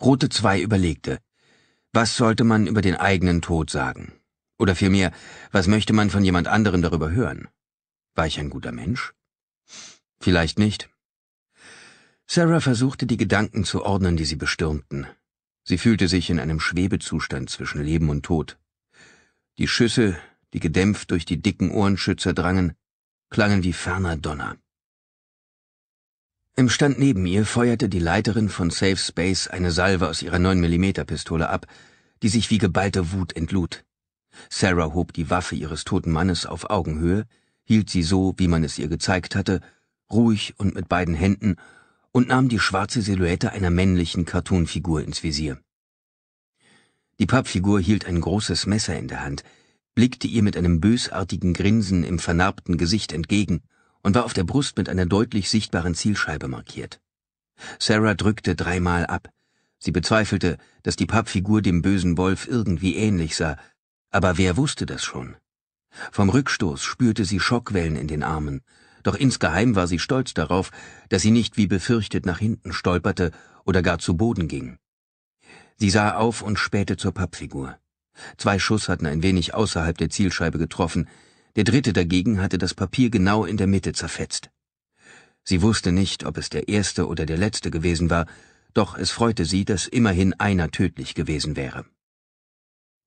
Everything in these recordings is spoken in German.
Rote 2 überlegte, was sollte man über den eigenen Tod sagen? Oder vielmehr, was möchte man von jemand anderem darüber hören? War ich ein guter Mensch? Vielleicht nicht. Sarah versuchte, die Gedanken zu ordnen, die sie bestürmten. Sie fühlte sich in einem Schwebezustand zwischen Leben und Tod. Die Schüsse, die gedämpft durch die dicken Ohrenschützer drangen, klangen wie ferner Donner. Im Stand neben ihr feuerte die Leiterin von Safe Space eine Salve aus ihrer 9mm Pistole ab, die sich wie geballte Wut entlud. Sarah hob die Waffe ihres toten Mannes auf Augenhöhe, hielt sie so, wie man es ihr gezeigt hatte, ruhig und mit beiden Händen und nahm die schwarze Silhouette einer männlichen Cartoonfigur ins Visier. Die Pappfigur hielt ein großes Messer in der Hand, blickte ihr mit einem bösartigen Grinsen im vernarbten Gesicht entgegen und war auf der Brust mit einer deutlich sichtbaren Zielscheibe markiert. Sarah drückte dreimal ab. Sie bezweifelte, dass die Pappfigur dem bösen Wolf irgendwie ähnlich sah, aber wer wusste das schon? Vom Rückstoß spürte sie Schockwellen in den Armen, doch insgeheim war sie stolz darauf, dass sie nicht wie befürchtet nach hinten stolperte oder gar zu Boden ging. Sie sah auf und spähte zur Pappfigur. Zwei Schuss hatten ein wenig außerhalb der Zielscheibe getroffen, der dritte dagegen hatte das Papier genau in der Mitte zerfetzt. Sie wusste nicht, ob es der erste oder der letzte gewesen war, doch es freute sie, dass immerhin einer tödlich gewesen wäre.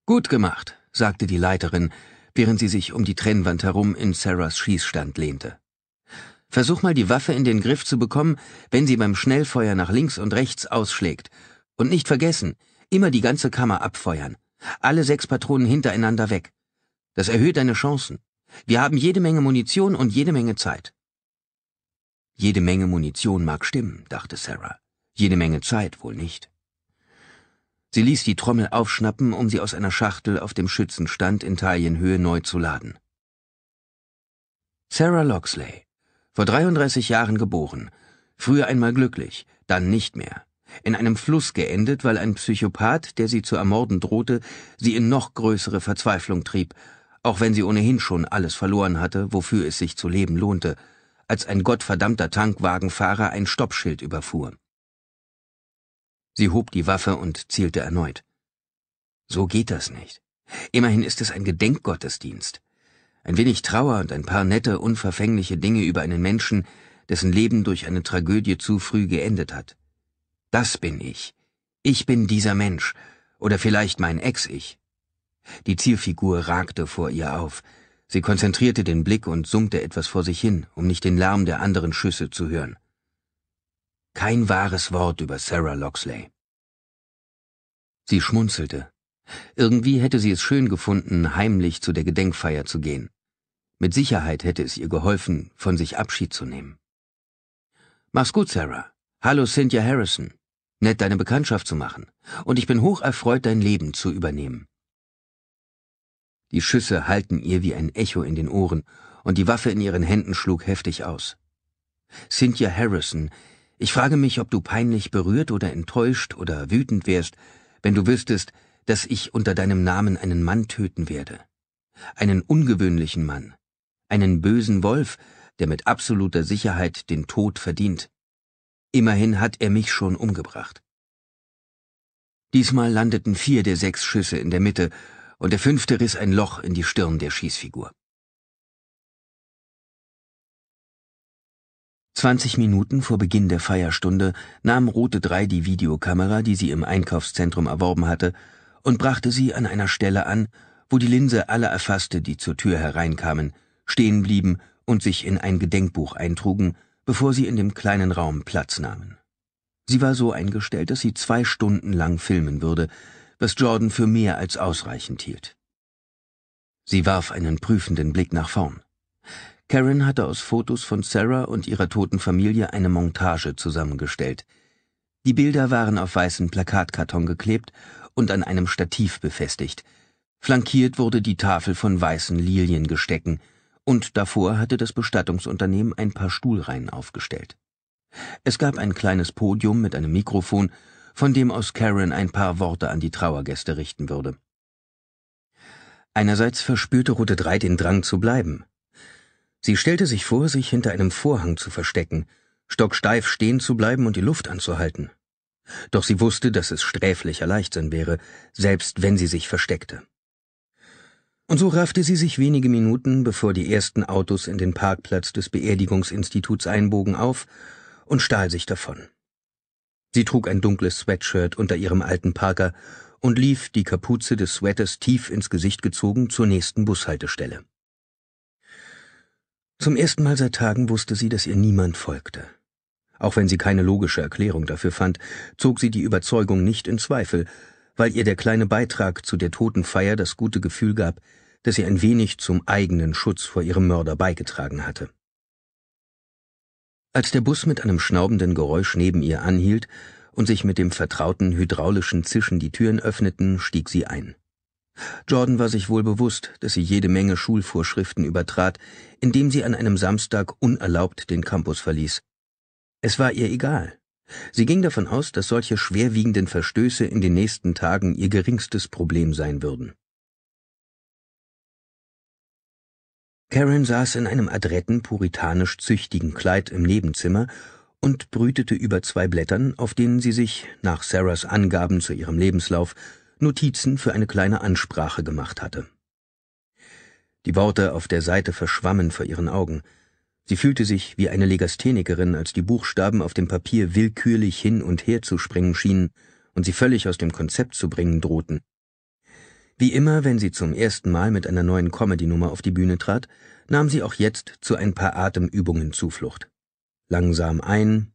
Gut gemacht, sagte die Leiterin, während sie sich um die Trennwand herum in Sarahs Schießstand lehnte. Versuch mal die Waffe in den Griff zu bekommen, wenn sie beim Schnellfeuer nach links und rechts ausschlägt. Und nicht vergessen, immer die ganze Kammer abfeuern. Alle sechs Patronen hintereinander weg. Das erhöht deine Chancen. Wir haben jede Menge Munition und jede Menge Zeit. Jede Menge Munition mag stimmen, dachte Sarah. Jede Menge Zeit wohl nicht. Sie ließ die Trommel aufschnappen, um sie aus einer Schachtel auf dem Schützenstand in Taillenhöhe neu zu laden. Sarah Loxley, vor 33 Jahren geboren, früher einmal glücklich, dann nicht mehr, in einem Fluss geendet, weil ein Psychopath, der sie zu ermorden drohte, sie in noch größere Verzweiflung trieb auch wenn sie ohnehin schon alles verloren hatte, wofür es sich zu leben lohnte, als ein gottverdammter Tankwagenfahrer ein Stoppschild überfuhr. Sie hob die Waffe und zielte erneut. So geht das nicht. Immerhin ist es ein Gedenkgottesdienst. Ein wenig Trauer und ein paar nette, unverfängliche Dinge über einen Menschen, dessen Leben durch eine Tragödie zu früh geendet hat. Das bin ich. Ich bin dieser Mensch. Oder vielleicht mein Ex-Ich. Die Zielfigur ragte vor ihr auf. Sie konzentrierte den Blick und summte etwas vor sich hin, um nicht den Lärm der anderen Schüsse zu hören. Kein wahres Wort über Sarah Loxley. Sie schmunzelte. Irgendwie hätte sie es schön gefunden, heimlich zu der Gedenkfeier zu gehen. Mit Sicherheit hätte es ihr geholfen, von sich Abschied zu nehmen. Mach's gut, Sarah. Hallo, Cynthia Harrison. Nett, deine Bekanntschaft zu machen. Und ich bin hocherfreut, dein Leben zu übernehmen. Die Schüsse hallten ihr wie ein Echo in den Ohren, und die Waffe in ihren Händen schlug heftig aus. Cynthia Harrison, ich frage mich, ob du peinlich berührt oder enttäuscht oder wütend wärst, wenn du wüsstest, dass ich unter deinem Namen einen Mann töten werde. Einen ungewöhnlichen Mann. Einen bösen Wolf, der mit absoluter Sicherheit den Tod verdient. Immerhin hat er mich schon umgebracht. Diesmal landeten vier der sechs Schüsse in der Mitte, und der fünfte riss ein Loch in die Stirn der Schießfigur. 20 Minuten vor Beginn der Feierstunde nahm Rote 3 die Videokamera, die sie im Einkaufszentrum erworben hatte, und brachte sie an einer Stelle an, wo die Linse alle erfasste, die zur Tür hereinkamen, stehen blieben und sich in ein Gedenkbuch eintrugen, bevor sie in dem kleinen Raum Platz nahmen. Sie war so eingestellt, dass sie zwei Stunden lang filmen würde, was Jordan für mehr als ausreichend hielt. Sie warf einen prüfenden Blick nach vorn. Karen hatte aus Fotos von Sarah und ihrer toten Familie eine Montage zusammengestellt. Die Bilder waren auf weißen Plakatkarton geklebt und an einem Stativ befestigt. Flankiert wurde die Tafel von weißen Liliengestecken, und davor hatte das Bestattungsunternehmen ein paar Stuhlreihen aufgestellt. Es gab ein kleines Podium mit einem Mikrofon von dem aus Karen ein paar Worte an die Trauergäste richten würde. Einerseits verspürte Rote 3 den Drang zu bleiben. Sie stellte sich vor, sich hinter einem Vorhang zu verstecken, stocksteif stehen zu bleiben und die Luft anzuhalten. Doch sie wusste, dass es sträflicher Leichtsinn wäre, selbst wenn sie sich versteckte. Und so raffte sie sich wenige Minuten, bevor die ersten Autos in den Parkplatz des Beerdigungsinstituts einbogen, auf und stahl sich davon. Sie trug ein dunkles Sweatshirt unter ihrem alten Parker und lief, die Kapuze des Sweaters tief ins Gesicht gezogen, zur nächsten Bushaltestelle. Zum ersten Mal seit Tagen wusste sie, dass ihr niemand folgte. Auch wenn sie keine logische Erklärung dafür fand, zog sie die Überzeugung nicht in Zweifel, weil ihr der kleine Beitrag zu der Totenfeier das gute Gefühl gab, dass sie ein wenig zum eigenen Schutz vor ihrem Mörder beigetragen hatte. Als der Bus mit einem schnaubenden Geräusch neben ihr anhielt und sich mit dem vertrauten hydraulischen Zischen die Türen öffneten, stieg sie ein. Jordan war sich wohl bewusst, dass sie jede Menge Schulvorschriften übertrat, indem sie an einem Samstag unerlaubt den Campus verließ. Es war ihr egal. Sie ging davon aus, dass solche schwerwiegenden Verstöße in den nächsten Tagen ihr geringstes Problem sein würden. Karen saß in einem adretten puritanisch züchtigen Kleid im Nebenzimmer und brütete über zwei Blättern, auf denen sie sich, nach Sarahs Angaben zu ihrem Lebenslauf, Notizen für eine kleine Ansprache gemacht hatte. Die Worte auf der Seite verschwammen vor ihren Augen. Sie fühlte sich wie eine Legasthenikerin, als die Buchstaben auf dem Papier willkürlich hin und her zu springen schienen und sie völlig aus dem Konzept zu bringen drohten, wie immer, wenn sie zum ersten Mal mit einer neuen Comedy-Nummer auf die Bühne trat, nahm sie auch jetzt zu ein paar Atemübungen Zuflucht. Langsam ein,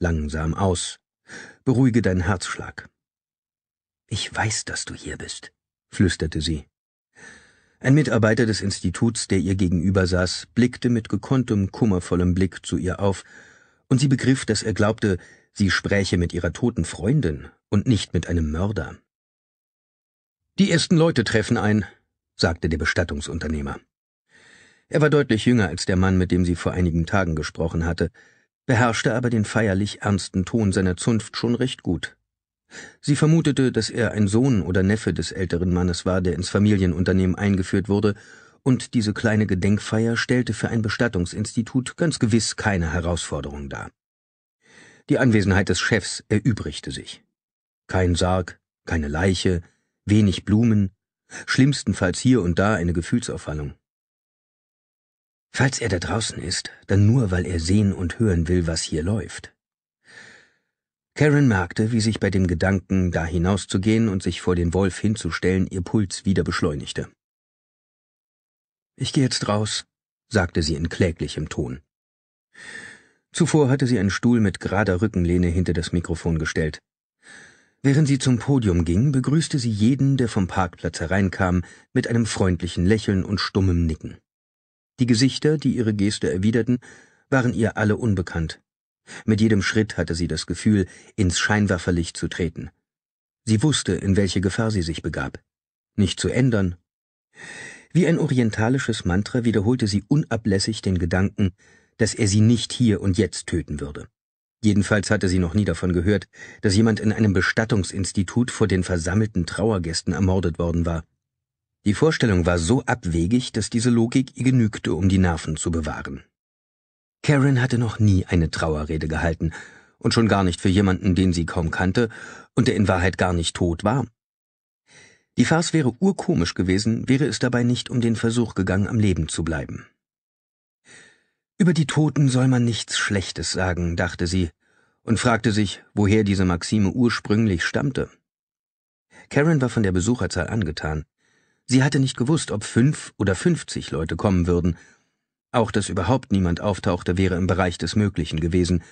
langsam aus. Beruhige deinen Herzschlag. Ich weiß, dass du hier bist, flüsterte sie. Ein Mitarbeiter des Instituts, der ihr gegenüber saß, blickte mit gekonntem, kummervollem Blick zu ihr auf, und sie begriff, dass er glaubte, sie spräche mit ihrer toten Freundin und nicht mit einem Mörder. Die ersten Leute treffen ein, sagte der Bestattungsunternehmer. Er war deutlich jünger als der Mann, mit dem sie vor einigen Tagen gesprochen hatte, beherrschte aber den feierlich ernsten Ton seiner Zunft schon recht gut. Sie vermutete, dass er ein Sohn oder Neffe des älteren Mannes war, der ins Familienunternehmen eingeführt wurde, und diese kleine Gedenkfeier stellte für ein Bestattungsinstitut ganz gewiss keine Herausforderung dar. Die Anwesenheit des Chefs erübrigte sich. Kein Sarg, keine Leiche, wenig Blumen, schlimmstenfalls hier und da eine Gefühlsauffallung. Falls er da draußen ist, dann nur, weil er sehen und hören will, was hier läuft. Karen merkte, wie sich bei dem Gedanken, da hinauszugehen und sich vor den Wolf hinzustellen, ihr Puls wieder beschleunigte. Ich gehe jetzt raus, sagte sie in kläglichem Ton. Zuvor hatte sie einen Stuhl mit gerader Rückenlehne hinter das Mikrofon gestellt. Während sie zum Podium ging, begrüßte sie jeden, der vom Parkplatz hereinkam, mit einem freundlichen Lächeln und stummem Nicken. Die Gesichter, die ihre Geste erwiderten, waren ihr alle unbekannt. Mit jedem Schritt hatte sie das Gefühl, ins Scheinwerferlicht zu treten. Sie wusste, in welche Gefahr sie sich begab. Nicht zu ändern. Wie ein orientalisches Mantra wiederholte sie unablässig den Gedanken, dass er sie nicht hier und jetzt töten würde. Jedenfalls hatte sie noch nie davon gehört, dass jemand in einem Bestattungsinstitut vor den versammelten Trauergästen ermordet worden war. Die Vorstellung war so abwegig, dass diese Logik ihr genügte, um die Nerven zu bewahren. Karen hatte noch nie eine Trauerrede gehalten, und schon gar nicht für jemanden, den sie kaum kannte und der in Wahrheit gar nicht tot war. Die Farce wäre urkomisch gewesen, wäre es dabei nicht um den Versuch gegangen, am Leben zu bleiben. Über die Toten soll man nichts Schlechtes sagen, dachte sie und fragte sich, woher diese Maxime ursprünglich stammte. Karen war von der Besucherzahl angetan. Sie hatte nicht gewusst, ob fünf oder fünfzig Leute kommen würden. Auch dass überhaupt niemand auftauchte, wäre im Bereich des Möglichen gewesen.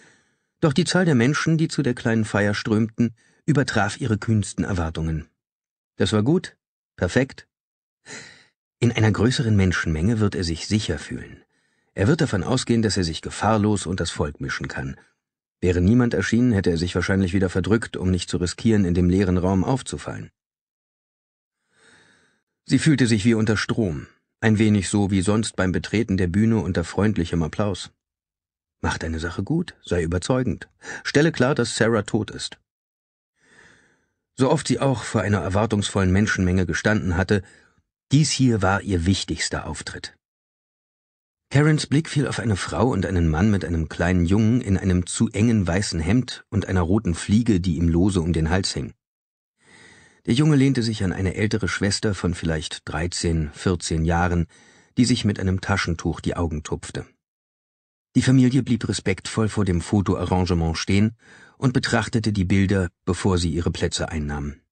Doch die Zahl der Menschen, die zu der kleinen Feier strömten, übertraf ihre kühnsten Erwartungen. Das war gut, perfekt. In einer größeren Menschenmenge wird er sich sicher fühlen. Er wird davon ausgehen, dass er sich gefahrlos und das Volk mischen kann. Wäre niemand erschienen, hätte er sich wahrscheinlich wieder verdrückt, um nicht zu riskieren, in dem leeren Raum aufzufallen. Sie fühlte sich wie unter Strom, ein wenig so wie sonst beim Betreten der Bühne unter freundlichem Applaus. Mach deine Sache gut, sei überzeugend, stelle klar, dass Sarah tot ist. So oft sie auch vor einer erwartungsvollen Menschenmenge gestanden hatte, dies hier war ihr wichtigster Auftritt. Karens Blick fiel auf eine Frau und einen Mann mit einem kleinen Jungen in einem zu engen weißen Hemd und einer roten Fliege, die ihm lose um den Hals hing. Der Junge lehnte sich an eine ältere Schwester von vielleicht 13, 14 Jahren, die sich mit einem Taschentuch die Augen tupfte. Die Familie blieb respektvoll vor dem Fotoarrangement stehen und betrachtete die Bilder, bevor sie ihre Plätze einnahmen.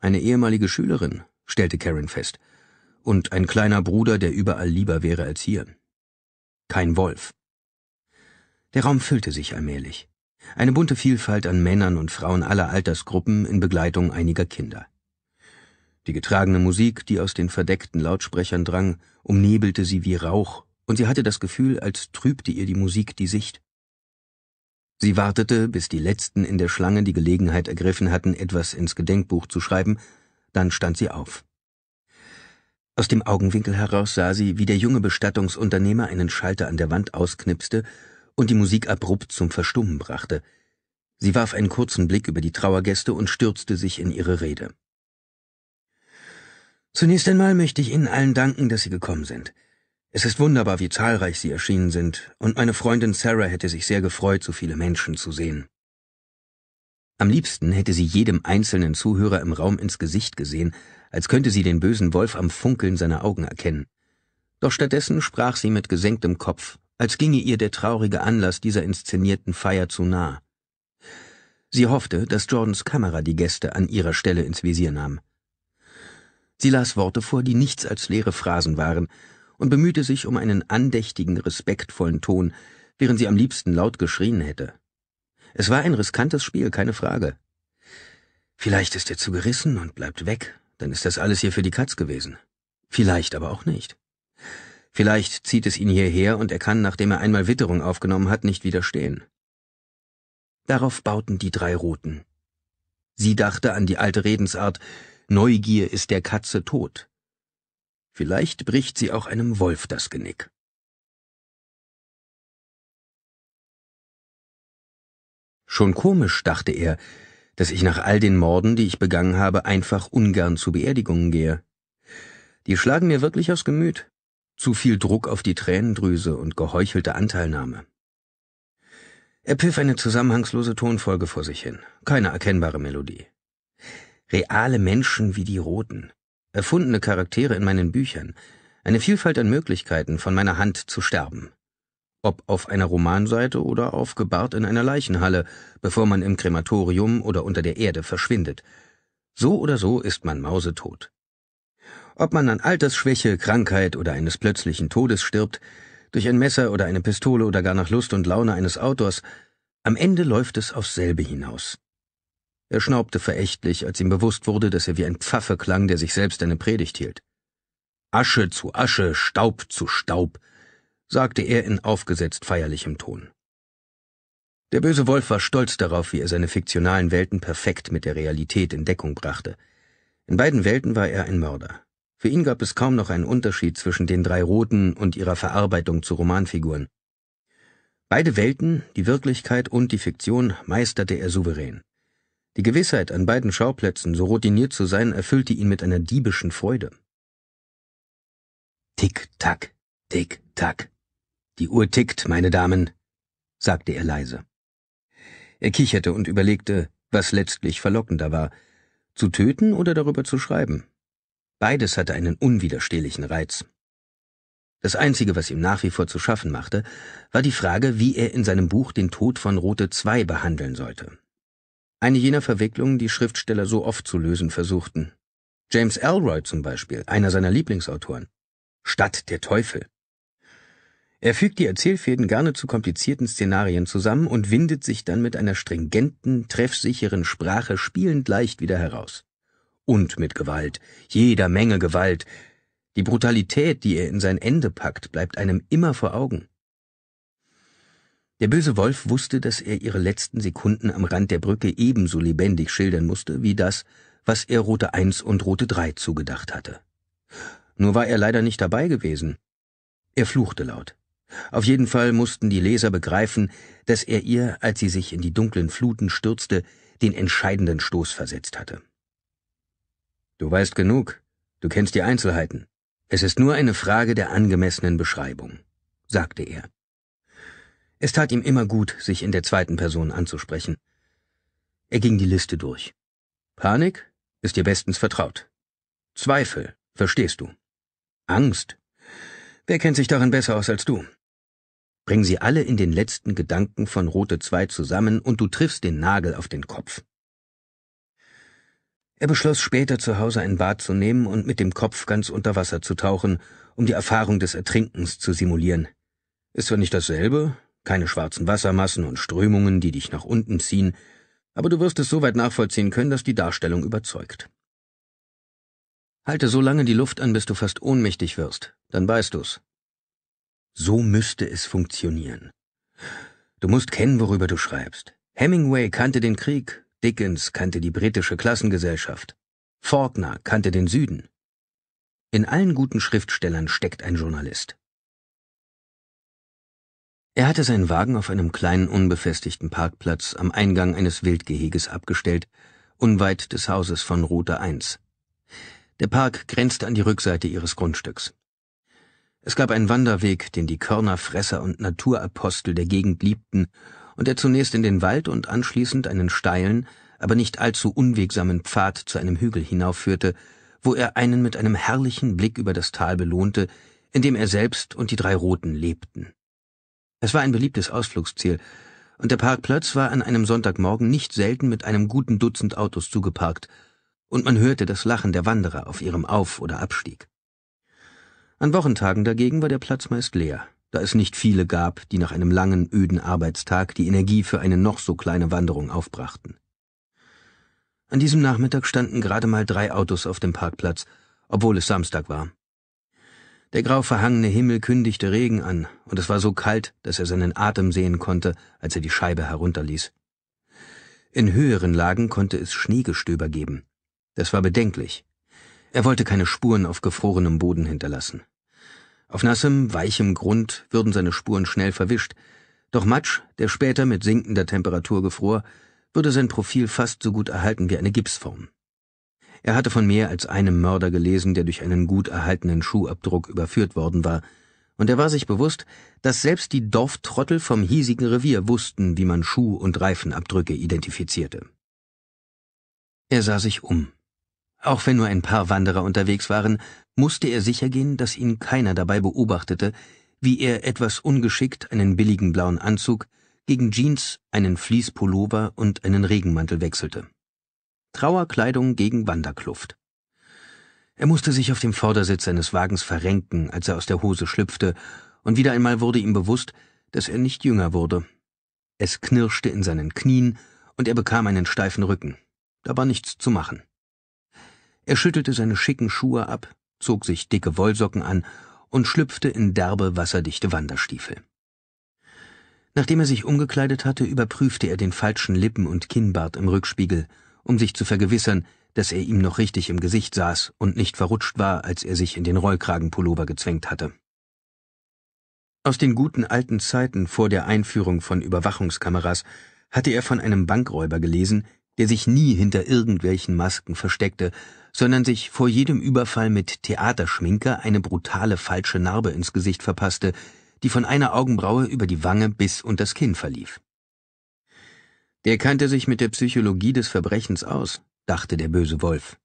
Eine ehemalige Schülerin, stellte Karen fest, und ein kleiner Bruder, der überall lieber wäre als hier. Kein Wolf. Der Raum füllte sich allmählich. Eine bunte Vielfalt an Männern und Frauen aller Altersgruppen in Begleitung einiger Kinder. Die getragene Musik, die aus den verdeckten Lautsprechern drang, umnebelte sie wie Rauch, und sie hatte das Gefühl, als trübte ihr die Musik die Sicht. Sie wartete, bis die Letzten in der Schlange die Gelegenheit ergriffen hatten, etwas ins Gedenkbuch zu schreiben, dann stand sie auf. Aus dem Augenwinkel heraus sah sie, wie der junge Bestattungsunternehmer einen Schalter an der Wand ausknipste und die Musik abrupt zum Verstummen brachte. Sie warf einen kurzen Blick über die Trauergäste und stürzte sich in ihre Rede. Zunächst einmal möchte ich Ihnen allen danken, dass Sie gekommen sind. Es ist wunderbar, wie zahlreich Sie erschienen sind, und meine Freundin Sarah hätte sich sehr gefreut, so viele Menschen zu sehen. Am liebsten hätte sie jedem einzelnen Zuhörer im Raum ins Gesicht gesehen, als könnte sie den bösen Wolf am Funkeln seiner Augen erkennen. Doch stattdessen sprach sie mit gesenktem Kopf, als ginge ihr der traurige Anlass dieser inszenierten Feier zu nah. Sie hoffte, dass Jordans Kamera die Gäste an ihrer Stelle ins Visier nahm. Sie las Worte vor, die nichts als leere Phrasen waren, und bemühte sich um einen andächtigen, respektvollen Ton, während sie am liebsten laut geschrien hätte. Es war ein riskantes Spiel, keine Frage. Vielleicht ist er zu gerissen und bleibt weg, dann ist das alles hier für die Katz gewesen. Vielleicht aber auch nicht. Vielleicht zieht es ihn hierher und er kann, nachdem er einmal Witterung aufgenommen hat, nicht widerstehen. Darauf bauten die drei Routen. Sie dachte an die alte Redensart, Neugier ist der Katze tot. Vielleicht bricht sie auch einem Wolf das Genick. Schon komisch, dachte er, dass ich nach all den Morden, die ich begangen habe, einfach ungern zu Beerdigungen gehe. Die schlagen mir wirklich aufs Gemüt. Zu viel Druck auf die Tränendrüse und geheuchelte Anteilnahme. Er pfiff eine zusammenhangslose Tonfolge vor sich hin, keine erkennbare Melodie. Reale Menschen wie die Roten, erfundene Charaktere in meinen Büchern, eine Vielfalt an Möglichkeiten, von meiner Hand zu sterben ob auf einer Romanseite oder aufgebahrt in einer Leichenhalle, bevor man im Krematorium oder unter der Erde verschwindet. So oder so ist man mausetot. Ob man an Altersschwäche, Krankheit oder eines plötzlichen Todes stirbt, durch ein Messer oder eine Pistole oder gar nach Lust und Laune eines Autors, am Ende läuft es aufs selbe hinaus. Er schnaubte verächtlich, als ihm bewusst wurde, dass er wie ein Pfaffe klang, der sich selbst eine Predigt hielt. Asche zu Asche, Staub zu Staub, sagte er in aufgesetzt feierlichem Ton. Der böse Wolf war stolz darauf, wie er seine fiktionalen Welten perfekt mit der Realität in Deckung brachte. In beiden Welten war er ein Mörder. Für ihn gab es kaum noch einen Unterschied zwischen den drei Roten und ihrer Verarbeitung zu Romanfiguren. Beide Welten, die Wirklichkeit und die Fiktion, meisterte er souverän. Die Gewissheit, an beiden Schauplätzen so routiniert zu sein, erfüllte ihn mit einer diebischen Freude. Tick-Tack, Tick-Tack, die Uhr tickt, meine Damen, sagte er leise. Er kicherte und überlegte, was letztlich verlockender war, zu töten oder darüber zu schreiben. Beides hatte einen unwiderstehlichen Reiz. Das Einzige, was ihm nach wie vor zu schaffen machte, war die Frage, wie er in seinem Buch den Tod von Rote II behandeln sollte. Eine jener Verwicklungen, die Schriftsteller so oft zu lösen versuchten. James Elroy zum Beispiel, einer seiner Lieblingsautoren. Stadt der Teufel. Er fügt die Erzählfäden gerne zu komplizierten Szenarien zusammen und windet sich dann mit einer stringenten, treffsicheren Sprache spielend leicht wieder heraus. Und mit Gewalt, jeder Menge Gewalt. Die Brutalität, die er in sein Ende packt, bleibt einem immer vor Augen. Der böse Wolf wusste, dass er ihre letzten Sekunden am Rand der Brücke ebenso lebendig schildern musste wie das, was er Rote 1 und Rote 3 zugedacht hatte. Nur war er leider nicht dabei gewesen. Er fluchte laut. Auf jeden Fall mussten die Leser begreifen, dass er ihr, als sie sich in die dunklen Fluten stürzte, den entscheidenden Stoß versetzt hatte. Du weißt genug, du kennst die Einzelheiten. Es ist nur eine Frage der angemessenen Beschreibung, sagte er. Es tat ihm immer gut, sich in der zweiten Person anzusprechen. Er ging die Liste durch. Panik ist dir bestens vertraut. Zweifel, verstehst du. Angst. Wer kennt sich darin besser aus als du? Bring sie alle in den letzten Gedanken von Rote 2 zusammen und du triffst den Nagel auf den Kopf. Er beschloss später zu Hause ein Bad zu nehmen und mit dem Kopf ganz unter Wasser zu tauchen, um die Erfahrung des Ertrinkens zu simulieren. Ist zwar nicht dasselbe, keine schwarzen Wassermassen und Strömungen, die dich nach unten ziehen, aber du wirst es so weit nachvollziehen können, dass die Darstellung überzeugt. Halte so lange die Luft an, bis du fast ohnmächtig wirst, dann weißt du's, so müsste es funktionieren. Du musst kennen, worüber du schreibst. Hemingway kannte den Krieg, Dickens kannte die britische Klassengesellschaft, Faulkner kannte den Süden. In allen guten Schriftstellern steckt ein Journalist. Er hatte seinen Wagen auf einem kleinen unbefestigten Parkplatz am Eingang eines Wildgeheges abgestellt, unweit des Hauses von Route 1. Der Park grenzte an die Rückseite ihres Grundstücks. Es gab einen Wanderweg, den die Körnerfresser und Naturapostel der Gegend liebten, und der zunächst in den Wald und anschließend einen steilen, aber nicht allzu unwegsamen Pfad zu einem Hügel hinaufführte, wo er einen mit einem herrlichen Blick über das Tal belohnte, in dem er selbst und die drei Roten lebten. Es war ein beliebtes Ausflugsziel, und der Parkplatz war an einem Sonntagmorgen nicht selten mit einem guten Dutzend Autos zugeparkt, und man hörte das Lachen der Wanderer auf ihrem Auf- oder Abstieg. An Wochentagen dagegen war der Platz meist leer, da es nicht viele gab, die nach einem langen, öden Arbeitstag die Energie für eine noch so kleine Wanderung aufbrachten. An diesem Nachmittag standen gerade mal drei Autos auf dem Parkplatz, obwohl es Samstag war. Der grau verhangene Himmel kündigte Regen an, und es war so kalt, dass er seinen Atem sehen konnte, als er die Scheibe herunterließ. In höheren Lagen konnte es Schneegestöber geben. Das war bedenklich. Er wollte keine Spuren auf gefrorenem Boden hinterlassen. Auf nassem, weichem Grund würden seine Spuren schnell verwischt, doch Matsch, der später mit sinkender Temperatur gefror, würde sein Profil fast so gut erhalten wie eine Gipsform. Er hatte von mehr als einem Mörder gelesen, der durch einen gut erhaltenen Schuhabdruck überführt worden war, und er war sich bewusst, dass selbst die Dorftrottel vom hiesigen Revier wussten, wie man Schuh- und Reifenabdrücke identifizierte. Er sah sich um. Auch wenn nur ein paar Wanderer unterwegs waren, musste er sichergehen, dass ihn keiner dabei beobachtete, wie er etwas ungeschickt einen billigen blauen Anzug gegen Jeans, einen Fließpullover und einen Regenmantel wechselte. Trauerkleidung gegen Wanderkluft. Er musste sich auf dem Vordersitz seines Wagens verrenken, als er aus der Hose schlüpfte, und wieder einmal wurde ihm bewusst, dass er nicht jünger wurde. Es knirschte in seinen Knien, und er bekam einen steifen Rücken. Da war nichts zu machen. Er schüttelte seine schicken Schuhe ab, zog sich dicke Wollsocken an und schlüpfte in derbe, wasserdichte Wanderstiefel. Nachdem er sich umgekleidet hatte, überprüfte er den falschen Lippen- und Kinnbart im Rückspiegel, um sich zu vergewissern, dass er ihm noch richtig im Gesicht saß und nicht verrutscht war, als er sich in den Rollkragenpullover gezwängt hatte. Aus den guten alten Zeiten vor der Einführung von Überwachungskameras hatte er von einem Bankräuber gelesen, der sich nie hinter irgendwelchen Masken versteckte, sondern sich vor jedem Überfall mit Theaterschminke eine brutale falsche Narbe ins Gesicht verpasste, die von einer Augenbraue über die Wange bis und das Kinn verlief. Der kannte sich mit der Psychologie des Verbrechens aus, dachte der böse Wolf.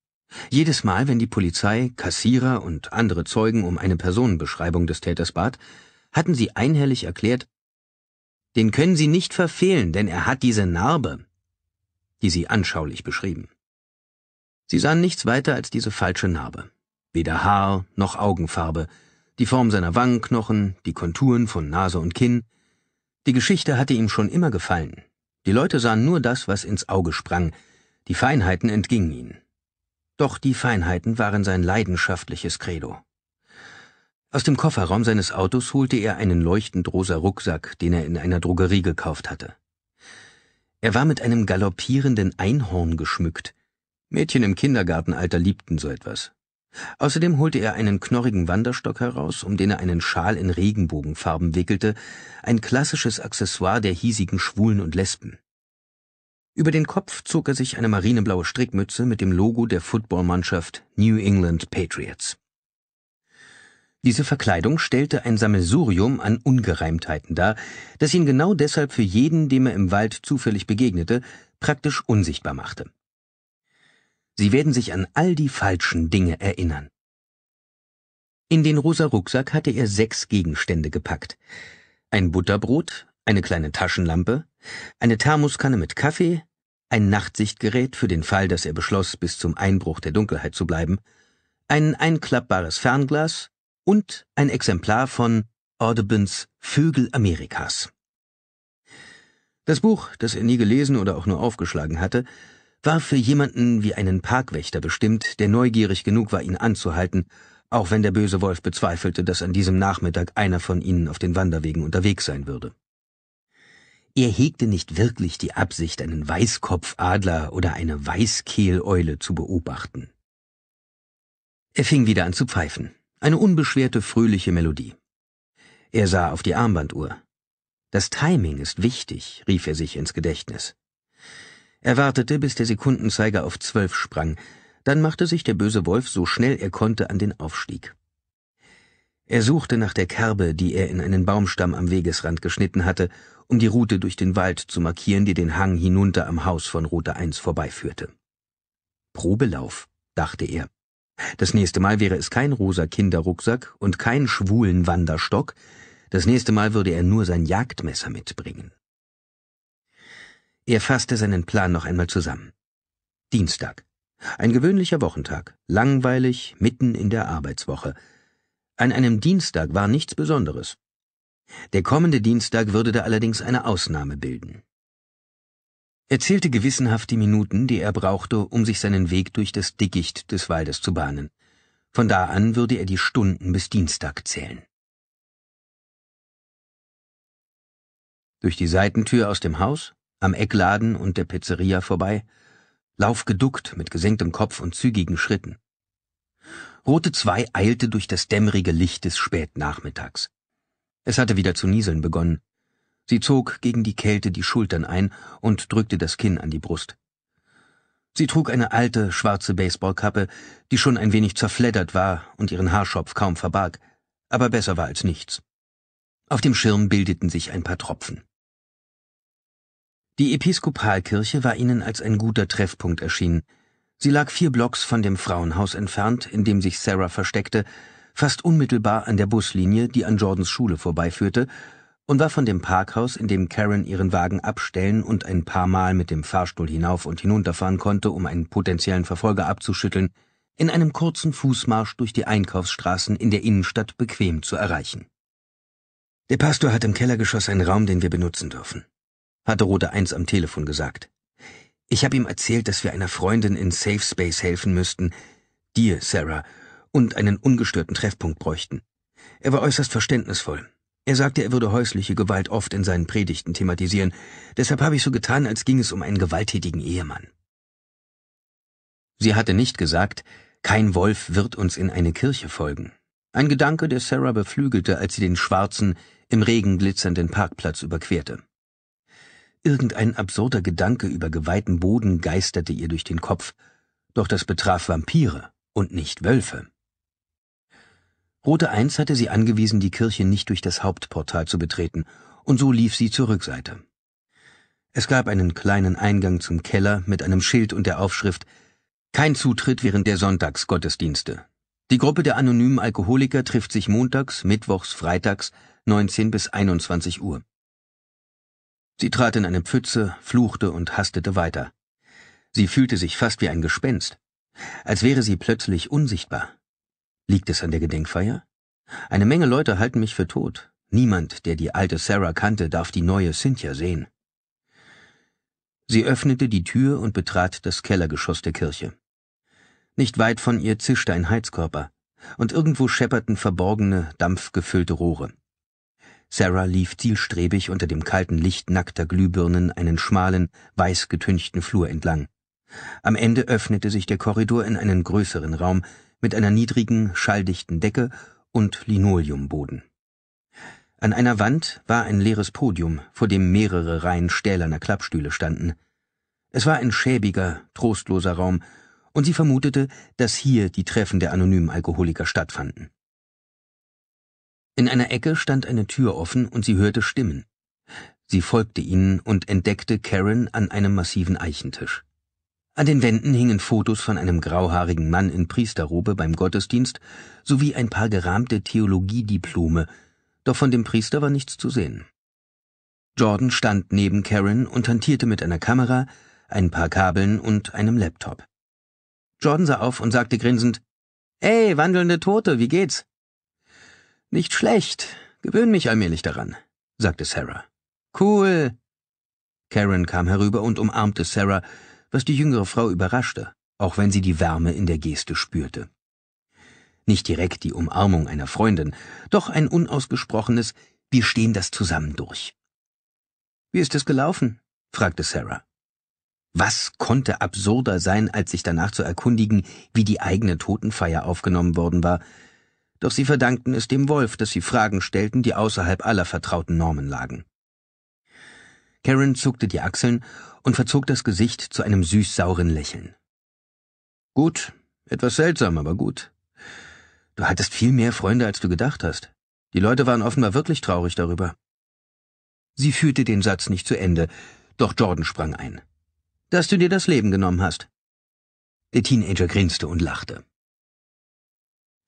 Jedes Mal, wenn die Polizei, Kassierer und andere Zeugen um eine Personenbeschreibung des Täters bat, hatten sie einhellig erklärt, den können Sie nicht verfehlen, denn er hat diese Narbe, die sie anschaulich beschrieben. Sie sahen nichts weiter als diese falsche Narbe. Weder Haar noch Augenfarbe, die Form seiner Wangenknochen, die Konturen von Nase und Kinn. Die Geschichte hatte ihm schon immer gefallen. Die Leute sahen nur das, was ins Auge sprang. Die Feinheiten entgingen ihnen. Doch die Feinheiten waren sein leidenschaftliches Credo. Aus dem Kofferraum seines Autos holte er einen leuchtend rosa Rucksack, den er in einer Drogerie gekauft hatte. Er war mit einem galoppierenden Einhorn geschmückt, Mädchen im Kindergartenalter liebten so etwas. Außerdem holte er einen knorrigen Wanderstock heraus, um den er einen Schal in Regenbogenfarben wickelte, ein klassisches Accessoire der hiesigen Schwulen und Lesben. Über den Kopf zog er sich eine marineblaue Strickmütze mit dem Logo der Footballmannschaft New England Patriots. Diese Verkleidung stellte ein Sammelsurium an Ungereimtheiten dar, das ihn genau deshalb für jeden, dem er im Wald zufällig begegnete, praktisch unsichtbar machte. Sie werden sich an all die falschen Dinge erinnern. In den rosa Rucksack hatte er sechs Gegenstände gepackt. Ein Butterbrot, eine kleine Taschenlampe, eine Thermoskanne mit Kaffee, ein Nachtsichtgerät für den Fall, dass er beschloss, bis zum Einbruch der Dunkelheit zu bleiben, ein einklappbares Fernglas und ein Exemplar von Audubons Vögel Amerikas. Das Buch, das er nie gelesen oder auch nur aufgeschlagen hatte, war für jemanden wie einen Parkwächter bestimmt, der neugierig genug war, ihn anzuhalten, auch wenn der böse Wolf bezweifelte, dass an diesem Nachmittag einer von ihnen auf den Wanderwegen unterwegs sein würde. Er hegte nicht wirklich die Absicht, einen Weißkopfadler oder eine Weißkehleule zu beobachten. Er fing wieder an zu pfeifen, eine unbeschwerte, fröhliche Melodie. Er sah auf die Armbanduhr. Das Timing ist wichtig, rief er sich ins Gedächtnis. Er wartete, bis der Sekundenzeiger auf zwölf sprang, dann machte sich der böse Wolf so schnell er konnte an den Aufstieg. Er suchte nach der Kerbe, die er in einen Baumstamm am Wegesrand geschnitten hatte, um die Route durch den Wald zu markieren, die den Hang hinunter am Haus von Rote 1 vorbeiführte. Probelauf, dachte er. Das nächste Mal wäre es kein rosa Kinderrucksack und kein schwulen Wanderstock, das nächste Mal würde er nur sein Jagdmesser mitbringen. Er fasste seinen Plan noch einmal zusammen. Dienstag. Ein gewöhnlicher Wochentag, langweilig, mitten in der Arbeitswoche. An einem Dienstag war nichts Besonderes. Der kommende Dienstag würde da allerdings eine Ausnahme bilden. Er zählte gewissenhaft die Minuten, die er brauchte, um sich seinen Weg durch das Dickicht des Waldes zu bahnen. Von da an würde er die Stunden bis Dienstag zählen. Durch die Seitentür aus dem Haus am Eckladen und der Pizzeria vorbei, lauf geduckt mit gesenktem Kopf und zügigen Schritten. Rote 2 eilte durch das dämmerige Licht des Spätnachmittags. Es hatte wieder zu nieseln begonnen. Sie zog gegen die Kälte die Schultern ein und drückte das Kinn an die Brust. Sie trug eine alte, schwarze Baseballkappe, die schon ein wenig zerfleddert war und ihren Haarschopf kaum verbarg, aber besser war als nichts. Auf dem Schirm bildeten sich ein paar Tropfen. Die Episkopalkirche war ihnen als ein guter Treffpunkt erschienen. Sie lag vier Blocks von dem Frauenhaus entfernt, in dem sich Sarah versteckte, fast unmittelbar an der Buslinie, die an Jordans Schule vorbeiführte, und war von dem Parkhaus, in dem Karen ihren Wagen abstellen und ein paar Mal mit dem Fahrstuhl hinauf und hinunterfahren konnte, um einen potenziellen Verfolger abzuschütteln, in einem kurzen Fußmarsch durch die Einkaufsstraßen in der Innenstadt bequem zu erreichen. Der Pastor hat im Kellergeschoss einen Raum, den wir benutzen dürfen hatte Rode 1 am Telefon gesagt. Ich habe ihm erzählt, dass wir einer Freundin in Safe Space helfen müssten, dir, Sarah, und einen ungestörten Treffpunkt bräuchten. Er war äußerst verständnisvoll. Er sagte, er würde häusliche Gewalt oft in seinen Predigten thematisieren, deshalb habe ich so getan, als ging es um einen gewalttätigen Ehemann. Sie hatte nicht gesagt, kein Wolf wird uns in eine Kirche folgen. Ein Gedanke, der Sarah beflügelte, als sie den schwarzen, im Regen glitzernden Parkplatz überquerte. Irgendein absurder Gedanke über geweihten Boden geisterte ihr durch den Kopf, doch das betraf Vampire und nicht Wölfe. Rote Eins hatte sie angewiesen, die Kirche nicht durch das Hauptportal zu betreten, und so lief sie zur Rückseite. Es gab einen kleinen Eingang zum Keller mit einem Schild und der Aufschrift Kein Zutritt während der Sonntagsgottesdienste. Die Gruppe der anonymen Alkoholiker trifft sich montags, mittwochs, freitags 19 bis 21 Uhr. Sie trat in eine Pfütze, fluchte und hastete weiter. Sie fühlte sich fast wie ein Gespenst, als wäre sie plötzlich unsichtbar. Liegt es an der Gedenkfeier? Eine Menge Leute halten mich für tot. Niemand, der die alte Sarah kannte, darf die neue Cynthia sehen. Sie öffnete die Tür und betrat das Kellergeschoss der Kirche. Nicht weit von ihr zischte ein Heizkörper, und irgendwo schepperten verborgene, dampfgefüllte Rohre. Sarah lief zielstrebig unter dem kalten Licht nackter Glühbirnen einen schmalen, weiß getünchten Flur entlang. Am Ende öffnete sich der Korridor in einen größeren Raum mit einer niedrigen, schalldichten Decke und Linoleumboden. An einer Wand war ein leeres Podium, vor dem mehrere Reihen stählerner Klappstühle standen. Es war ein schäbiger, trostloser Raum, und sie vermutete, dass hier die Treffen der anonymen Alkoholiker stattfanden. In einer Ecke stand eine Tür offen und sie hörte Stimmen. Sie folgte ihnen und entdeckte Karen an einem massiven Eichentisch. An den Wänden hingen Fotos von einem grauhaarigen Mann in Priesterrobe beim Gottesdienst sowie ein paar gerahmte Theologiediplome, doch von dem Priester war nichts zu sehen. Jordan stand neben Karen und hantierte mit einer Kamera, ein paar Kabeln und einem Laptop. Jordan sah auf und sagte grinsend, Hey, wandelnde Tote, wie geht's? Nicht schlecht. Gewöhn mich allmählich daran, sagte Sarah. Cool. Karen kam herüber und umarmte Sarah, was die jüngere Frau überraschte, auch wenn sie die Wärme in der Geste spürte. Nicht direkt die Umarmung einer Freundin, doch ein unausgesprochenes Wir stehen das zusammen durch. Wie ist es gelaufen? fragte Sarah. Was konnte absurder sein, als sich danach zu erkundigen, wie die eigene Totenfeier aufgenommen worden war, doch sie verdankten es dem Wolf, dass sie Fragen stellten, die außerhalb aller vertrauten Normen lagen. Karen zuckte die Achseln und verzog das Gesicht zu einem süß-sauren Lächeln. Gut, etwas seltsam, aber gut. Du hattest viel mehr Freunde, als du gedacht hast. Die Leute waren offenbar wirklich traurig darüber. Sie führte den Satz nicht zu Ende, doch Jordan sprang ein. Dass du dir das Leben genommen hast. Der Teenager grinste und lachte.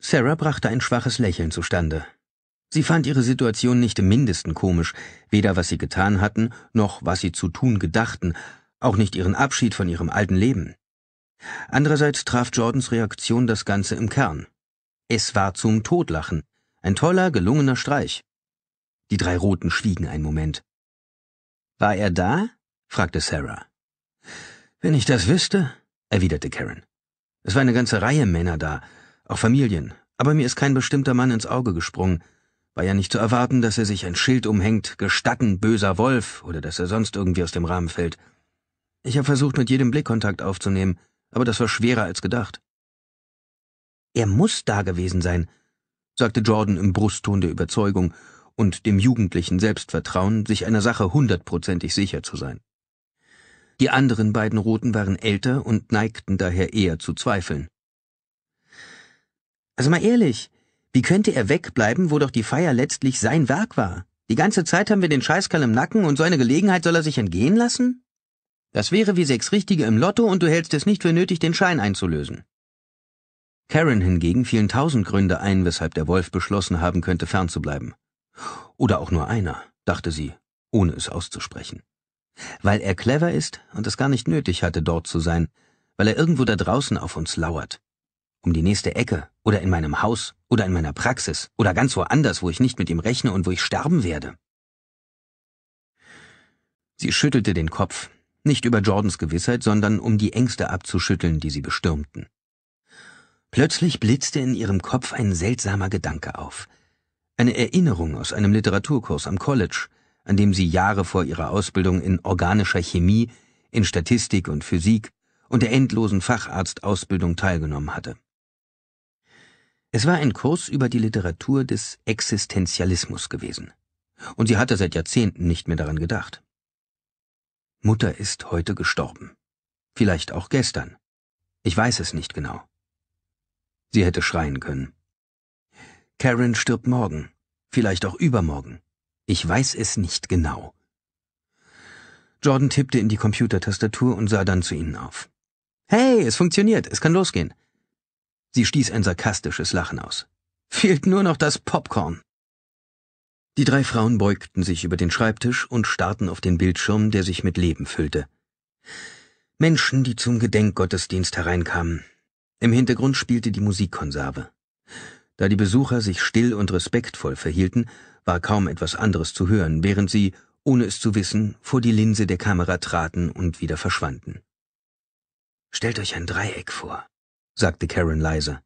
Sarah brachte ein schwaches Lächeln zustande. Sie fand ihre Situation nicht im mindesten komisch, weder was sie getan hatten, noch was sie zu tun gedachten, auch nicht ihren Abschied von ihrem alten Leben. Andererseits traf Jordans Reaktion das Ganze im Kern. Es war zum Todlachen. Ein toller, gelungener Streich. Die drei Roten schwiegen einen Moment. War er da? fragte Sarah. Wenn ich das wüsste, erwiderte Karen. Es war eine ganze Reihe Männer da, auch Familien, aber mir ist kein bestimmter Mann ins Auge gesprungen. War ja nicht zu erwarten, dass er sich ein Schild umhängt, gestatten, böser Wolf, oder dass er sonst irgendwie aus dem Rahmen fällt. Ich habe versucht, mit jedem Blickkontakt aufzunehmen, aber das war schwerer als gedacht. Er muss da gewesen sein, sagte Jordan im Brustton der Überzeugung und dem jugendlichen Selbstvertrauen, sich einer Sache hundertprozentig sicher zu sein. Die anderen beiden Roten waren älter und neigten daher eher zu zweifeln. Also mal ehrlich, wie könnte er wegbleiben, wo doch die Feier letztlich sein Werk war? Die ganze Zeit haben wir den Scheißkerl im Nacken und so eine Gelegenheit soll er sich entgehen lassen? Das wäre wie sechs Richtige im Lotto und du hältst es nicht für nötig, den Schein einzulösen. Karen hingegen fielen tausend Gründe ein, weshalb der Wolf beschlossen haben könnte, fernzubleiben. Oder auch nur einer, dachte sie, ohne es auszusprechen. Weil er clever ist und es gar nicht nötig hatte, dort zu sein, weil er irgendwo da draußen auf uns lauert um die nächste Ecke oder in meinem Haus oder in meiner Praxis oder ganz woanders, wo ich nicht mit ihm rechne und wo ich sterben werde. Sie schüttelte den Kopf, nicht über Jordans Gewissheit, sondern um die Ängste abzuschütteln, die sie bestürmten. Plötzlich blitzte in ihrem Kopf ein seltsamer Gedanke auf. Eine Erinnerung aus einem Literaturkurs am College, an dem sie Jahre vor ihrer Ausbildung in organischer Chemie, in Statistik und Physik und der endlosen Facharztausbildung teilgenommen hatte. Es war ein Kurs über die Literatur des Existenzialismus gewesen. Und sie hatte seit Jahrzehnten nicht mehr daran gedacht. Mutter ist heute gestorben. Vielleicht auch gestern. Ich weiß es nicht genau. Sie hätte schreien können. Karen stirbt morgen, vielleicht auch übermorgen. Ich weiß es nicht genau. Jordan tippte in die Computertastatur und sah dann zu ihnen auf. Hey, es funktioniert, es kann losgehen. Sie stieß ein sarkastisches Lachen aus. Fehlt nur noch das Popcorn. Die drei Frauen beugten sich über den Schreibtisch und starrten auf den Bildschirm, der sich mit Leben füllte. Menschen, die zum Gedenkgottesdienst hereinkamen. Im Hintergrund spielte die Musikkonserve. Da die Besucher sich still und respektvoll verhielten, war kaum etwas anderes zu hören, während sie, ohne es zu wissen, vor die Linse der Kamera traten und wieder verschwanden. Stellt euch ein Dreieck vor, sagte Karen leise.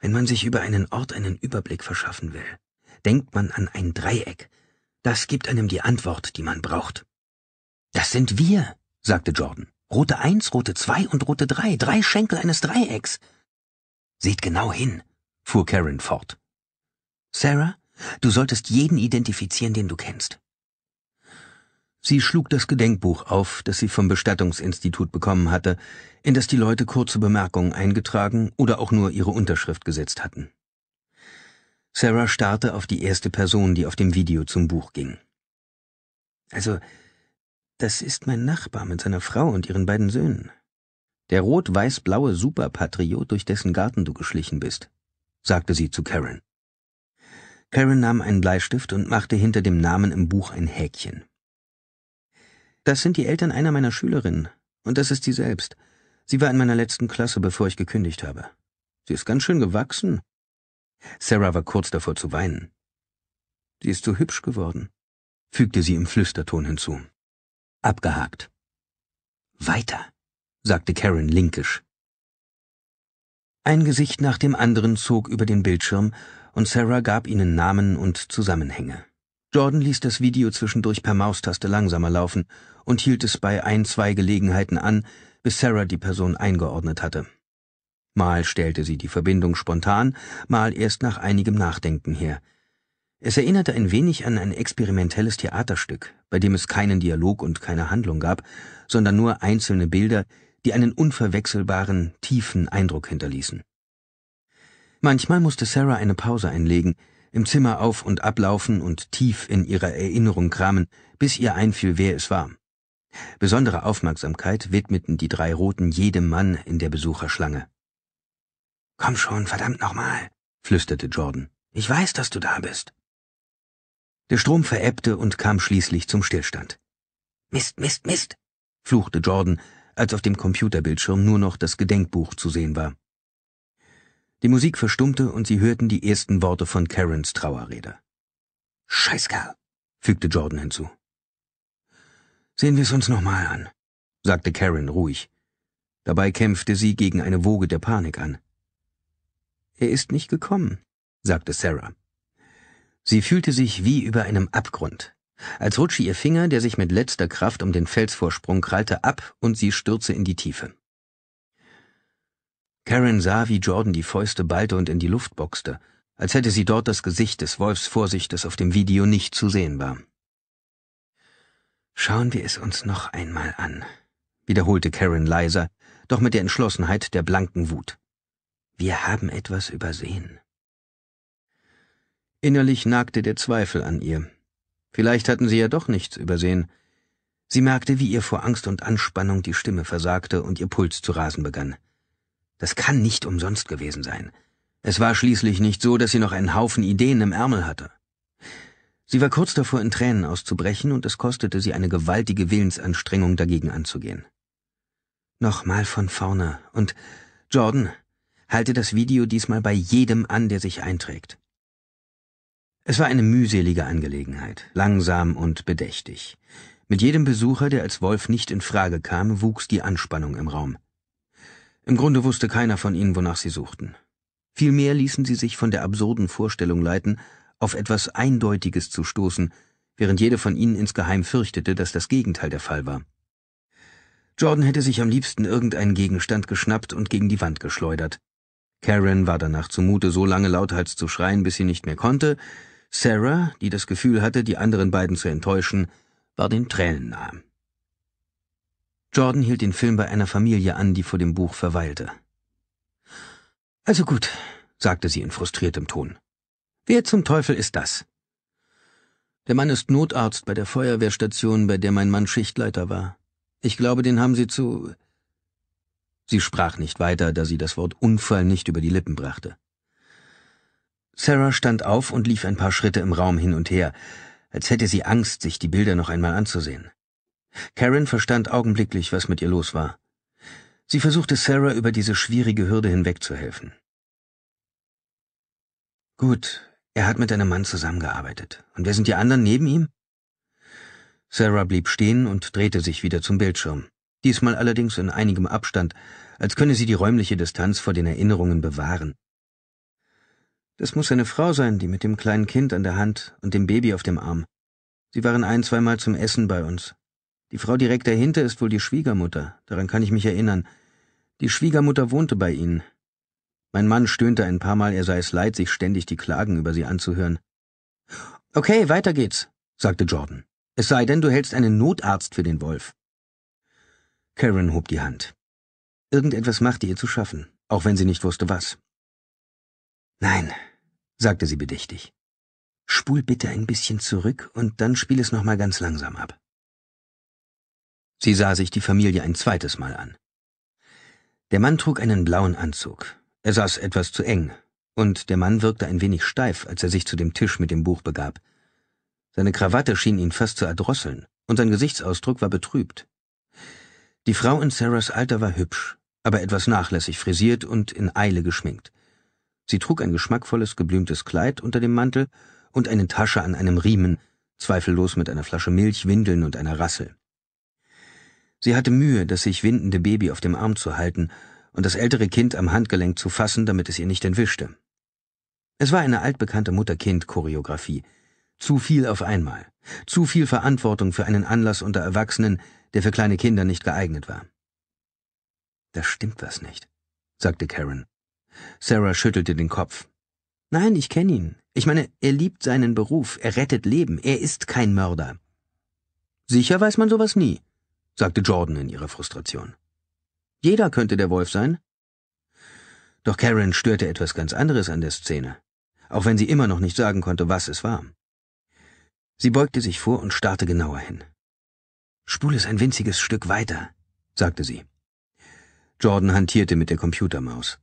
Wenn man sich über einen Ort einen Überblick verschaffen will, denkt man an ein Dreieck. Das gibt einem die Antwort, die man braucht. Das sind wir, sagte Jordan. Rote eins, Rote zwei und Rote drei, drei Schenkel eines Dreiecks. Seht genau hin, fuhr Karen fort. Sarah, du solltest jeden identifizieren, den du kennst. Sie schlug das Gedenkbuch auf, das sie vom Bestattungsinstitut bekommen hatte, in das die Leute kurze Bemerkungen eingetragen oder auch nur ihre Unterschrift gesetzt hatten. Sarah starrte auf die erste Person, die auf dem Video zum Buch ging. Also, das ist mein Nachbar mit seiner Frau und ihren beiden Söhnen. Der rot-weiß-blaue Superpatriot, durch dessen Garten du geschlichen bist, sagte sie zu Karen. Karen nahm einen Bleistift und machte hinter dem Namen im Buch ein Häkchen. Das sind die Eltern einer meiner Schülerinnen. Und das ist sie selbst. Sie war in meiner letzten Klasse, bevor ich gekündigt habe. Sie ist ganz schön gewachsen. Sarah war kurz davor zu weinen. Sie ist so hübsch geworden, fügte sie im Flüsterton hinzu. Abgehakt. Weiter, sagte Karen linkisch. Ein Gesicht nach dem anderen zog über den Bildschirm und Sarah gab ihnen Namen und Zusammenhänge. Jordan ließ das Video zwischendurch per Maustaste langsamer laufen und hielt es bei ein, zwei Gelegenheiten an, bis Sarah die Person eingeordnet hatte. Mal stellte sie die Verbindung spontan, mal erst nach einigem Nachdenken her. Es erinnerte ein wenig an ein experimentelles Theaterstück, bei dem es keinen Dialog und keine Handlung gab, sondern nur einzelne Bilder, die einen unverwechselbaren, tiefen Eindruck hinterließen. Manchmal musste Sarah eine Pause einlegen, im Zimmer auf und ablaufen und tief in ihrer Erinnerung kramen, bis ihr einfiel, wer es war. Besondere Aufmerksamkeit widmeten die drei Roten jedem Mann in der Besucherschlange. Komm schon, verdammt nochmal, flüsterte Jordan. Ich weiß, dass du da bist. Der Strom verebbte und kam schließlich zum Stillstand. Mist, Mist, Mist, fluchte Jordan, als auf dem Computerbildschirm nur noch das Gedenkbuch zu sehen war. Die Musik verstummte und sie hörten die ersten Worte von Karens Trauerrede. Scheißkerl, fügte Jordan hinzu. Sehen wir es uns nochmal an, sagte Karen ruhig. Dabei kämpfte sie gegen eine Woge der Panik an. Er ist nicht gekommen, sagte Sarah. Sie fühlte sich wie über einem Abgrund, als rutsche ihr Finger, der sich mit letzter Kraft um den Felsvorsprung krallte, ab und sie stürze in die Tiefe. Karen sah, wie Jordan die Fäuste ballte und in die Luft boxte, als hätte sie dort das Gesicht des Wolfs vor sich, das auf dem Video nicht zu sehen war. Schauen wir es uns noch einmal an, wiederholte Karen leiser, doch mit der Entschlossenheit der blanken Wut. Wir haben etwas übersehen. Innerlich nagte der Zweifel an ihr. Vielleicht hatten sie ja doch nichts übersehen. Sie merkte, wie ihr vor Angst und Anspannung die Stimme versagte und ihr Puls zu rasen begann. Das kann nicht umsonst gewesen sein. Es war schließlich nicht so, dass sie noch einen Haufen Ideen im Ärmel hatte. Sie war kurz davor, in Tränen auszubrechen, und es kostete sie eine gewaltige Willensanstrengung, dagegen anzugehen. Nochmal von vorne und Jordan, halte das Video diesmal bei jedem an, der sich einträgt. Es war eine mühselige Angelegenheit, langsam und bedächtig. Mit jedem Besucher, der als Wolf nicht in Frage kam, wuchs die Anspannung im Raum. Im Grunde wusste keiner von ihnen, wonach sie suchten. Vielmehr ließen sie sich von der absurden Vorstellung leiten, auf etwas Eindeutiges zu stoßen, während jede von ihnen insgeheim fürchtete, dass das Gegenteil der Fall war. Jordan hätte sich am liebsten irgendeinen Gegenstand geschnappt und gegen die Wand geschleudert. Karen war danach zumute, so lange lauthals zu schreien, bis sie nicht mehr konnte. Sarah, die das Gefühl hatte, die anderen beiden zu enttäuschen, war den Tränen nahe. Jordan hielt den Film bei einer Familie an, die vor dem Buch verweilte. Also gut, sagte sie in frustriertem Ton. Wer zum Teufel ist das? Der Mann ist Notarzt bei der Feuerwehrstation, bei der mein Mann Schichtleiter war. Ich glaube, den haben Sie zu. Sie sprach nicht weiter, da sie das Wort Unfall nicht über die Lippen brachte. Sarah stand auf und lief ein paar Schritte im Raum hin und her, als hätte sie Angst, sich die Bilder noch einmal anzusehen. Karen verstand augenblicklich, was mit ihr los war. Sie versuchte Sarah über diese schwierige Hürde hinwegzuhelfen. Gut, er hat mit einem Mann zusammengearbeitet. Und wer sind die anderen neben ihm? Sarah blieb stehen und drehte sich wieder zum Bildschirm, diesmal allerdings in einigem Abstand, als könne sie die räumliche Distanz vor den Erinnerungen bewahren. Das muss eine Frau sein, die mit dem kleinen Kind an der Hand und dem Baby auf dem Arm. Sie waren ein, zweimal zum Essen bei uns. Die Frau direkt dahinter ist wohl die Schwiegermutter, daran kann ich mich erinnern. Die Schwiegermutter wohnte bei ihnen, mein Mann stöhnte ein paar Mal, er sei es leid, sich ständig die Klagen über sie anzuhören. Okay, weiter geht's, sagte Jordan. Es sei denn, du hältst einen Notarzt für den Wolf. Karen hob die Hand. Irgendetwas machte ihr zu schaffen, auch wenn sie nicht wusste was. Nein, sagte sie bedächtig. Spul bitte ein bisschen zurück und dann spiel es nochmal ganz langsam ab. Sie sah sich die Familie ein zweites Mal an. Der Mann trug einen blauen Anzug, er saß etwas zu eng, und der Mann wirkte ein wenig steif, als er sich zu dem Tisch mit dem Buch begab. Seine Krawatte schien ihn fast zu erdrosseln, und sein Gesichtsausdruck war betrübt. Die Frau in Sarahs Alter war hübsch, aber etwas nachlässig frisiert und in Eile geschminkt. Sie trug ein geschmackvolles, geblümtes Kleid unter dem Mantel und eine Tasche an einem Riemen, zweifellos mit einer Flasche Milch, Windeln und einer Rassel. Sie hatte Mühe, das sich windende Baby auf dem Arm zu halten, und das ältere Kind am Handgelenk zu fassen, damit es ihr nicht entwischte. Es war eine altbekannte Mutter-Kind-Choreografie. Zu viel auf einmal. Zu viel Verantwortung für einen Anlass unter Erwachsenen, der für kleine Kinder nicht geeignet war. Da stimmt was nicht, sagte Karen. Sarah schüttelte den Kopf. Nein, ich kenne ihn. Ich meine, er liebt seinen Beruf, er rettet Leben, er ist kein Mörder. Sicher weiß man sowas nie, sagte Jordan in ihrer Frustration. Jeder könnte der Wolf sein. Doch Karen störte etwas ganz anderes an der Szene, auch wenn sie immer noch nicht sagen konnte, was es war. Sie beugte sich vor und starrte genauer hin. Spule es ein winziges Stück weiter, sagte sie. Jordan hantierte mit der Computermaus.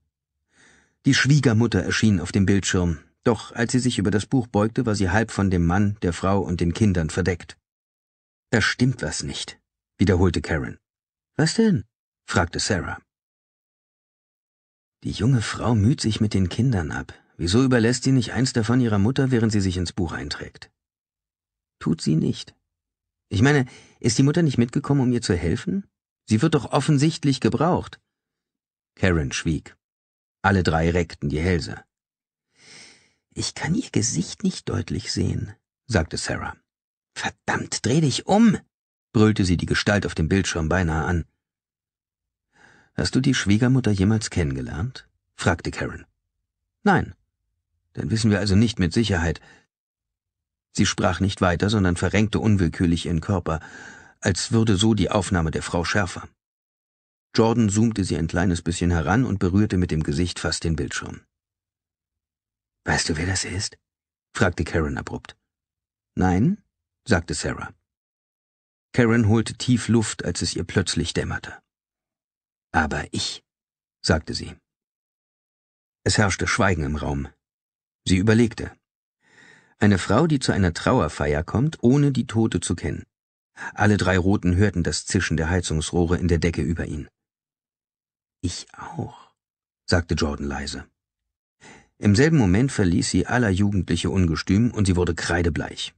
Die Schwiegermutter erschien auf dem Bildschirm, doch als sie sich über das Buch beugte, war sie halb von dem Mann, der Frau und den Kindern verdeckt. Da stimmt was nicht, wiederholte Karen. Was denn? fragte Sarah. Die junge Frau müht sich mit den Kindern ab. Wieso überlässt sie nicht eins davon ihrer Mutter, während sie sich ins Buch einträgt? Tut sie nicht. Ich meine, ist die Mutter nicht mitgekommen, um ihr zu helfen? Sie wird doch offensichtlich gebraucht. Karen schwieg. Alle drei reckten die Hälse. Ich kann ihr Gesicht nicht deutlich sehen, sagte Sarah. Verdammt, dreh dich um! brüllte sie die Gestalt auf dem Bildschirm beinahe an. Hast du die Schwiegermutter jemals kennengelernt? fragte Karen. Nein. Dann wissen wir also nicht mit Sicherheit. Sie sprach nicht weiter, sondern verrenkte unwillkürlich ihren Körper, als würde so die Aufnahme der Frau schärfer. Jordan zoomte sie ein kleines bisschen heran und berührte mit dem Gesicht fast den Bildschirm. Weißt du, wer das ist? fragte Karen abrupt. Nein, sagte Sarah. Karen holte tief Luft, als es ihr plötzlich dämmerte. Aber ich, sagte sie. Es herrschte Schweigen im Raum. Sie überlegte. Eine Frau, die zu einer Trauerfeier kommt, ohne die Tote zu kennen. Alle drei Roten hörten das Zischen der Heizungsrohre in der Decke über ihn. Ich auch, sagte Jordan leise. Im selben Moment verließ sie aller jugendliche Ungestüm und sie wurde kreidebleich.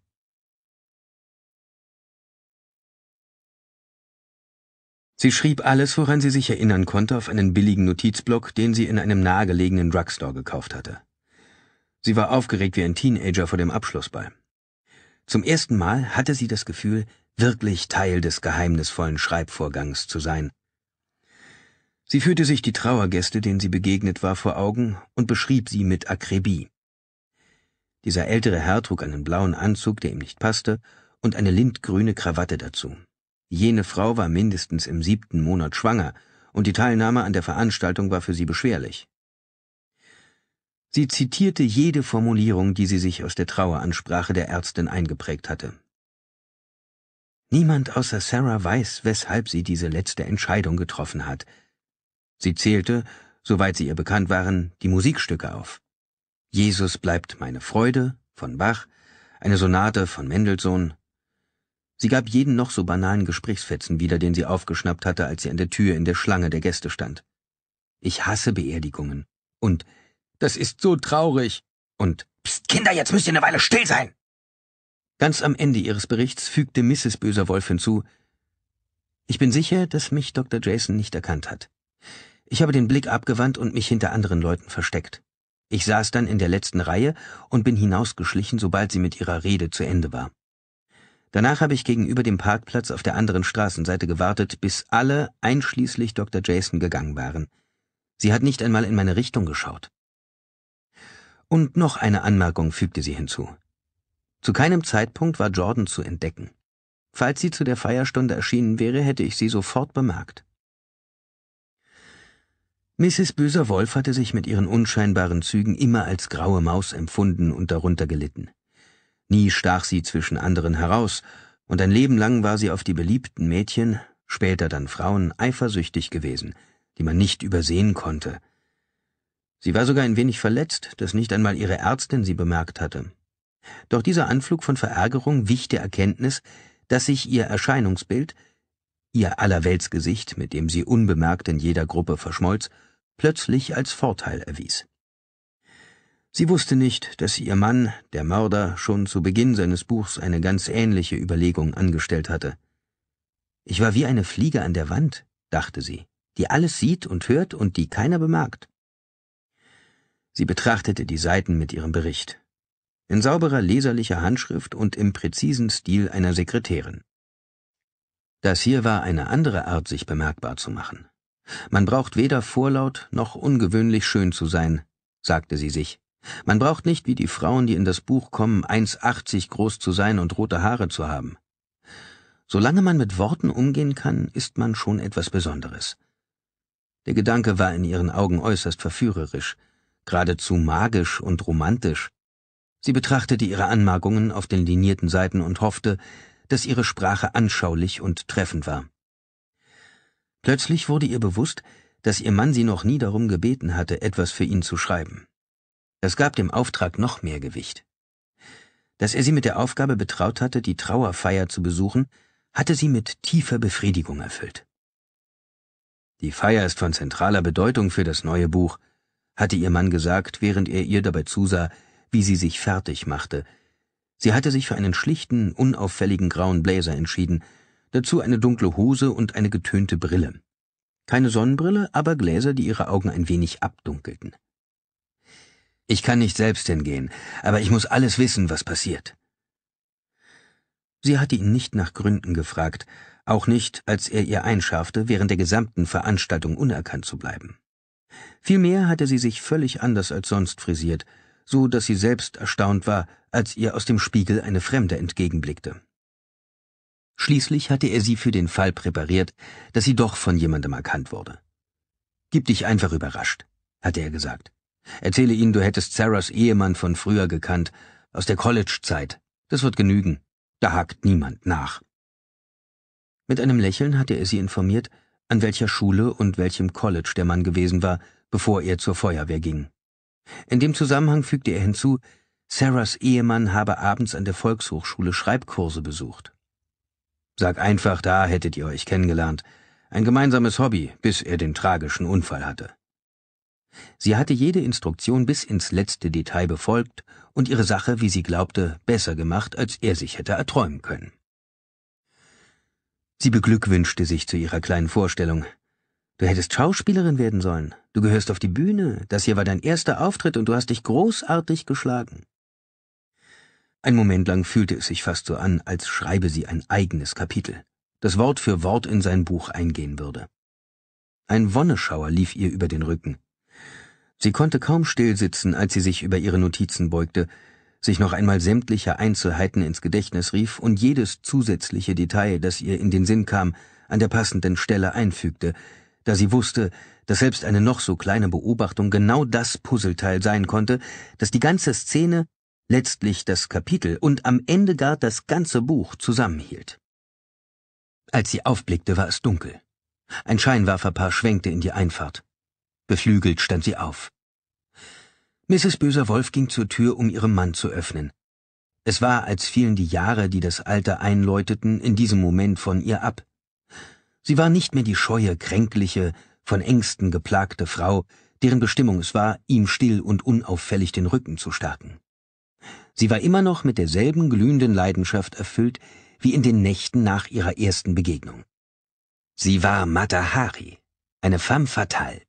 Sie schrieb alles, woran sie sich erinnern konnte, auf einen billigen Notizblock, den sie in einem nahegelegenen Drugstore gekauft hatte. Sie war aufgeregt wie ein Teenager vor dem Abschlussball. Zum ersten Mal hatte sie das Gefühl, wirklich Teil des geheimnisvollen Schreibvorgangs zu sein. Sie führte sich die Trauergäste, denen sie begegnet war, vor Augen und beschrieb sie mit Akribie. Dieser ältere Herr trug einen blauen Anzug, der ihm nicht passte, und eine lindgrüne Krawatte dazu. Jene Frau war mindestens im siebten Monat schwanger, und die Teilnahme an der Veranstaltung war für sie beschwerlich. Sie zitierte jede Formulierung, die sie sich aus der Traueransprache der Ärztin eingeprägt hatte. Niemand außer Sarah weiß, weshalb sie diese letzte Entscheidung getroffen hat. Sie zählte, soweit sie ihr bekannt waren, die Musikstücke auf. Jesus bleibt meine Freude von Bach, eine Sonate von Mendelssohn, Sie gab jeden noch so banalen Gesprächsfetzen wieder, den sie aufgeschnappt hatte, als sie an der Tür in der Schlange der Gäste stand. Ich hasse Beerdigungen. Und das ist so traurig. Und Psst, Kinder, jetzt müsst ihr eine Weile still sein. Ganz am Ende ihres Berichts fügte Mrs. Böser Wolf hinzu Ich bin sicher, dass mich Dr. Jason nicht erkannt hat. Ich habe den Blick abgewandt und mich hinter anderen Leuten versteckt. Ich saß dann in der letzten Reihe und bin hinausgeschlichen, sobald sie mit ihrer Rede zu Ende war. Danach habe ich gegenüber dem Parkplatz auf der anderen Straßenseite gewartet, bis alle, einschließlich Dr. Jason, gegangen waren. Sie hat nicht einmal in meine Richtung geschaut. Und noch eine Anmerkung fügte sie hinzu. Zu keinem Zeitpunkt war Jordan zu entdecken. Falls sie zu der Feierstunde erschienen wäre, hätte ich sie sofort bemerkt. Mrs. Böser-Wolf hatte sich mit ihren unscheinbaren Zügen immer als graue Maus empfunden und darunter gelitten. Nie stach sie zwischen anderen heraus, und ein Leben lang war sie auf die beliebten Mädchen, später dann Frauen, eifersüchtig gewesen, die man nicht übersehen konnte. Sie war sogar ein wenig verletzt, dass nicht einmal ihre Ärztin sie bemerkt hatte. Doch dieser Anflug von Verärgerung wich der Erkenntnis, dass sich ihr Erscheinungsbild, ihr Allerweltsgesicht, mit dem sie unbemerkt in jeder Gruppe verschmolz, plötzlich als Vorteil erwies. Sie wusste nicht, dass ihr Mann, der Mörder, schon zu Beginn seines Buchs eine ganz ähnliche Überlegung angestellt hatte. Ich war wie eine Fliege an der Wand, dachte sie, die alles sieht und hört und die keiner bemerkt. Sie betrachtete die Seiten mit ihrem Bericht. In sauberer, leserlicher Handschrift und im präzisen Stil einer Sekretärin. Das hier war eine andere Art, sich bemerkbar zu machen. Man braucht weder vorlaut noch ungewöhnlich schön zu sein, sagte sie sich man braucht nicht wie die Frauen, die in das Buch kommen, 1,80 groß zu sein und rote Haare zu haben. Solange man mit Worten umgehen kann, ist man schon etwas Besonderes. Der Gedanke war in ihren Augen äußerst verführerisch, geradezu magisch und romantisch. Sie betrachtete ihre Anmerkungen auf den linierten Seiten und hoffte, dass ihre Sprache anschaulich und treffend war. Plötzlich wurde ihr bewusst, dass ihr Mann sie noch nie darum gebeten hatte, etwas für ihn zu schreiben. Das gab dem Auftrag noch mehr Gewicht. Dass er sie mit der Aufgabe betraut hatte, die Trauerfeier zu besuchen, hatte sie mit tiefer Befriedigung erfüllt. Die Feier ist von zentraler Bedeutung für das neue Buch, hatte ihr Mann gesagt, während er ihr dabei zusah, wie sie sich fertig machte. Sie hatte sich für einen schlichten, unauffälligen grauen Bläser entschieden, dazu eine dunkle Hose und eine getönte Brille. Keine Sonnenbrille, aber Gläser, die ihre Augen ein wenig abdunkelten. Ich kann nicht selbst hingehen, aber ich muss alles wissen, was passiert. Sie hatte ihn nicht nach Gründen gefragt, auch nicht, als er ihr einschärfte, während der gesamten Veranstaltung unerkannt zu bleiben. Vielmehr hatte sie sich völlig anders als sonst frisiert, so dass sie selbst erstaunt war, als ihr aus dem Spiegel eine Fremde entgegenblickte. Schließlich hatte er sie für den Fall präpariert, dass sie doch von jemandem erkannt wurde. Gib dich einfach überrascht, hatte er gesagt. Erzähle ihnen, du hättest Sarahs Ehemann von früher gekannt, aus der College-Zeit. Das wird genügen. Da hakt niemand nach. Mit einem Lächeln hatte er sie informiert, an welcher Schule und welchem College der Mann gewesen war, bevor er zur Feuerwehr ging. In dem Zusammenhang fügte er hinzu, Sarahs Ehemann habe abends an der Volkshochschule Schreibkurse besucht. Sag einfach, da hättet ihr euch kennengelernt. Ein gemeinsames Hobby, bis er den tragischen Unfall hatte. Sie hatte jede Instruktion bis ins letzte Detail befolgt und ihre Sache, wie sie glaubte, besser gemacht, als er sich hätte erträumen können. Sie beglückwünschte sich zu ihrer kleinen Vorstellung. Du hättest Schauspielerin werden sollen. Du gehörst auf die Bühne. Das hier war dein erster Auftritt und du hast dich großartig geschlagen. Ein Moment lang fühlte es sich fast so an, als schreibe sie ein eigenes Kapitel, das Wort für Wort in sein Buch eingehen würde. Ein Wonneschauer lief ihr über den Rücken. Sie konnte kaum stillsitzen, als sie sich über ihre Notizen beugte, sich noch einmal sämtliche Einzelheiten ins Gedächtnis rief und jedes zusätzliche Detail, das ihr in den Sinn kam, an der passenden Stelle einfügte, da sie wusste, dass selbst eine noch so kleine Beobachtung genau das Puzzleteil sein konnte, dass die ganze Szene, letztlich das Kapitel und am Ende gar das ganze Buch zusammenhielt. Als sie aufblickte, war es dunkel. Ein Scheinwerferpaar schwenkte in die Einfahrt. Beflügelt stand sie auf. Mrs. Böser Wolf ging zur Tür, um ihrem Mann zu öffnen. Es war, als fielen die Jahre, die das Alter einläuteten, in diesem Moment von ihr ab. Sie war nicht mehr die scheue, kränkliche, von Ängsten geplagte Frau, deren Bestimmung es war, ihm still und unauffällig den Rücken zu stärken. Sie war immer noch mit derselben glühenden Leidenschaft erfüllt wie in den Nächten nach ihrer ersten Begegnung. Sie war Matahari, eine femme fatale,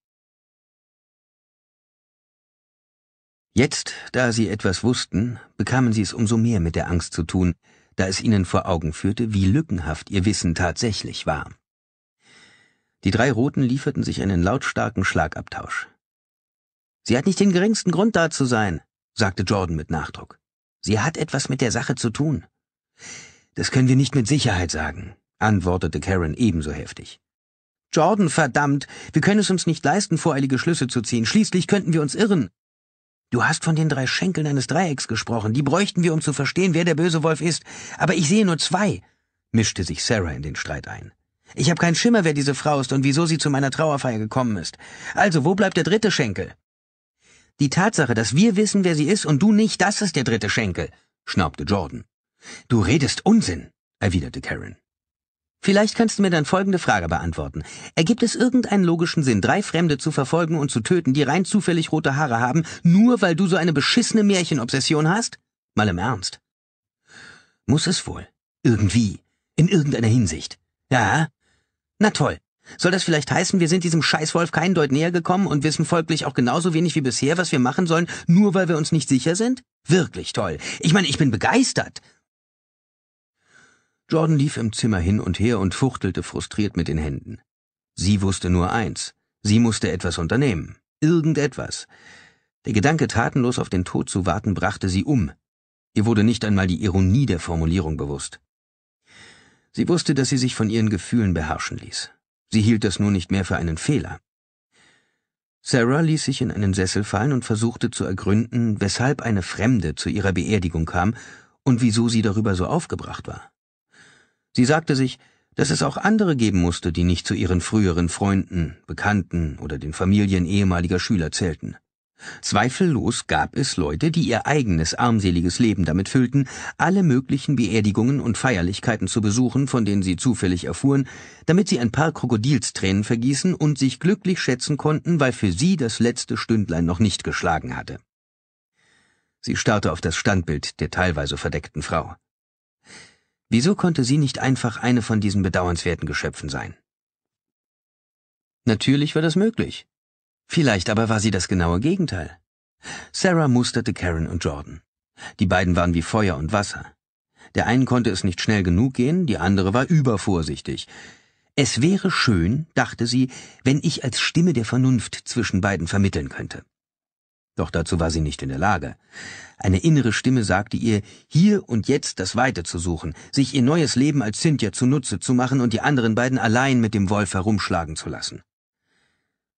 Jetzt, da sie etwas wussten, bekamen sie es umso mehr mit der Angst zu tun, da es ihnen vor Augen führte, wie lückenhaft ihr Wissen tatsächlich war. Die drei Roten lieferten sich einen lautstarken Schlagabtausch. Sie hat nicht den geringsten Grund da zu sein, sagte Jordan mit Nachdruck. Sie hat etwas mit der Sache zu tun. Das können wir nicht mit Sicherheit sagen, antwortete Karen ebenso heftig. Jordan, verdammt, wir können es uns nicht leisten, voreilige Schlüsse zu ziehen. Schließlich könnten wir uns irren. Du hast von den drei Schenkeln eines Dreiecks gesprochen, die bräuchten wir, um zu verstehen, wer der böse Wolf ist, aber ich sehe nur zwei, mischte sich Sarah in den Streit ein. Ich habe keinen Schimmer, wer diese Frau ist und wieso sie zu meiner Trauerfeier gekommen ist. Also, wo bleibt der dritte Schenkel? Die Tatsache, dass wir wissen, wer sie ist und du nicht, das ist der dritte Schenkel, schnaubte Jordan. Du redest Unsinn, erwiderte Karen. Vielleicht kannst du mir dann folgende Frage beantworten. Ergibt es irgendeinen logischen Sinn, drei Fremde zu verfolgen und zu töten, die rein zufällig rote Haare haben, nur weil du so eine beschissene Märchenobsession hast? Mal im Ernst. Muss es wohl. Irgendwie. In irgendeiner Hinsicht. Ja? Na toll. Soll das vielleicht heißen, wir sind diesem Scheißwolf keinen Deut näher gekommen und wissen folglich auch genauso wenig wie bisher, was wir machen sollen, nur weil wir uns nicht sicher sind? Wirklich toll. Ich meine, ich bin begeistert. Jordan lief im Zimmer hin und her und fuchtelte frustriert mit den Händen. Sie wusste nur eins. Sie musste etwas unternehmen. Irgendetwas. Der Gedanke, tatenlos auf den Tod zu warten, brachte sie um. Ihr wurde nicht einmal die Ironie der Formulierung bewusst. Sie wusste, dass sie sich von ihren Gefühlen beherrschen ließ. Sie hielt das nur nicht mehr für einen Fehler. Sarah ließ sich in einen Sessel fallen und versuchte zu ergründen, weshalb eine Fremde zu ihrer Beerdigung kam und wieso sie darüber so aufgebracht war. Sie sagte sich, dass es auch andere geben musste, die nicht zu ihren früheren Freunden, Bekannten oder den Familien ehemaliger Schüler zählten. Zweifellos gab es Leute, die ihr eigenes armseliges Leben damit füllten, alle möglichen Beerdigungen und Feierlichkeiten zu besuchen, von denen sie zufällig erfuhren, damit sie ein paar Krokodilstränen vergießen und sich glücklich schätzen konnten, weil für sie das letzte Stündlein noch nicht geschlagen hatte. Sie starrte auf das Standbild der teilweise verdeckten Frau. Wieso konnte sie nicht einfach eine von diesen bedauernswerten Geschöpfen sein? Natürlich war das möglich. Vielleicht aber war sie das genaue Gegenteil. Sarah musterte Karen und Jordan. Die beiden waren wie Feuer und Wasser. Der einen konnte es nicht schnell genug gehen, die andere war übervorsichtig. Es wäre schön, dachte sie, wenn ich als Stimme der Vernunft zwischen beiden vermitteln könnte. Doch dazu war sie nicht in der Lage. Eine innere Stimme sagte ihr, hier und jetzt das Weite zu suchen, sich ihr neues Leben als Cynthia zunutze zu machen und die anderen beiden allein mit dem Wolf herumschlagen zu lassen.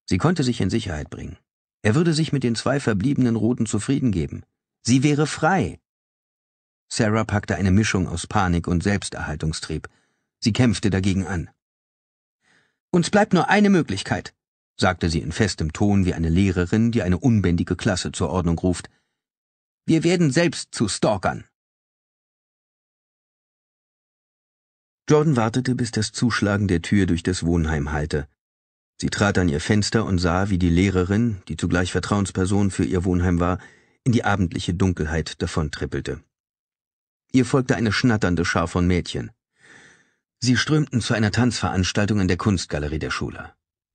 Sie konnte sich in Sicherheit bringen. Er würde sich mit den zwei verbliebenen Roten zufrieden geben. Sie wäre frei. Sarah packte eine Mischung aus Panik und Selbsterhaltungstrieb. Sie kämpfte dagegen an. Uns bleibt nur eine Möglichkeit, sagte sie in festem Ton wie eine Lehrerin, die eine unbändige Klasse zur Ordnung ruft. Wir werden selbst zu Stalkern. Jordan wartete, bis das Zuschlagen der Tür durch das Wohnheim hallte. Sie trat an ihr Fenster und sah, wie die Lehrerin, die zugleich Vertrauensperson für ihr Wohnheim war, in die abendliche Dunkelheit davontrippelte. Ihr folgte eine schnatternde Schar von Mädchen. Sie strömten zu einer Tanzveranstaltung in der Kunstgalerie der Schule.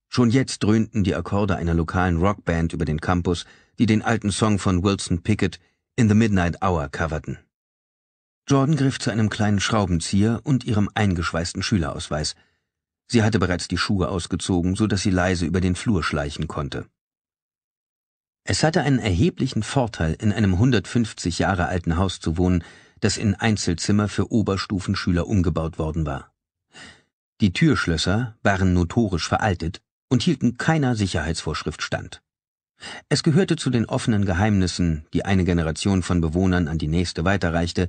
Schon jetzt dröhnten die Akkorde einer lokalen Rockband über den Campus, die den alten Song von Wilson Pickett In the Midnight Hour coverten. Jordan griff zu einem kleinen Schraubenzieher und ihrem eingeschweißten Schülerausweis. Sie hatte bereits die Schuhe ausgezogen, so dass sie leise über den Flur schleichen konnte. Es hatte einen erheblichen Vorteil, in einem 150 Jahre alten Haus zu wohnen, das in Einzelzimmer für Oberstufenschüler umgebaut worden war. Die Türschlösser waren notorisch veraltet und hielten keiner Sicherheitsvorschrift stand. Es gehörte zu den offenen Geheimnissen, die eine Generation von Bewohnern an die nächste weiterreichte,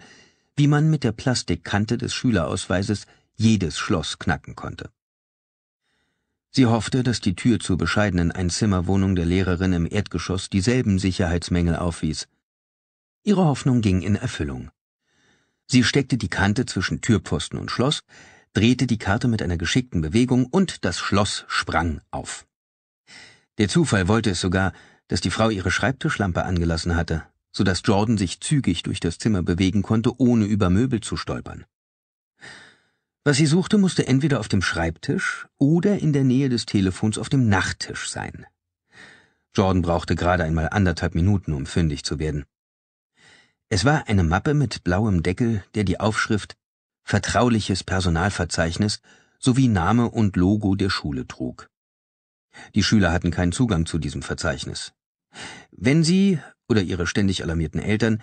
wie man mit der Plastikkante des Schülerausweises jedes Schloss knacken konnte. Sie hoffte, dass die Tür zur bescheidenen Einzimmerwohnung der Lehrerin im Erdgeschoss dieselben Sicherheitsmängel aufwies. Ihre Hoffnung ging in Erfüllung. Sie steckte die Kante zwischen Türpfosten und Schloss, drehte die Karte mit einer geschickten Bewegung und das Schloss sprang auf. Der Zufall wollte es sogar, dass die Frau ihre Schreibtischlampe angelassen hatte, so dass Jordan sich zügig durch das Zimmer bewegen konnte, ohne über Möbel zu stolpern. Was sie suchte, musste entweder auf dem Schreibtisch oder in der Nähe des Telefons auf dem Nachttisch sein. Jordan brauchte gerade einmal anderthalb Minuten, um fündig zu werden. Es war eine Mappe mit blauem Deckel, der die Aufschrift vertrauliches Personalverzeichnis sowie Name und Logo der Schule trug. Die Schüler hatten keinen Zugang zu diesem Verzeichnis. Wenn Sie oder Ihre ständig alarmierten Eltern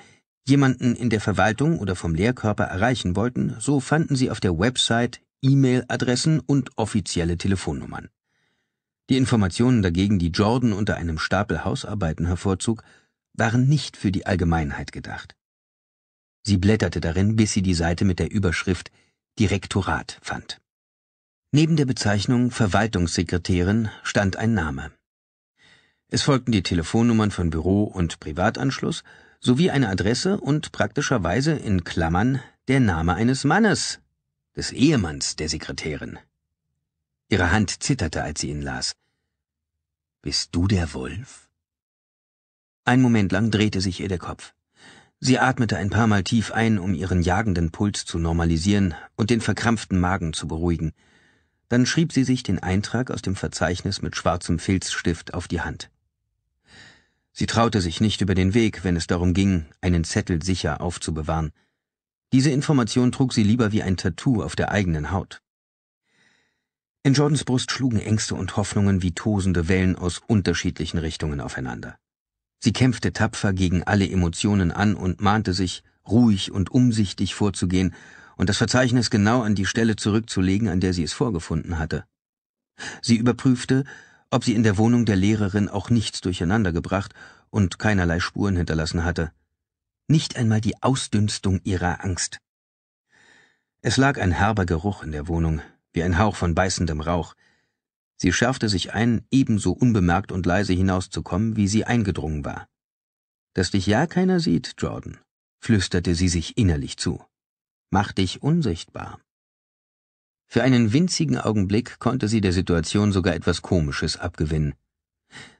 jemanden in der Verwaltung oder vom Lehrkörper erreichen wollten, so fanden Sie auf der Website E-Mail-Adressen und offizielle Telefonnummern. Die Informationen dagegen, die Jordan unter einem Stapel Hausarbeiten hervorzog, waren nicht für die Allgemeinheit gedacht. Sie blätterte darin, bis sie die Seite mit der Überschrift Direktorat fand. Neben der Bezeichnung Verwaltungssekretärin stand ein Name. Es folgten die Telefonnummern von Büro und Privatanschluss sowie eine Adresse und praktischerweise in Klammern der Name eines Mannes, des Ehemanns der Sekretärin. Ihre Hand zitterte, als sie ihn las. Bist du der Wolf? Ein Moment lang drehte sich ihr der Kopf. Sie atmete ein paar Mal tief ein, um ihren jagenden Puls zu normalisieren und den verkrampften Magen zu beruhigen. Dann schrieb sie sich den Eintrag aus dem Verzeichnis mit schwarzem Filzstift auf die Hand. Sie traute sich nicht über den Weg, wenn es darum ging, einen Zettel sicher aufzubewahren. Diese Information trug sie lieber wie ein Tattoo auf der eigenen Haut. In Jordans Brust schlugen Ängste und Hoffnungen wie tosende Wellen aus unterschiedlichen Richtungen aufeinander. Sie kämpfte tapfer gegen alle Emotionen an und mahnte sich, ruhig und umsichtig vorzugehen und das Verzeichnis genau an die Stelle zurückzulegen, an der sie es vorgefunden hatte. Sie überprüfte, ob sie in der Wohnung der Lehrerin auch nichts durcheinandergebracht und keinerlei Spuren hinterlassen hatte. Nicht einmal die Ausdünstung ihrer Angst. Es lag ein herber Geruch in der Wohnung, wie ein Hauch von beißendem Rauch, Sie schärfte sich ein, ebenso unbemerkt und leise hinauszukommen, wie sie eingedrungen war. Dass dich ja keiner sieht, Jordan, flüsterte sie sich innerlich zu. Mach dich unsichtbar. Für einen winzigen Augenblick konnte sie der Situation sogar etwas Komisches abgewinnen.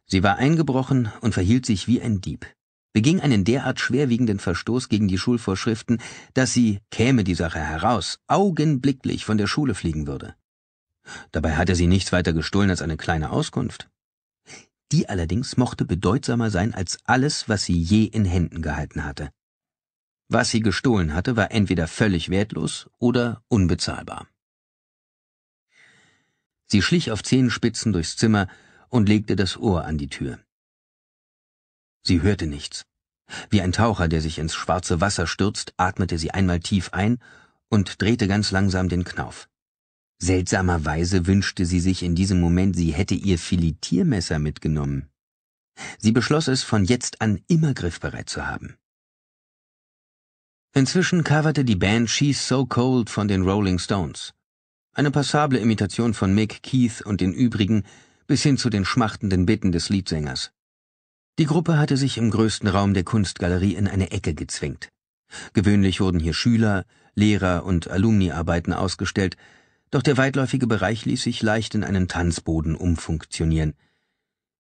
Sie war eingebrochen und verhielt sich wie ein Dieb, beging einen derart schwerwiegenden Verstoß gegen die Schulvorschriften, dass sie, käme die Sache heraus, augenblicklich von der Schule fliegen würde. Dabei hatte sie nichts weiter gestohlen als eine kleine Auskunft. Die allerdings mochte bedeutsamer sein als alles, was sie je in Händen gehalten hatte. Was sie gestohlen hatte, war entweder völlig wertlos oder unbezahlbar. Sie schlich auf Zehenspitzen durchs Zimmer und legte das Ohr an die Tür. Sie hörte nichts. Wie ein Taucher, der sich ins schwarze Wasser stürzt, atmete sie einmal tief ein und drehte ganz langsam den Knauf. Seltsamerweise wünschte sie sich in diesem Moment, sie hätte ihr Filetiermesser mitgenommen. Sie beschloss es, von jetzt an immer griffbereit zu haben. Inzwischen coverte die Band She's So Cold von den Rolling Stones. Eine passable Imitation von Mick Keith und den übrigen, bis hin zu den schmachtenden Bitten des Liedsängers. Die Gruppe hatte sich im größten Raum der Kunstgalerie in eine Ecke gezwängt. Gewöhnlich wurden hier Schüler, Lehrer und Alumniarbeiten ausgestellt, doch der weitläufige Bereich ließ sich leicht in einen Tanzboden umfunktionieren.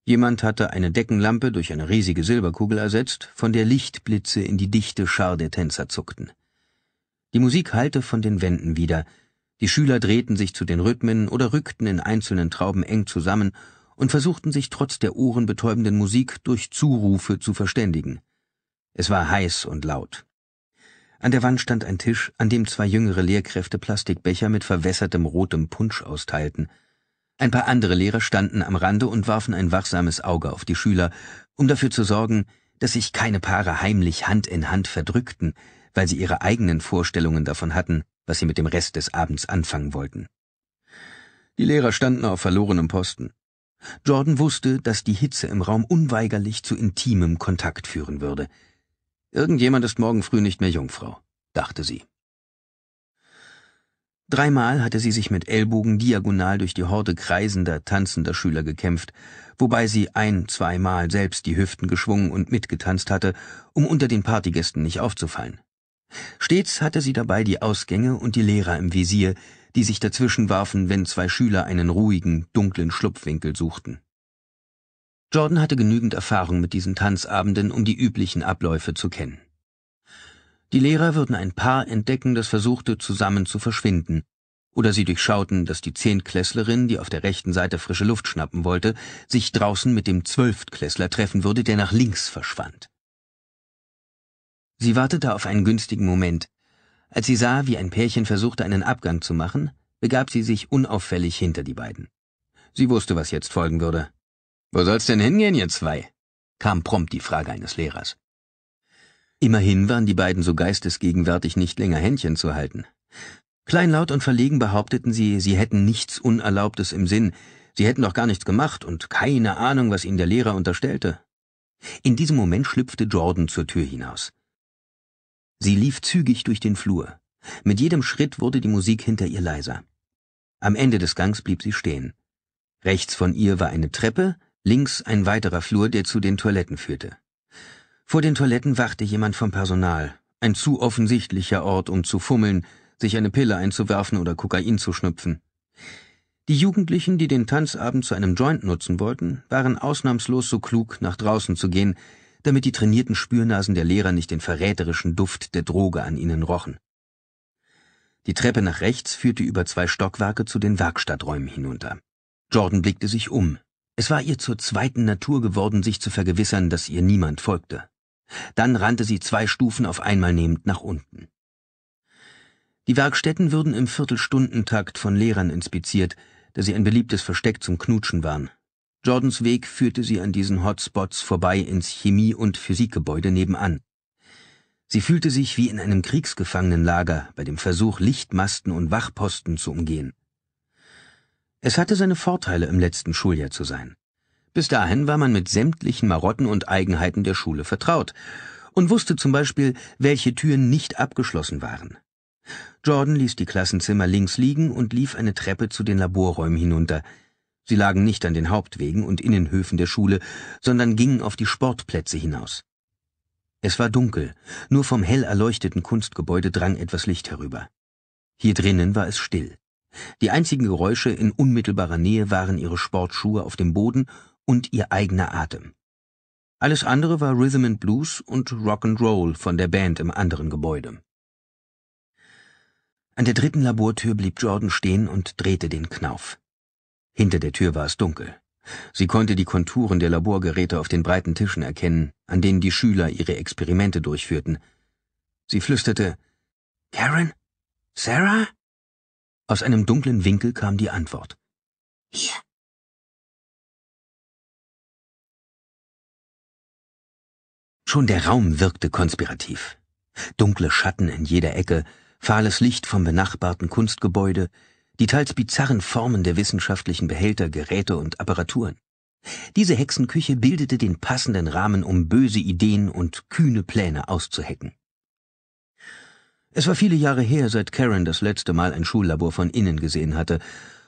Jemand hatte eine Deckenlampe durch eine riesige Silberkugel ersetzt, von der Lichtblitze in die dichte Schar der Tänzer zuckten. Die Musik hallte von den Wänden wieder, die Schüler drehten sich zu den Rhythmen oder rückten in einzelnen Trauben eng zusammen und versuchten sich trotz der ohrenbetäubenden Musik durch Zurufe zu verständigen. Es war heiß und laut. An der Wand stand ein Tisch, an dem zwei jüngere Lehrkräfte Plastikbecher mit verwässertem rotem Punsch austeilten. Ein paar andere Lehrer standen am Rande und warfen ein wachsames Auge auf die Schüler, um dafür zu sorgen, dass sich keine Paare heimlich Hand in Hand verdrückten, weil sie ihre eigenen Vorstellungen davon hatten, was sie mit dem Rest des Abends anfangen wollten. Die Lehrer standen auf verlorenem Posten. Jordan wusste, dass die Hitze im Raum unweigerlich zu intimem Kontakt führen würde – Irgendjemand ist morgen früh nicht mehr Jungfrau, dachte sie. Dreimal hatte sie sich mit Ellbogen diagonal durch die Horde kreisender, tanzender Schüler gekämpft, wobei sie ein, zweimal selbst die Hüften geschwungen und mitgetanzt hatte, um unter den Partygästen nicht aufzufallen. Stets hatte sie dabei die Ausgänge und die Lehrer im Visier, die sich dazwischen warfen, wenn zwei Schüler einen ruhigen, dunklen Schlupfwinkel suchten. Jordan hatte genügend Erfahrung mit diesen Tanzabenden, um die üblichen Abläufe zu kennen. Die Lehrer würden ein Paar entdecken, das versuchte, zusammen zu verschwinden, oder sie durchschauten, dass die Zehntklässlerin, die auf der rechten Seite frische Luft schnappen wollte, sich draußen mit dem Zwölftklässler treffen würde, der nach links verschwand. Sie wartete auf einen günstigen Moment. Als sie sah, wie ein Pärchen versuchte, einen Abgang zu machen, begab sie sich unauffällig hinter die beiden. Sie wusste, was jetzt folgen würde. Wo soll's denn hingehen, ihr zwei? kam prompt die Frage eines Lehrers. Immerhin waren die beiden so geistesgegenwärtig nicht länger Händchen zu halten. Kleinlaut und verlegen behaupteten sie, sie hätten nichts Unerlaubtes im Sinn, sie hätten doch gar nichts gemacht und keine Ahnung, was ihnen der Lehrer unterstellte. In diesem Moment schlüpfte Jordan zur Tür hinaus. Sie lief zügig durch den Flur. Mit jedem Schritt wurde die Musik hinter ihr leiser. Am Ende des Gangs blieb sie stehen. Rechts von ihr war eine Treppe, Links ein weiterer Flur, der zu den Toiletten führte. Vor den Toiletten wachte jemand vom Personal. Ein zu offensichtlicher Ort, um zu fummeln, sich eine Pille einzuwerfen oder Kokain zu schnüpfen. Die Jugendlichen, die den Tanzabend zu einem Joint nutzen wollten, waren ausnahmslos so klug, nach draußen zu gehen, damit die trainierten Spürnasen der Lehrer nicht den verräterischen Duft der Droge an ihnen rochen. Die Treppe nach rechts führte über zwei Stockwerke zu den Werkstatträumen hinunter. Jordan blickte sich um. Es war ihr zur zweiten Natur geworden, sich zu vergewissern, dass ihr niemand folgte. Dann rannte sie zwei Stufen auf einmal nehmend nach unten. Die Werkstätten würden im Viertelstundentakt von Lehrern inspiziert, da sie ein beliebtes Versteck zum Knutschen waren. Jordans Weg führte sie an diesen Hotspots vorbei ins Chemie- und Physikgebäude nebenan. Sie fühlte sich wie in einem Kriegsgefangenenlager bei dem Versuch, Lichtmasten und Wachposten zu umgehen. Es hatte seine Vorteile, im letzten Schuljahr zu sein. Bis dahin war man mit sämtlichen Marotten und Eigenheiten der Schule vertraut und wusste zum Beispiel, welche Türen nicht abgeschlossen waren. Jordan ließ die Klassenzimmer links liegen und lief eine Treppe zu den Laborräumen hinunter. Sie lagen nicht an den Hauptwegen und Innenhöfen der Schule, sondern gingen auf die Sportplätze hinaus. Es war dunkel, nur vom hell erleuchteten Kunstgebäude drang etwas Licht herüber. Hier drinnen war es still. Die einzigen Geräusche in unmittelbarer Nähe waren ihre Sportschuhe auf dem Boden und ihr eigener Atem. Alles andere war Rhythm and Blues und Rock and Roll von der Band im anderen Gebäude. An der dritten Labortür blieb Jordan stehen und drehte den Knauf. Hinter der Tür war es dunkel. Sie konnte die Konturen der Laborgeräte auf den breiten Tischen erkennen, an denen die Schüler ihre Experimente durchführten. Sie flüsterte Karen? Sarah? Aus einem dunklen Winkel kam die Antwort. Hier. Schon der Raum wirkte konspirativ. Dunkle Schatten in jeder Ecke, fahles Licht vom benachbarten Kunstgebäude, die teils bizarren Formen der wissenschaftlichen Behälter, Geräte und Apparaturen. Diese Hexenküche bildete den passenden Rahmen, um böse Ideen und kühne Pläne auszuhecken. Es war viele Jahre her, seit Karen das letzte Mal ein Schullabor von innen gesehen hatte,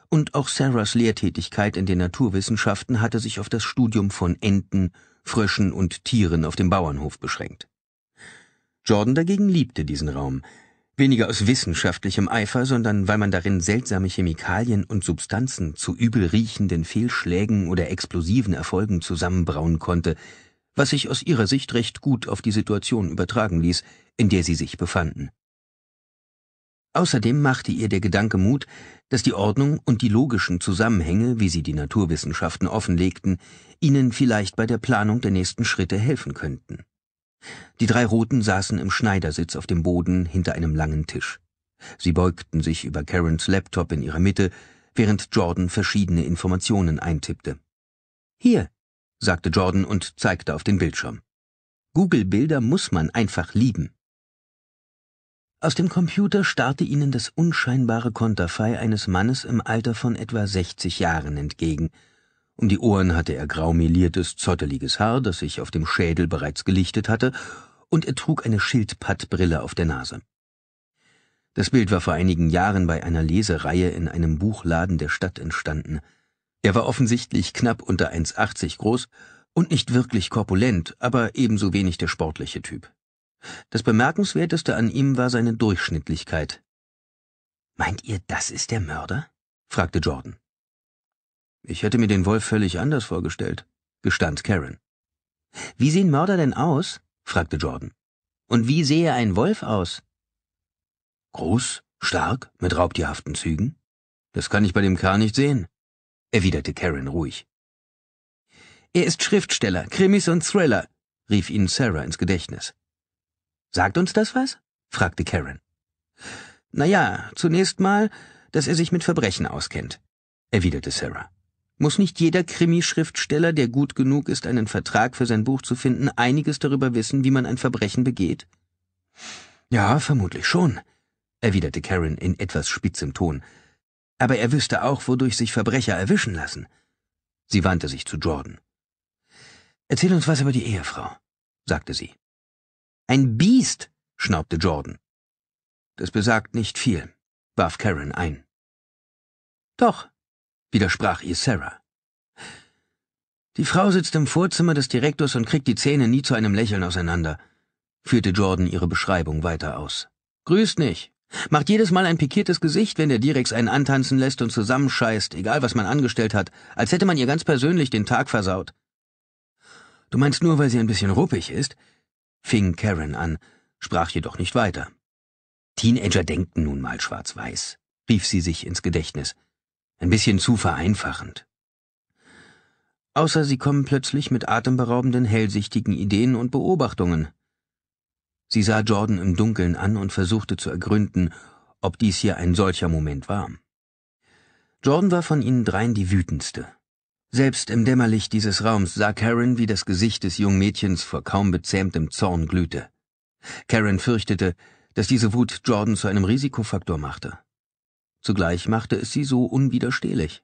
und auch Sarahs Lehrtätigkeit in den Naturwissenschaften hatte sich auf das Studium von Enten, Fröschen und Tieren auf dem Bauernhof beschränkt. Jordan dagegen liebte diesen Raum, weniger aus wissenschaftlichem Eifer, sondern weil man darin seltsame Chemikalien und Substanzen zu übel riechenden Fehlschlägen oder explosiven Erfolgen zusammenbrauen konnte, was sich aus ihrer Sicht recht gut auf die Situation übertragen ließ, in der sie sich befanden. Außerdem machte ihr der Gedanke Mut, dass die Ordnung und die logischen Zusammenhänge, wie sie die Naturwissenschaften offenlegten, ihnen vielleicht bei der Planung der nächsten Schritte helfen könnten. Die drei Roten saßen im Schneidersitz auf dem Boden hinter einem langen Tisch. Sie beugten sich über Karens Laptop in ihrer Mitte, während Jordan verschiedene Informationen eintippte. Hier, sagte Jordan und zeigte auf den Bildschirm. Google Bilder muss man einfach lieben. Aus dem Computer starrte ihnen das unscheinbare Konterfei eines Mannes im Alter von etwa 60 Jahren entgegen. Um die Ohren hatte er graumeliertes, zotteliges Haar, das sich auf dem Schädel bereits gelichtet hatte, und er trug eine Schildpattbrille auf der Nase. Das Bild war vor einigen Jahren bei einer Lesereihe in einem Buchladen der Stadt entstanden. Er war offensichtlich knapp unter 1,80 groß und nicht wirklich korpulent, aber ebenso wenig der sportliche Typ. Das Bemerkenswerteste an ihm war seine Durchschnittlichkeit. Meint ihr, das ist der Mörder? fragte Jordan. Ich hätte mir den Wolf völlig anders vorgestellt, gestand Karen. Wie sehen Mörder denn aus? fragte Jordan. Und wie sehe ein Wolf aus? Groß, stark, mit raubtierhaften Zügen? Das kann ich bei dem K nicht sehen, erwiderte Karen ruhig. Er ist Schriftsteller, Krimis und Thriller, rief ihnen Sarah ins Gedächtnis. Sagt uns das was? fragte Karen. Na ja, zunächst mal, dass er sich mit Verbrechen auskennt, erwiderte Sarah. Muss nicht jeder Krimi-Schriftsteller, der gut genug ist, einen Vertrag für sein Buch zu finden, einiges darüber wissen, wie man ein Verbrechen begeht? Ja, vermutlich schon, erwiderte Karen in etwas spitzem Ton. Aber er wüsste auch, wodurch sich Verbrecher erwischen lassen. Sie wandte sich zu Jordan. Erzähl uns was über die Ehefrau, sagte sie. Ein Biest, schnaubte Jordan. Das besagt nicht viel, warf Karen ein. Doch, widersprach ihr Sarah. Die Frau sitzt im Vorzimmer des Direktors und kriegt die Zähne nie zu einem Lächeln auseinander, führte Jordan ihre Beschreibung weiter aus. Grüßt nicht. Macht jedes Mal ein pikiertes Gesicht, wenn der Direx einen antanzen lässt und zusammenscheißt, egal was man angestellt hat, als hätte man ihr ganz persönlich den Tag versaut. Du meinst nur, weil sie ein bisschen ruppig ist, fing Karen an, sprach jedoch nicht weiter. Teenager denken nun mal schwarz-weiß, rief sie sich ins Gedächtnis. Ein bisschen zu vereinfachend. Außer sie kommen plötzlich mit atemberaubenden, hellsichtigen Ideen und Beobachtungen. Sie sah Jordan im Dunkeln an und versuchte zu ergründen, ob dies hier ein solcher Moment war. Jordan war von ihnen dreien die wütendste. Selbst im Dämmerlicht dieses Raums sah Karen, wie das Gesicht des jungen Mädchens vor kaum bezähmtem Zorn glühte. Karen fürchtete, dass diese Wut Jordan zu einem Risikofaktor machte. Zugleich machte es sie so unwiderstehlich.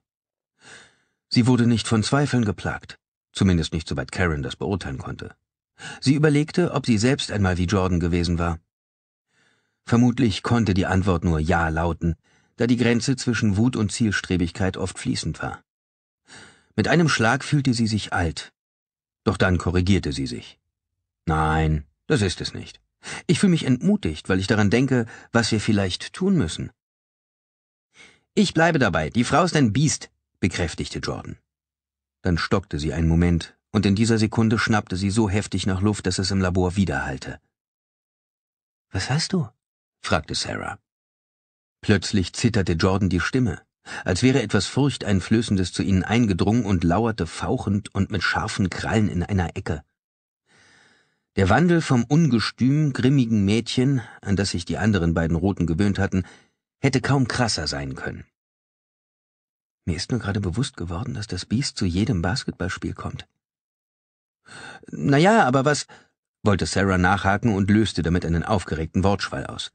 Sie wurde nicht von Zweifeln geplagt, zumindest nicht soweit Karen das beurteilen konnte. Sie überlegte, ob sie selbst einmal wie Jordan gewesen war. Vermutlich konnte die Antwort nur Ja lauten, da die Grenze zwischen Wut und Zielstrebigkeit oft fließend war. Mit einem Schlag fühlte sie sich alt. Doch dann korrigierte sie sich. Nein, das ist es nicht. Ich fühle mich entmutigt, weil ich daran denke, was wir vielleicht tun müssen. Ich bleibe dabei, die Frau ist ein Biest, bekräftigte Jordan. Dann stockte sie einen Moment, und in dieser Sekunde schnappte sie so heftig nach Luft, dass es im Labor widerhallte. Was hast du? fragte Sarah. Plötzlich zitterte Jordan die Stimme als wäre etwas Furchteinflößendes zu ihnen eingedrungen und lauerte fauchend und mit scharfen Krallen in einer Ecke. Der Wandel vom ungestüm, grimmigen Mädchen, an das sich die anderen beiden Roten gewöhnt hatten, hätte kaum krasser sein können. Mir ist nur gerade bewusst geworden, dass das Biest zu jedem Basketballspiel kommt. Naja, aber was, wollte Sarah nachhaken und löste damit einen aufgeregten Wortschwall aus.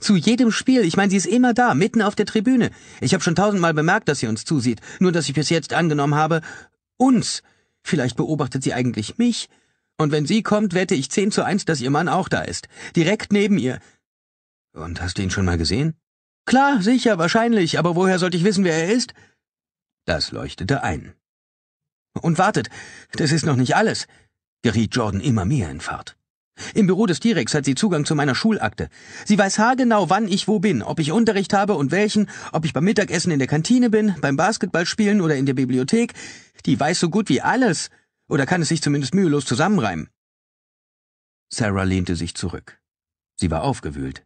Zu jedem Spiel. Ich meine, sie ist immer da, mitten auf der Tribüne. Ich habe schon tausendmal bemerkt, dass sie uns zusieht. Nur, dass ich bis jetzt angenommen habe, uns. Vielleicht beobachtet sie eigentlich mich. Und wenn sie kommt, wette ich zehn zu eins, dass ihr Mann auch da ist. Direkt neben ihr. Und hast du ihn schon mal gesehen? Klar, sicher, wahrscheinlich. Aber woher sollte ich wissen, wer er ist? Das leuchtete ein. Und wartet, das ist noch nicht alles, geriet Jordan immer mehr in Fahrt. Im Büro des T-Rex hat sie Zugang zu meiner Schulakte. Sie weiß haargenau, wann ich wo bin, ob ich Unterricht habe und welchen, ob ich beim Mittagessen in der Kantine bin, beim Basketballspielen oder in der Bibliothek. Die weiß so gut wie alles. Oder kann es sich zumindest mühelos zusammenreimen. Sarah lehnte sich zurück. Sie war aufgewühlt.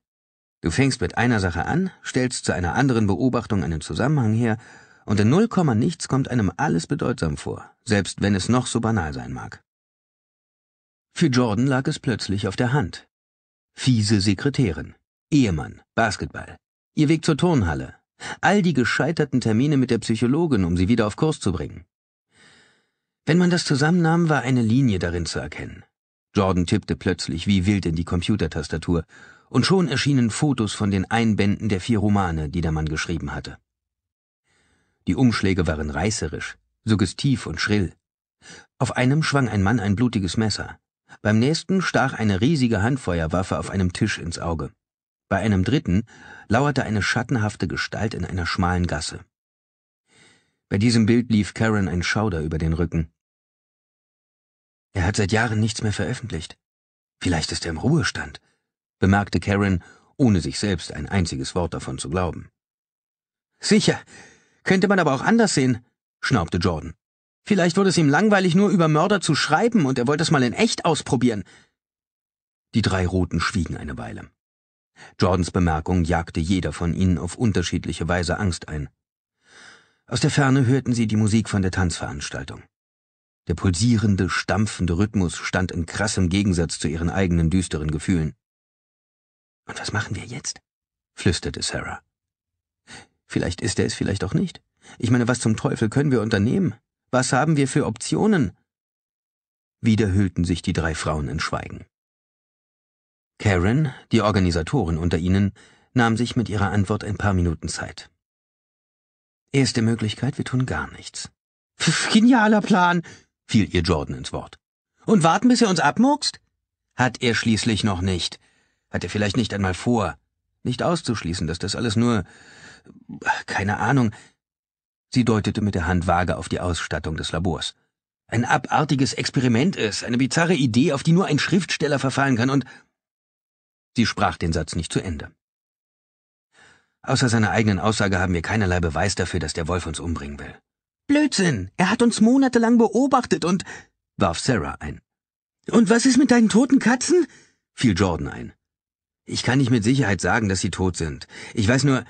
Du fängst mit einer Sache an, stellst zu einer anderen Beobachtung einen Zusammenhang her, und in null Komma nichts kommt einem alles bedeutsam vor, selbst wenn es noch so banal sein mag. Für Jordan lag es plötzlich auf der Hand. Fiese Sekretärin, Ehemann, Basketball, ihr Weg zur Turnhalle, all die gescheiterten Termine mit der Psychologin, um sie wieder auf Kurs zu bringen. Wenn man das zusammennahm, war eine Linie darin zu erkennen. Jordan tippte plötzlich wie wild in die Computertastatur, und schon erschienen Fotos von den Einbänden der vier Romane, die der Mann geschrieben hatte. Die Umschläge waren reißerisch, suggestiv und schrill. Auf einem schwang ein Mann ein blutiges Messer, beim nächsten stach eine riesige Handfeuerwaffe auf einem Tisch ins Auge. Bei einem dritten lauerte eine schattenhafte Gestalt in einer schmalen Gasse. Bei diesem Bild lief Karen ein Schauder über den Rücken. Er hat seit Jahren nichts mehr veröffentlicht. Vielleicht ist er im Ruhestand, bemerkte Karen, ohne sich selbst ein einziges Wort davon zu glauben. Sicher, könnte man aber auch anders sehen, schnaubte Jordan. Vielleicht wurde es ihm langweilig, nur über Mörder zu schreiben, und er wollte es mal in echt ausprobieren. Die drei Roten schwiegen eine Weile. Jordans Bemerkung jagte jeder von ihnen auf unterschiedliche Weise Angst ein. Aus der Ferne hörten sie die Musik von der Tanzveranstaltung. Der pulsierende, stampfende Rhythmus stand in krassem Gegensatz zu ihren eigenen düsteren Gefühlen. Und was machen wir jetzt? flüsterte Sarah. Vielleicht ist er es vielleicht auch nicht. Ich meine, was zum Teufel können wir unternehmen? Was haben wir für Optionen? Wieder hüllten sich die drei Frauen in Schweigen. Karen, die Organisatorin unter ihnen, nahm sich mit ihrer Antwort ein paar Minuten Zeit. Erste Möglichkeit, wir tun gar nichts. Pff, genialer Plan, fiel ihr Jordan ins Wort. Und warten, bis er uns abmuckst? Hat er schließlich noch nicht. Hat er vielleicht nicht einmal vor. Nicht auszuschließen, dass das alles nur keine Ahnung, Sie deutete mit der Hand vage auf die Ausstattung des Labors. Ein abartiges Experiment ist, eine bizarre Idee, auf die nur ein Schriftsteller verfallen kann und... Sie sprach den Satz nicht zu Ende. Außer seiner eigenen Aussage haben wir keinerlei Beweis dafür, dass der Wolf uns umbringen will. Blödsinn! Er hat uns monatelang beobachtet und... warf Sarah ein. Und was ist mit deinen toten Katzen? fiel Jordan ein. Ich kann nicht mit Sicherheit sagen, dass sie tot sind. Ich weiß nur,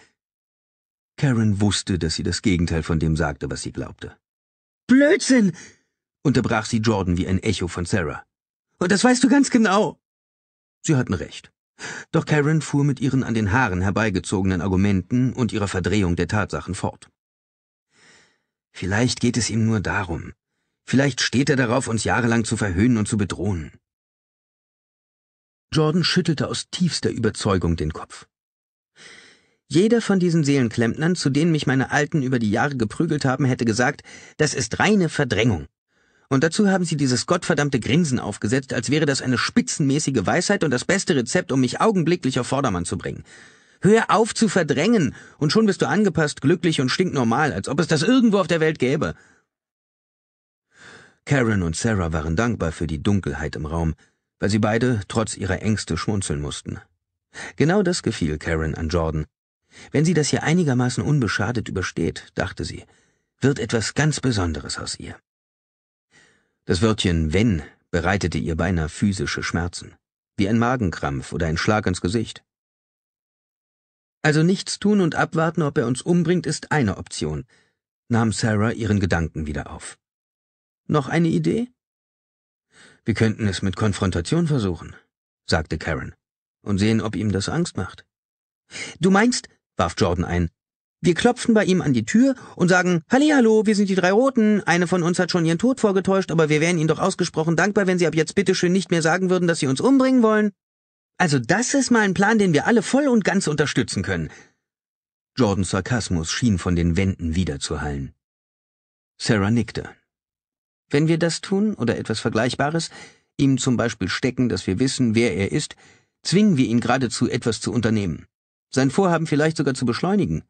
Karen wusste, dass sie das Gegenteil von dem sagte, was sie glaubte. Blödsinn! unterbrach sie Jordan wie ein Echo von Sarah. Und das weißt du ganz genau. Sie hatten recht. Doch Karen fuhr mit ihren an den Haaren herbeigezogenen Argumenten und ihrer Verdrehung der Tatsachen fort. Vielleicht geht es ihm nur darum. Vielleicht steht er darauf, uns jahrelang zu verhöhnen und zu bedrohen. Jordan schüttelte aus tiefster Überzeugung den Kopf. Jeder von diesen Seelenklempnern, zu denen mich meine Alten über die Jahre geprügelt haben, hätte gesagt, das ist reine Verdrängung. Und dazu haben sie dieses gottverdammte Grinsen aufgesetzt, als wäre das eine spitzenmäßige Weisheit und das beste Rezept, um mich augenblicklich auf Vordermann zu bringen. Hör auf zu verdrängen, und schon bist du angepasst, glücklich und stinknormal, als ob es das irgendwo auf der Welt gäbe. Karen und Sarah waren dankbar für die Dunkelheit im Raum, weil sie beide trotz ihrer Ängste schmunzeln mussten. Genau das gefiel Karen an Jordan, wenn sie das hier einigermaßen unbeschadet übersteht, dachte sie, wird etwas ganz Besonderes aus ihr. Das Wörtchen wenn bereitete ihr beinahe physische Schmerzen, wie ein Magenkrampf oder ein Schlag ins Gesicht. Also nichts tun und abwarten, ob er uns umbringt, ist eine Option, nahm Sarah ihren Gedanken wieder auf. Noch eine Idee? Wir könnten es mit Konfrontation versuchen, sagte Karen, und sehen, ob ihm das Angst macht. Du meinst, warf Jordan ein. Wir klopfen bei ihm an die Tür und sagen, Hallo, wir sind die drei Roten. Eine von uns hat schon ihren Tod vorgetäuscht, aber wir wären Ihnen doch ausgesprochen dankbar, wenn Sie ab jetzt bitteschön nicht mehr sagen würden, dass Sie uns umbringen wollen. Also das ist mal ein Plan, den wir alle voll und ganz unterstützen können. Jordans Sarkasmus schien von den Wänden wiederzuhallen. Sarah nickte. Wenn wir das tun oder etwas Vergleichbares, ihm zum Beispiel stecken, dass wir wissen, wer er ist, zwingen wir ihn geradezu, etwas zu unternehmen sein Vorhaben vielleicht sogar zu beschleunigen.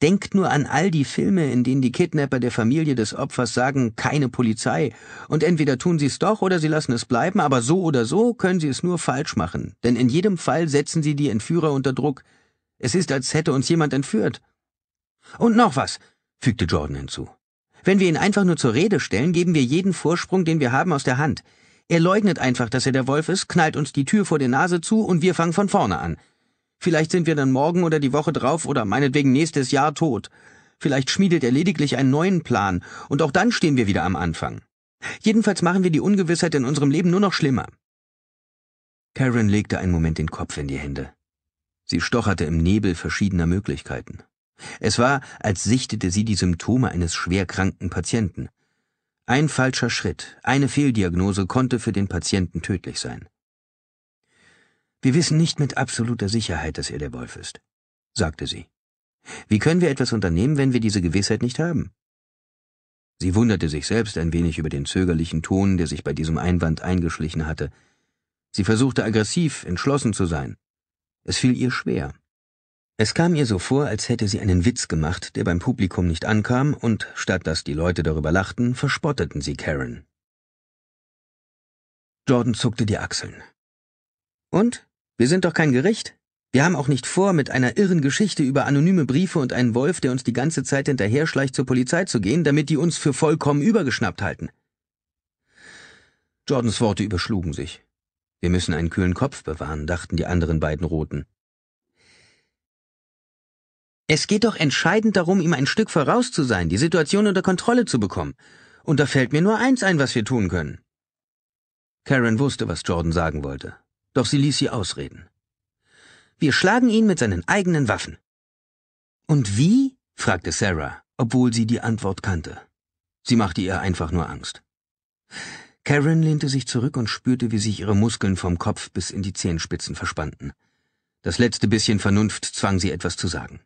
Denkt nur an all die Filme, in denen die Kidnapper der Familie des Opfers sagen, keine Polizei, und entweder tun sie es doch oder sie lassen es bleiben, aber so oder so können sie es nur falsch machen, denn in jedem Fall setzen sie die Entführer unter Druck. Es ist, als hätte uns jemand entführt. Und noch was, fügte Jordan hinzu. Wenn wir ihn einfach nur zur Rede stellen, geben wir jeden Vorsprung, den wir haben, aus der Hand. Er leugnet einfach, dass er der Wolf ist, knallt uns die Tür vor der Nase zu und wir fangen von vorne an. Vielleicht sind wir dann morgen oder die Woche drauf oder meinetwegen nächstes Jahr tot. Vielleicht schmiedet er lediglich einen neuen Plan, und auch dann stehen wir wieder am Anfang. Jedenfalls machen wir die Ungewissheit in unserem Leben nur noch schlimmer. Karen legte einen Moment den Kopf in die Hände. Sie stocherte im Nebel verschiedener Möglichkeiten. Es war, als sichtete sie die Symptome eines schwerkranken Patienten. Ein falscher Schritt, eine Fehldiagnose konnte für den Patienten tödlich sein. Wir wissen nicht mit absoluter Sicherheit, dass er der Wolf ist, sagte sie. Wie können wir etwas unternehmen, wenn wir diese Gewissheit nicht haben? Sie wunderte sich selbst ein wenig über den zögerlichen Ton, der sich bei diesem Einwand eingeschlichen hatte. Sie versuchte aggressiv, entschlossen zu sein. Es fiel ihr schwer. Es kam ihr so vor, als hätte sie einen Witz gemacht, der beim Publikum nicht ankam, und statt dass die Leute darüber lachten, verspotteten sie Karen. Jordan zuckte die Achseln. Und? Wir sind doch kein Gericht. Wir haben auch nicht vor, mit einer irren Geschichte über anonyme Briefe und einen Wolf, der uns die ganze Zeit hinterher schleicht, zur Polizei zu gehen, damit die uns für vollkommen übergeschnappt halten. Jordans Worte überschlugen sich. Wir müssen einen kühlen Kopf bewahren, dachten die anderen beiden Roten. Es geht doch entscheidend darum, ihm ein Stück voraus zu sein, die Situation unter Kontrolle zu bekommen. Und da fällt mir nur eins ein, was wir tun können. Karen wusste, was Jordan sagen wollte doch sie ließ sie ausreden. Wir schlagen ihn mit seinen eigenen Waffen. Und wie? fragte Sarah, obwohl sie die Antwort kannte. Sie machte ihr einfach nur Angst. Karen lehnte sich zurück und spürte, wie sich ihre Muskeln vom Kopf bis in die Zehenspitzen verspannten. Das letzte bisschen Vernunft zwang sie etwas zu sagen.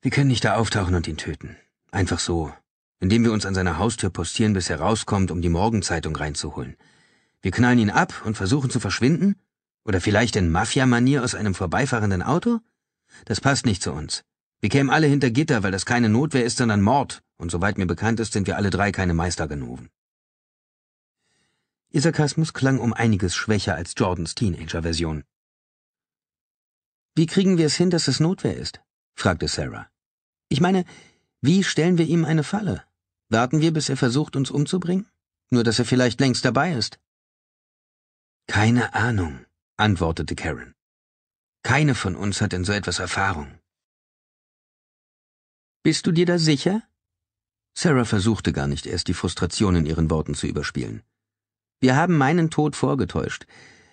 Wir können nicht da auftauchen und ihn töten. Einfach so, indem wir uns an seiner Haustür postieren, bis er rauskommt, um die Morgenzeitung reinzuholen. Wir knallen ihn ab und versuchen zu verschwinden? Oder vielleicht in Mafia-Manier aus einem vorbeifahrenden Auto? Das passt nicht zu uns. Wir kämen alle hinter Gitter, weil das keine Notwehr ist, sondern Mord, und soweit mir bekannt ist, sind wir alle drei keine Meister genoven. Ihr Sarkasmus klang um einiges schwächer als Jordans Teenager-Version. Wie kriegen wir es hin, dass es Notwehr ist? fragte Sarah. Ich meine, wie stellen wir ihm eine Falle? Warten wir, bis er versucht, uns umzubringen? Nur, dass er vielleicht längst dabei ist. Keine Ahnung, antwortete Karen. Keine von uns hat in so etwas Erfahrung. Bist du dir da sicher? Sarah versuchte gar nicht erst die Frustration in ihren Worten zu überspielen. Wir haben meinen Tod vorgetäuscht.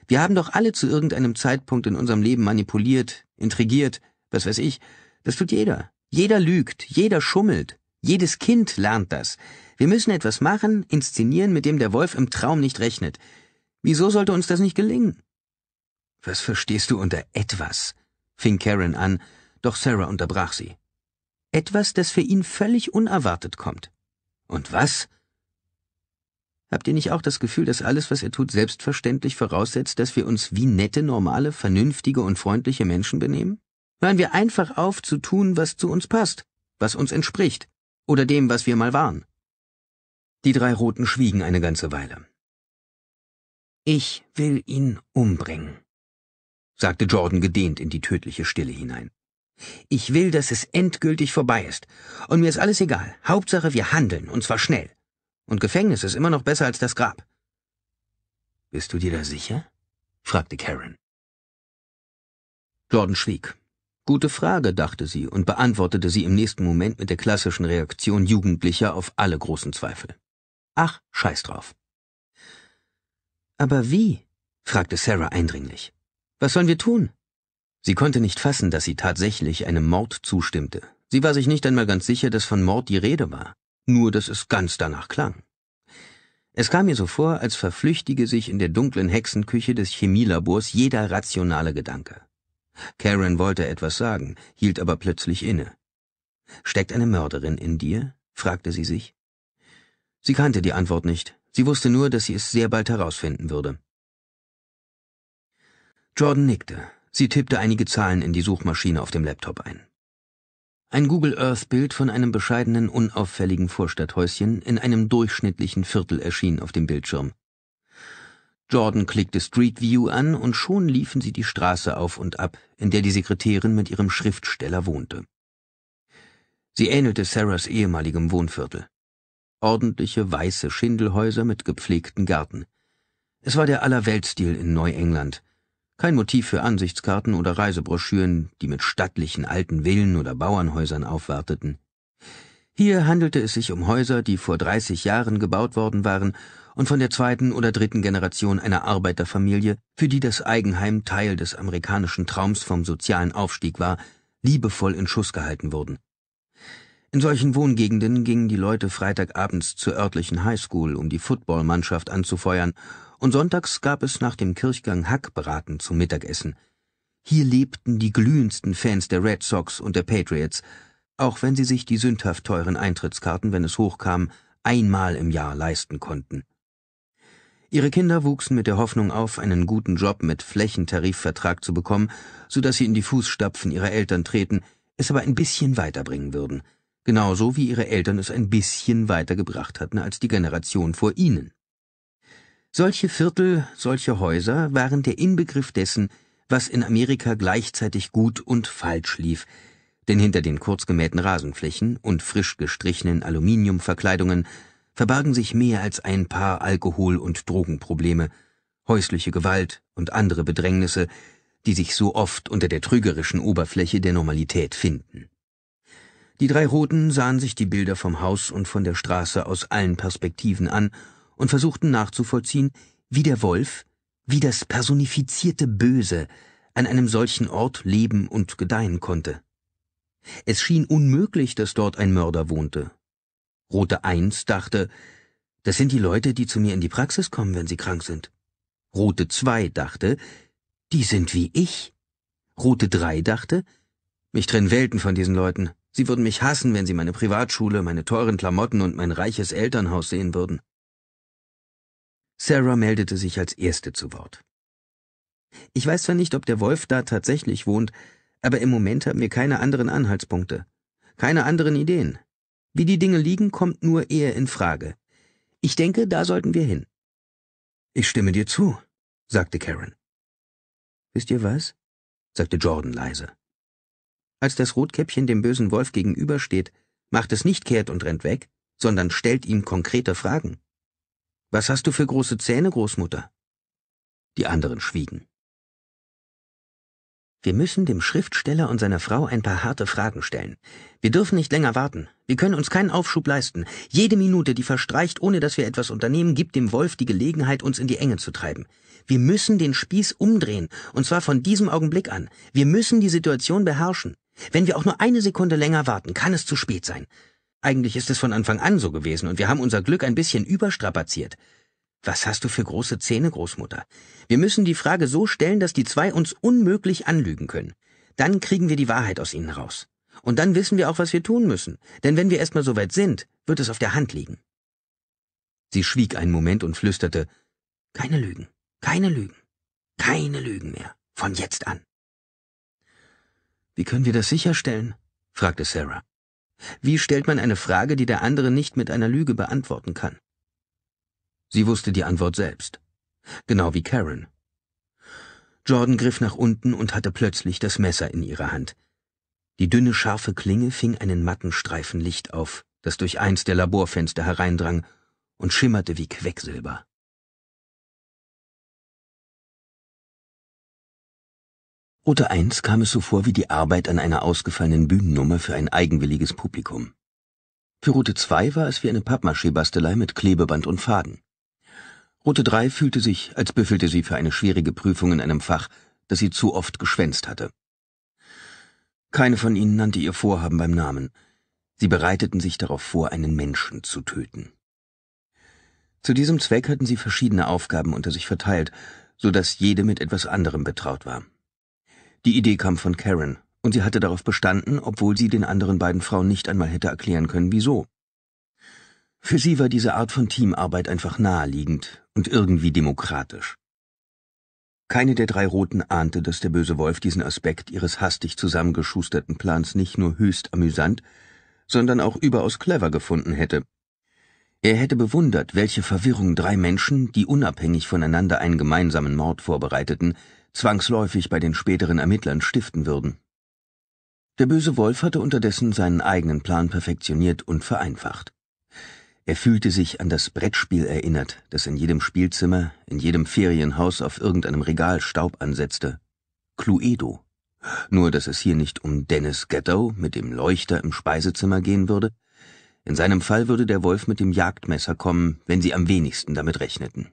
Wir haben doch alle zu irgendeinem Zeitpunkt in unserem Leben manipuliert, intrigiert, was weiß ich. Das tut jeder. Jeder lügt, jeder schummelt. Jedes Kind lernt das. Wir müssen etwas machen, inszenieren, mit dem der Wolf im Traum nicht rechnet. Wieso sollte uns das nicht gelingen? Was verstehst du unter etwas? fing Karen an, doch Sarah unterbrach sie. Etwas, das für ihn völlig unerwartet kommt. Und was? Habt ihr nicht auch das Gefühl, dass alles, was er tut, selbstverständlich voraussetzt, dass wir uns wie nette, normale, vernünftige und freundliche Menschen benehmen? Hören wir einfach auf zu tun, was zu uns passt, was uns entspricht, oder dem, was wir mal waren. Die drei Roten schwiegen eine ganze Weile. Ich will ihn umbringen, sagte Jordan gedehnt in die tödliche Stille hinein. Ich will, dass es endgültig vorbei ist. Und mir ist alles egal. Hauptsache, wir handeln, und zwar schnell. Und Gefängnis ist immer noch besser als das Grab. Bist du dir da sicher? fragte Karen. Jordan schwieg. Gute Frage, dachte sie und beantwortete sie im nächsten Moment mit der klassischen Reaktion Jugendlicher auf alle großen Zweifel. Ach, scheiß drauf. Aber wie? fragte Sarah eindringlich. Was sollen wir tun? Sie konnte nicht fassen, dass sie tatsächlich einem Mord zustimmte. Sie war sich nicht einmal ganz sicher, dass von Mord die Rede war, nur dass es ganz danach klang. Es kam ihr so vor, als verflüchtige sich in der dunklen Hexenküche des Chemielabors jeder rationale Gedanke. Karen wollte etwas sagen, hielt aber plötzlich inne. Steckt eine Mörderin in dir? fragte sie sich. Sie kannte die Antwort nicht, Sie wusste nur, dass sie es sehr bald herausfinden würde. Jordan nickte. Sie tippte einige Zahlen in die Suchmaschine auf dem Laptop ein. Ein Google Earth-Bild von einem bescheidenen, unauffälligen Vorstadthäuschen in einem durchschnittlichen Viertel erschien auf dem Bildschirm. Jordan klickte Street View an und schon liefen sie die Straße auf und ab, in der die Sekretärin mit ihrem Schriftsteller wohnte. Sie ähnelte Sarahs ehemaligem Wohnviertel ordentliche weiße Schindelhäuser mit gepflegten Garten. Es war der Allerweltstil in Neuengland. Kein Motiv für Ansichtskarten oder Reisebroschüren, die mit stattlichen alten Villen oder Bauernhäusern aufwarteten. Hier handelte es sich um Häuser, die vor 30 Jahren gebaut worden waren und von der zweiten oder dritten Generation einer Arbeiterfamilie, für die das Eigenheim Teil des amerikanischen Traums vom sozialen Aufstieg war, liebevoll in Schuss gehalten wurden. In solchen Wohngegenden gingen die Leute Freitagabends zur örtlichen Highschool, um die Footballmannschaft anzufeuern, und sonntags gab es nach dem Kirchgang Hackbraten zum Mittagessen. Hier lebten die glühendsten Fans der Red Sox und der Patriots, auch wenn sie sich die sündhaft teuren Eintrittskarten, wenn es hochkam, einmal im Jahr leisten konnten. Ihre Kinder wuchsen mit der Hoffnung auf, einen guten Job mit Flächentarifvertrag zu bekommen, so dass sie in die Fußstapfen ihrer Eltern treten, es aber ein bisschen weiterbringen würden genauso wie ihre Eltern es ein bisschen weiter gebracht hatten als die Generation vor ihnen. Solche Viertel, solche Häuser waren der Inbegriff dessen, was in Amerika gleichzeitig gut und falsch lief, denn hinter den kurzgemähten Rasenflächen und frisch gestrichenen Aluminiumverkleidungen verbargen sich mehr als ein paar Alkohol- und Drogenprobleme, häusliche Gewalt und andere Bedrängnisse, die sich so oft unter der trügerischen Oberfläche der Normalität finden. Die drei Roten sahen sich die Bilder vom Haus und von der Straße aus allen Perspektiven an und versuchten nachzuvollziehen, wie der Wolf, wie das personifizierte Böse an einem solchen Ort leben und gedeihen konnte. Es schien unmöglich, dass dort ein Mörder wohnte. Rote 1 dachte, das sind die Leute, die zu mir in die Praxis kommen, wenn sie krank sind. Rote 2 dachte, die sind wie ich. Rote 3 dachte, mich trennen Welten von diesen Leuten. Sie würden mich hassen, wenn Sie meine Privatschule, meine teuren Klamotten und mein reiches Elternhaus sehen würden. Sarah meldete sich als Erste zu Wort. Ich weiß zwar nicht, ob der Wolf da tatsächlich wohnt, aber im Moment haben wir keine anderen Anhaltspunkte, keine anderen Ideen. Wie die Dinge liegen, kommt nur eher in Frage. Ich denke, da sollten wir hin. Ich stimme dir zu, sagte Karen. Wisst ihr was? sagte Jordan leise. Als das Rotkäppchen dem bösen Wolf gegenübersteht, macht es nicht kehrt und rennt weg, sondern stellt ihm konkrete Fragen. Was hast du für große Zähne, Großmutter? Die anderen schwiegen. Wir müssen dem Schriftsteller und seiner Frau ein paar harte Fragen stellen. Wir dürfen nicht länger warten. Wir können uns keinen Aufschub leisten. Jede Minute, die verstreicht, ohne dass wir etwas unternehmen, gibt dem Wolf die Gelegenheit, uns in die Enge zu treiben. Wir müssen den Spieß umdrehen, und zwar von diesem Augenblick an. Wir müssen die Situation beherrschen. Wenn wir auch nur eine Sekunde länger warten, kann es zu spät sein. Eigentlich ist es von Anfang an so gewesen und wir haben unser Glück ein bisschen überstrapaziert. Was hast du für große Zähne, Großmutter? Wir müssen die Frage so stellen, dass die zwei uns unmöglich anlügen können. Dann kriegen wir die Wahrheit aus ihnen raus. Und dann wissen wir auch, was wir tun müssen. Denn wenn wir erstmal so weit sind, wird es auf der Hand liegen. Sie schwieg einen Moment und flüsterte, keine Lügen, keine Lügen, keine Lügen mehr, von jetzt an. Wie können wir das sicherstellen? fragte Sarah. Wie stellt man eine Frage, die der andere nicht mit einer Lüge beantworten kann? Sie wusste die Antwort selbst. Genau wie Karen. Jordan griff nach unten und hatte plötzlich das Messer in ihrer Hand. Die dünne, scharfe Klinge fing einen matten Streifen Licht auf, das durch eins der Laborfenster hereindrang und schimmerte wie Quecksilber. Route 1 kam es so vor wie die Arbeit an einer ausgefallenen Bühnennummer für ein eigenwilliges Publikum. Für Route 2 war es wie eine Pappmaché-Bastelei mit Klebeband und Faden. Route 3 fühlte sich, als büffelte sie für eine schwierige Prüfung in einem Fach, das sie zu oft geschwänzt hatte. Keine von ihnen nannte ihr Vorhaben beim Namen. Sie bereiteten sich darauf vor, einen Menschen zu töten. Zu diesem Zweck hatten sie verschiedene Aufgaben unter sich verteilt, so dass jede mit etwas anderem betraut war. Die Idee kam von Karen, und sie hatte darauf bestanden, obwohl sie den anderen beiden Frauen nicht einmal hätte erklären können, wieso. Für sie war diese Art von Teamarbeit einfach naheliegend und irgendwie demokratisch. Keine der drei Roten ahnte, dass der böse Wolf diesen Aspekt ihres hastig zusammengeschusterten Plans nicht nur höchst amüsant, sondern auch überaus clever gefunden hätte. Er hätte bewundert, welche Verwirrung drei Menschen, die unabhängig voneinander einen gemeinsamen Mord vorbereiteten, zwangsläufig bei den späteren Ermittlern stiften würden. Der böse Wolf hatte unterdessen seinen eigenen Plan perfektioniert und vereinfacht. Er fühlte sich an das Brettspiel erinnert, das in jedem Spielzimmer, in jedem Ferienhaus auf irgendeinem Regal Staub ansetzte. Cluedo. Nur, dass es hier nicht um Dennis Ghetto mit dem Leuchter im Speisezimmer gehen würde. In seinem Fall würde der Wolf mit dem Jagdmesser kommen, wenn sie am wenigsten damit rechneten.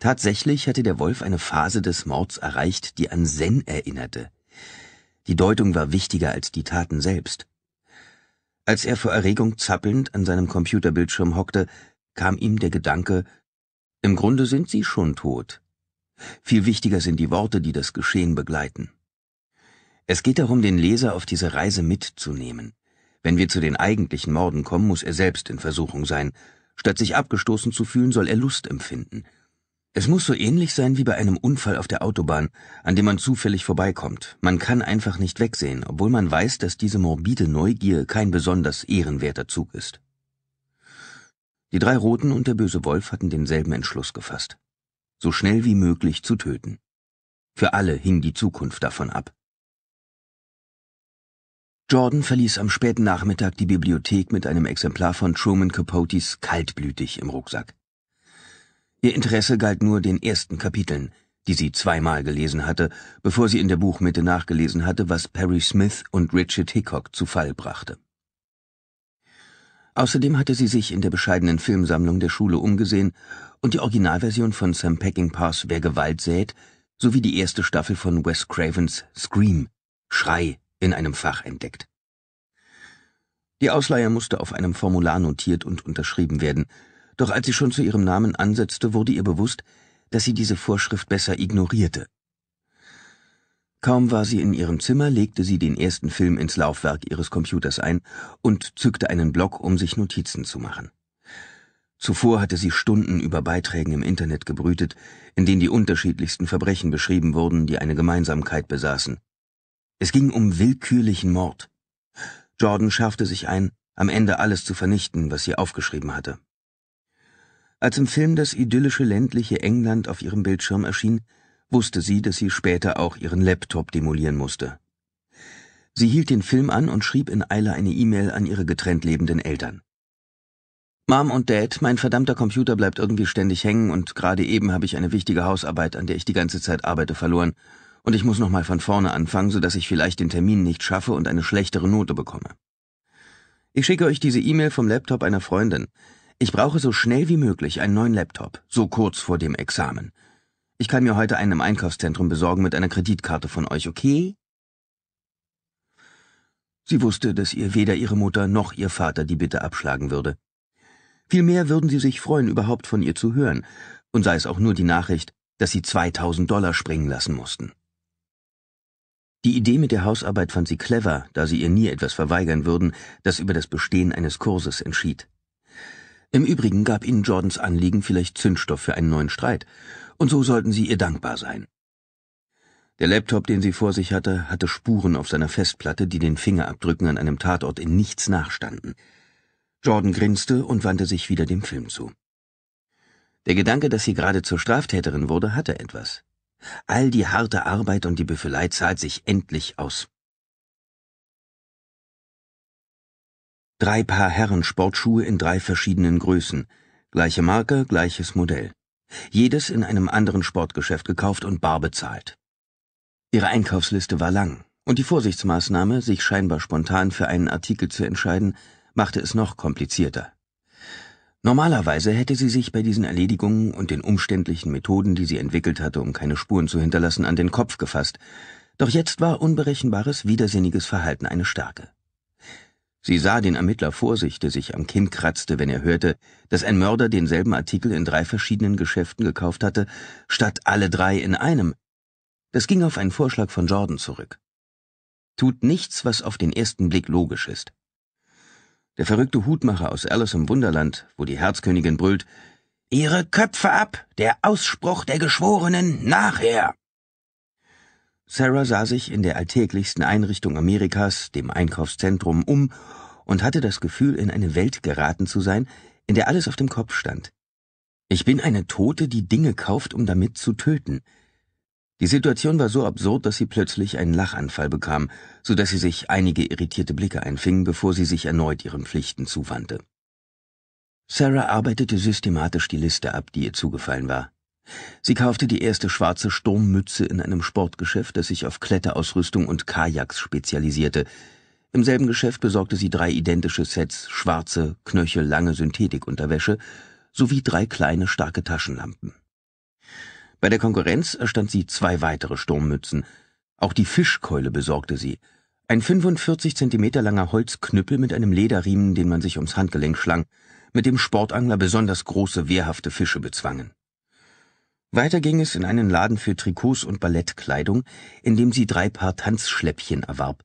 Tatsächlich hatte der Wolf eine Phase des Mords erreicht, die an Zen erinnerte. Die Deutung war wichtiger als die Taten selbst. Als er vor Erregung zappelnd an seinem Computerbildschirm hockte, kam ihm der Gedanke, im Grunde sind sie schon tot. Viel wichtiger sind die Worte, die das Geschehen begleiten. Es geht darum, den Leser auf diese Reise mitzunehmen. Wenn wir zu den eigentlichen Morden kommen, muss er selbst in Versuchung sein. Statt sich abgestoßen zu fühlen, soll er Lust empfinden – es muss so ähnlich sein wie bei einem Unfall auf der Autobahn, an dem man zufällig vorbeikommt. Man kann einfach nicht wegsehen, obwohl man weiß, dass diese morbide Neugier kein besonders ehrenwerter Zug ist. Die drei Roten und der böse Wolf hatten denselben Entschluss gefasst. So schnell wie möglich zu töten. Für alle hing die Zukunft davon ab. Jordan verließ am späten Nachmittag die Bibliothek mit einem Exemplar von Truman Capotes Kaltblütig im Rucksack. Ihr Interesse galt nur den ersten Kapiteln, die sie zweimal gelesen hatte, bevor sie in der Buchmitte nachgelesen hatte, was Perry Smith und Richard Hickok zu Fall brachte. Außerdem hatte sie sich in der bescheidenen Filmsammlung der Schule umgesehen und die Originalversion von Sam Peckinpahs Wer Gewalt sät sowie die erste Staffel von Wes Cravens Scream, Schrei, in einem Fach entdeckt. Die Ausleihe musste auf einem Formular notiert und unterschrieben werden, doch als sie schon zu ihrem Namen ansetzte, wurde ihr bewusst, dass sie diese Vorschrift besser ignorierte. Kaum war sie in ihrem Zimmer, legte sie den ersten Film ins Laufwerk ihres Computers ein und zückte einen Block, um sich Notizen zu machen. Zuvor hatte sie Stunden über Beiträgen im Internet gebrütet, in denen die unterschiedlichsten Verbrechen beschrieben wurden, die eine Gemeinsamkeit besaßen. Es ging um willkürlichen Mord. Jordan schärfte sich ein, am Ende alles zu vernichten, was sie aufgeschrieben hatte. Als im Film das idyllische ländliche England auf ihrem Bildschirm erschien, wusste sie, dass sie später auch ihren Laptop demolieren musste. Sie hielt den Film an und schrieb in Eile eine E-Mail an ihre getrennt lebenden Eltern. Mom und Dad, mein verdammter Computer bleibt irgendwie ständig hängen und gerade eben habe ich eine wichtige Hausarbeit, an der ich die ganze Zeit arbeite, verloren und ich muss nochmal von vorne anfangen, sodass ich vielleicht den Termin nicht schaffe und eine schlechtere Note bekomme. Ich schicke euch diese E-Mail vom Laptop einer Freundin. Ich brauche so schnell wie möglich einen neuen Laptop, so kurz vor dem Examen. Ich kann mir heute einen im Einkaufszentrum besorgen mit einer Kreditkarte von euch, okay? Sie wusste, dass ihr weder ihre Mutter noch ihr Vater die Bitte abschlagen würde. Vielmehr würden sie sich freuen, überhaupt von ihr zu hören, und sei es auch nur die Nachricht, dass sie 2000 Dollar springen lassen mussten. Die Idee mit der Hausarbeit fand sie clever, da sie ihr nie etwas verweigern würden, das über das Bestehen eines Kurses entschied. Im Übrigen gab ihnen Jordans Anliegen vielleicht Zündstoff für einen neuen Streit, und so sollten sie ihr dankbar sein. Der Laptop, den sie vor sich hatte, hatte Spuren auf seiner Festplatte, die den Fingerabdrücken an einem Tatort in nichts nachstanden. Jordan grinste und wandte sich wieder dem Film zu. Der Gedanke, dass sie gerade zur Straftäterin wurde, hatte etwas. All die harte Arbeit und die Büffelei zahlt sich endlich aus. Drei Paar Herrensportschuhe in drei verschiedenen Größen, gleiche Marke, gleiches Modell. Jedes in einem anderen Sportgeschäft gekauft und bar bezahlt. Ihre Einkaufsliste war lang, und die Vorsichtsmaßnahme, sich scheinbar spontan für einen Artikel zu entscheiden, machte es noch komplizierter. Normalerweise hätte sie sich bei diesen Erledigungen und den umständlichen Methoden, die sie entwickelt hatte, um keine Spuren zu hinterlassen, an den Kopf gefasst, doch jetzt war unberechenbares, widersinniges Verhalten eine Stärke. Sie sah den Ermittler vor sich, der sich am Kinn kratzte, wenn er hörte, dass ein Mörder denselben Artikel in drei verschiedenen Geschäften gekauft hatte, statt alle drei in einem. Das ging auf einen Vorschlag von Jordan zurück. Tut nichts, was auf den ersten Blick logisch ist. Der verrückte Hutmacher aus Alice im Wunderland, wo die Herzkönigin brüllt, Ihre Köpfe ab, der Ausspruch der Geschworenen nachher. Sarah sah sich in der alltäglichsten Einrichtung Amerikas, dem Einkaufszentrum, um und hatte das Gefühl, in eine Welt geraten zu sein, in der alles auf dem Kopf stand. Ich bin eine Tote, die Dinge kauft, um damit zu töten. Die Situation war so absurd, dass sie plötzlich einen Lachanfall bekam, so dass sie sich einige irritierte Blicke einfing, bevor sie sich erneut ihren Pflichten zuwandte. Sarah arbeitete systematisch die Liste ab, die ihr zugefallen war. Sie kaufte die erste schwarze Sturmmütze in einem Sportgeschäft, das sich auf Kletterausrüstung und Kajaks spezialisierte. Im selben Geschäft besorgte sie drei identische Sets schwarze, knöchellange Synthetikunterwäsche sowie drei kleine starke Taschenlampen. Bei der Konkurrenz erstand sie zwei weitere Sturmmützen. Auch die Fischkeule besorgte sie. Ein 45 Zentimeter langer Holzknüppel mit einem Lederriemen, den man sich ums Handgelenk schlang, mit dem Sportangler besonders große, wehrhafte Fische bezwangen. Weiter ging es in einen Laden für Trikots und Ballettkleidung, in dem sie drei Paar Tanzschläppchen erwarb.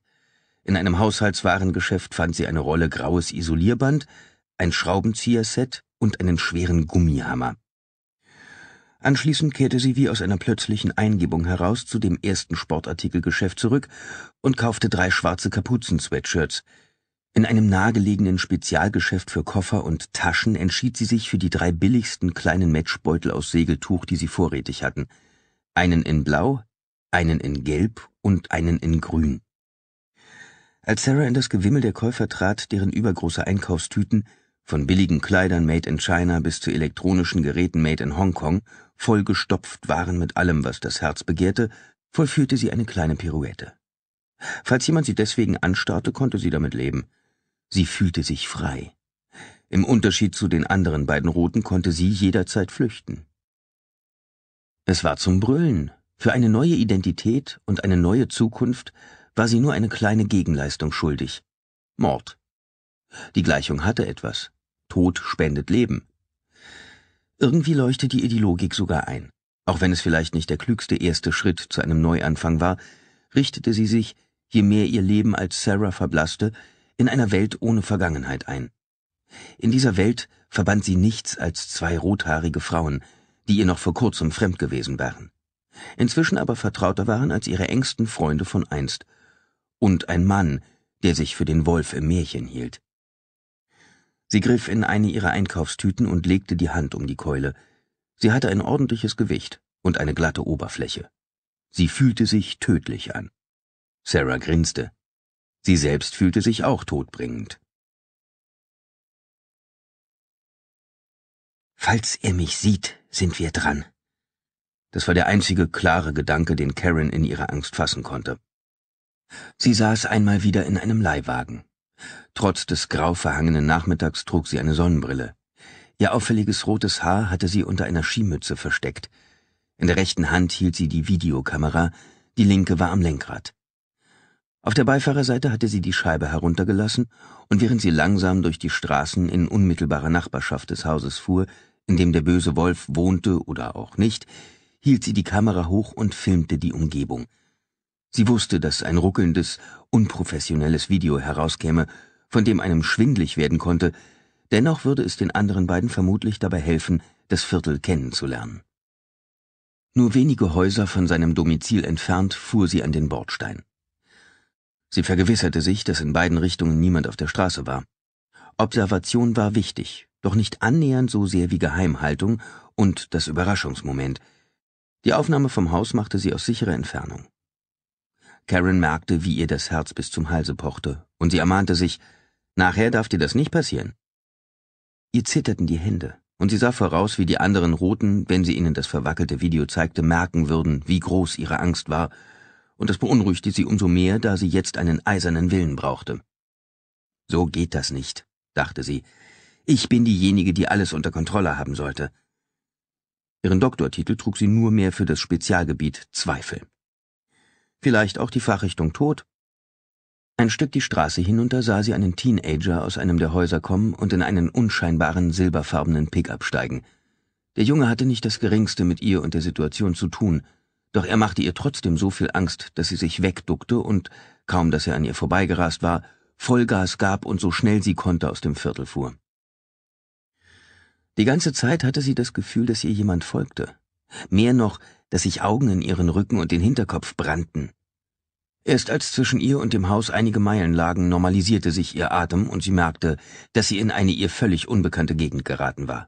In einem Haushaltswarengeschäft fand sie eine Rolle graues Isolierband, ein Schraubenzieherset und einen schweren Gummihammer. Anschließend kehrte sie wie aus einer plötzlichen Eingebung heraus zu dem ersten Sportartikelgeschäft zurück und kaufte drei schwarze Kapuzen-Sweatshirts, in einem nahegelegenen Spezialgeschäft für Koffer und Taschen entschied sie sich für die drei billigsten kleinen Matchbeutel aus Segeltuch, die sie vorrätig hatten. Einen in Blau, einen in Gelb und einen in Grün. Als Sarah in das Gewimmel der Käufer trat, deren übergroße Einkaufstüten, von billigen Kleidern made in China bis zu elektronischen Geräten made in Hongkong, vollgestopft waren mit allem, was das Herz begehrte, vollführte sie eine kleine Pirouette. Falls jemand sie deswegen anstarrte, konnte sie damit leben. Sie fühlte sich frei. Im Unterschied zu den anderen beiden Roten konnte sie jederzeit flüchten. Es war zum Brüllen. Für eine neue Identität und eine neue Zukunft war sie nur eine kleine Gegenleistung schuldig. Mord. Die Gleichung hatte etwas. Tod spendet Leben. Irgendwie leuchtete ihr die Logik sogar ein. Auch wenn es vielleicht nicht der klügste erste Schritt zu einem Neuanfang war, richtete sie sich, je mehr ihr Leben als Sarah verblasste, in einer Welt ohne Vergangenheit ein. In dieser Welt verband sie nichts als zwei rothaarige Frauen, die ihr noch vor kurzem fremd gewesen waren, inzwischen aber vertrauter waren als ihre engsten Freunde von einst, und ein Mann, der sich für den Wolf im Märchen hielt. Sie griff in eine ihrer Einkaufstüten und legte die Hand um die Keule. Sie hatte ein ordentliches Gewicht und eine glatte Oberfläche. Sie fühlte sich tödlich an. Sarah grinste. Sie selbst fühlte sich auch todbringend. Falls er mich sieht, sind wir dran. Das war der einzige klare Gedanke, den Karen in ihrer Angst fassen konnte. Sie saß einmal wieder in einem Leihwagen. Trotz des grau verhangenen Nachmittags trug sie eine Sonnenbrille. Ihr auffälliges rotes Haar hatte sie unter einer Skimütze versteckt. In der rechten Hand hielt sie die Videokamera, die linke war am Lenkrad. Auf der Beifahrerseite hatte sie die Scheibe heruntergelassen, und während sie langsam durch die Straßen in unmittelbarer Nachbarschaft des Hauses fuhr, in dem der böse Wolf wohnte oder auch nicht, hielt sie die Kamera hoch und filmte die Umgebung. Sie wusste, dass ein ruckelndes, unprofessionelles Video herauskäme, von dem einem schwindlig werden konnte, dennoch würde es den anderen beiden vermutlich dabei helfen, das Viertel kennenzulernen. Nur wenige Häuser von seinem Domizil entfernt fuhr sie an den Bordstein. Sie vergewisserte sich, dass in beiden Richtungen niemand auf der Straße war. Observation war wichtig, doch nicht annähernd so sehr wie Geheimhaltung und das Überraschungsmoment. Die Aufnahme vom Haus machte sie aus sicherer Entfernung. Karen merkte, wie ihr das Herz bis zum Halse pochte, und sie ermahnte sich, nachher darf dir das nicht passieren. Ihr zitterten die Hände, und sie sah voraus, wie die anderen Roten, wenn sie ihnen das verwackelte Video zeigte, merken würden, wie groß ihre Angst war und das beunruhigte sie umso mehr, da sie jetzt einen eisernen Willen brauchte. So geht das nicht, dachte sie. Ich bin diejenige, die alles unter Kontrolle haben sollte. Ihren Doktortitel trug sie nur mehr für das Spezialgebiet Zweifel. Vielleicht auch die Fachrichtung Tod? Ein Stück die Straße hinunter sah sie einen Teenager aus einem der Häuser kommen und in einen unscheinbaren silberfarbenen Pickup steigen. Der Junge hatte nicht das geringste mit ihr und der Situation zu tun, doch er machte ihr trotzdem so viel Angst, dass sie sich wegduckte und, kaum dass er an ihr vorbeigerast war, Vollgas gab und so schnell sie konnte aus dem Viertel fuhr. Die ganze Zeit hatte sie das Gefühl, dass ihr jemand folgte. Mehr noch, dass sich Augen in ihren Rücken und den Hinterkopf brannten. Erst als zwischen ihr und dem Haus einige Meilen lagen, normalisierte sich ihr Atem und sie merkte, dass sie in eine ihr völlig unbekannte Gegend geraten war.